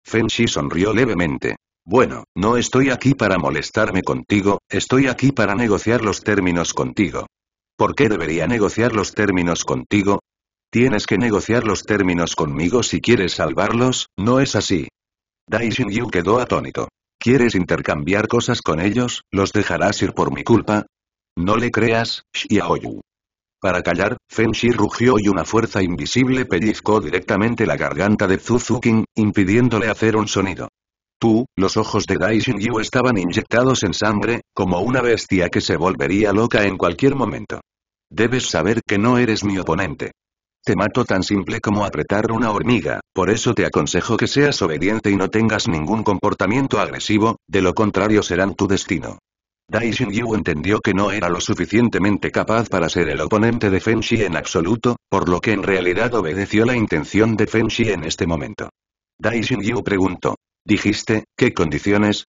Fenshi sonrió levemente. Bueno, no estoy aquí para molestarme contigo, estoy aquí para negociar los términos contigo. ¿Por qué debería negociar los términos contigo? Tienes que negociar los términos conmigo si quieres salvarlos, ¿no es así? Dai Yu quedó atónito. ¿Quieres intercambiar cosas con ellos? ¿Los dejarás ir por mi culpa? No le creas, Xiaoyu. Para callar, Fenshi rugió y una fuerza invisible pellizcó directamente la garganta de King, impidiéndole hacer un sonido. Tú, los ojos de Daishin Yu estaban inyectados en sangre, como una bestia que se volvería loca en cualquier momento. Debes saber que no eres mi oponente. Te mato tan simple como apretar una hormiga, por eso te aconsejo que seas obediente y no tengas ningún comportamiento agresivo, de lo contrario serán tu destino. Dai Yu entendió que no era lo suficientemente capaz para ser el oponente de Feng en absoluto, por lo que en realidad obedeció la intención de Feng en este momento. Dai Yu preguntó. ¿Dijiste, qué condiciones?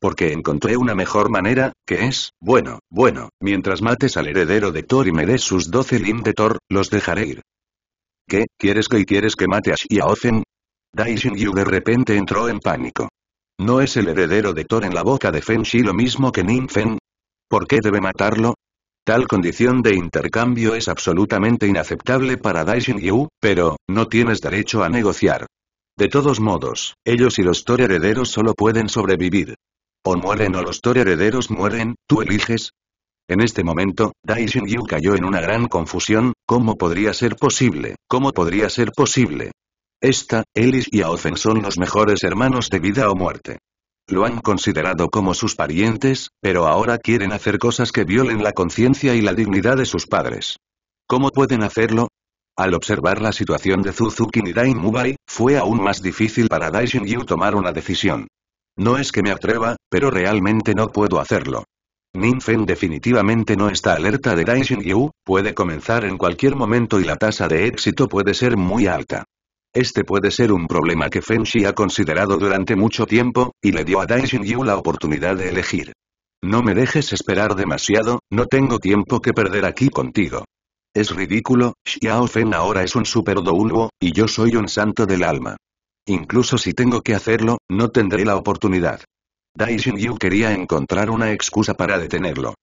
Porque encontré una mejor manera, que es, bueno, bueno, mientras mates al heredero de Thor y me des sus doce lin de Thor, los dejaré ir. ¿Qué, quieres que y quieres que mate a Ozen? Dai Yu de repente entró en pánico. ¿No es el heredero de Thor en la boca de Feng Shi lo mismo que Ning Fen? ¿Por qué debe matarlo? Tal condición de intercambio es absolutamente inaceptable para Daishin Yu, pero, no tienes derecho a negociar. De todos modos, ellos y los Thor herederos solo pueden sobrevivir. O mueren o los Thor herederos mueren, tú eliges. En este momento, Daishin Yu cayó en una gran confusión, ¿cómo podría ser posible? ¿Cómo podría ser posible? Esta, Ellis y Aofen son los mejores hermanos de vida o muerte. Lo han considerado como sus parientes, pero ahora quieren hacer cosas que violen la conciencia y la dignidad de sus padres. ¿Cómo pueden hacerlo? Al observar la situación de Suzuki y Mubai, fue aún más difícil para Daishin Yu tomar una decisión. No es que me atreva, pero realmente no puedo hacerlo. Ninfen definitivamente no está alerta de Daishin Yu, puede comenzar en cualquier momento y la tasa de éxito puede ser muy alta. Este puede ser un problema que Shi ha considerado durante mucho tiempo, y le dio a Daishin Yu la oportunidad de elegir. No me dejes esperar demasiado, no tengo tiempo que perder aquí contigo. Es ridículo, Xiao Fen ahora es un super y yo soy un santo del alma. Incluso si tengo que hacerlo, no tendré la oportunidad. Daishin Yu quería encontrar una excusa para detenerlo.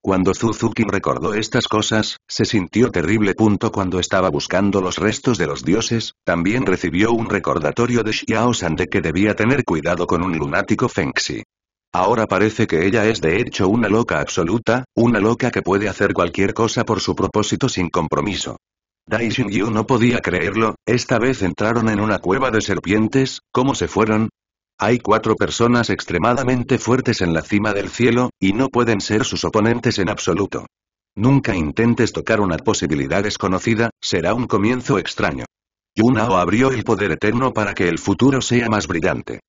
Cuando Suzuki recordó estas cosas, se sintió terrible. punto Cuando estaba buscando los restos de los dioses, también recibió un recordatorio de Xiao San de que debía tener cuidado con un lunático Fengxi. Ahora parece que ella es de hecho una loca absoluta, una loca que puede hacer cualquier cosa por su propósito sin compromiso. Dai Yu no podía creerlo, esta vez entraron en una cueva de serpientes, ¿cómo se fueron? Hay cuatro personas extremadamente fuertes en la cima del cielo, y no pueden ser sus oponentes en absoluto. Nunca intentes tocar una posibilidad desconocida, será un comienzo extraño. Yunao abrió el poder eterno para que el futuro sea más brillante.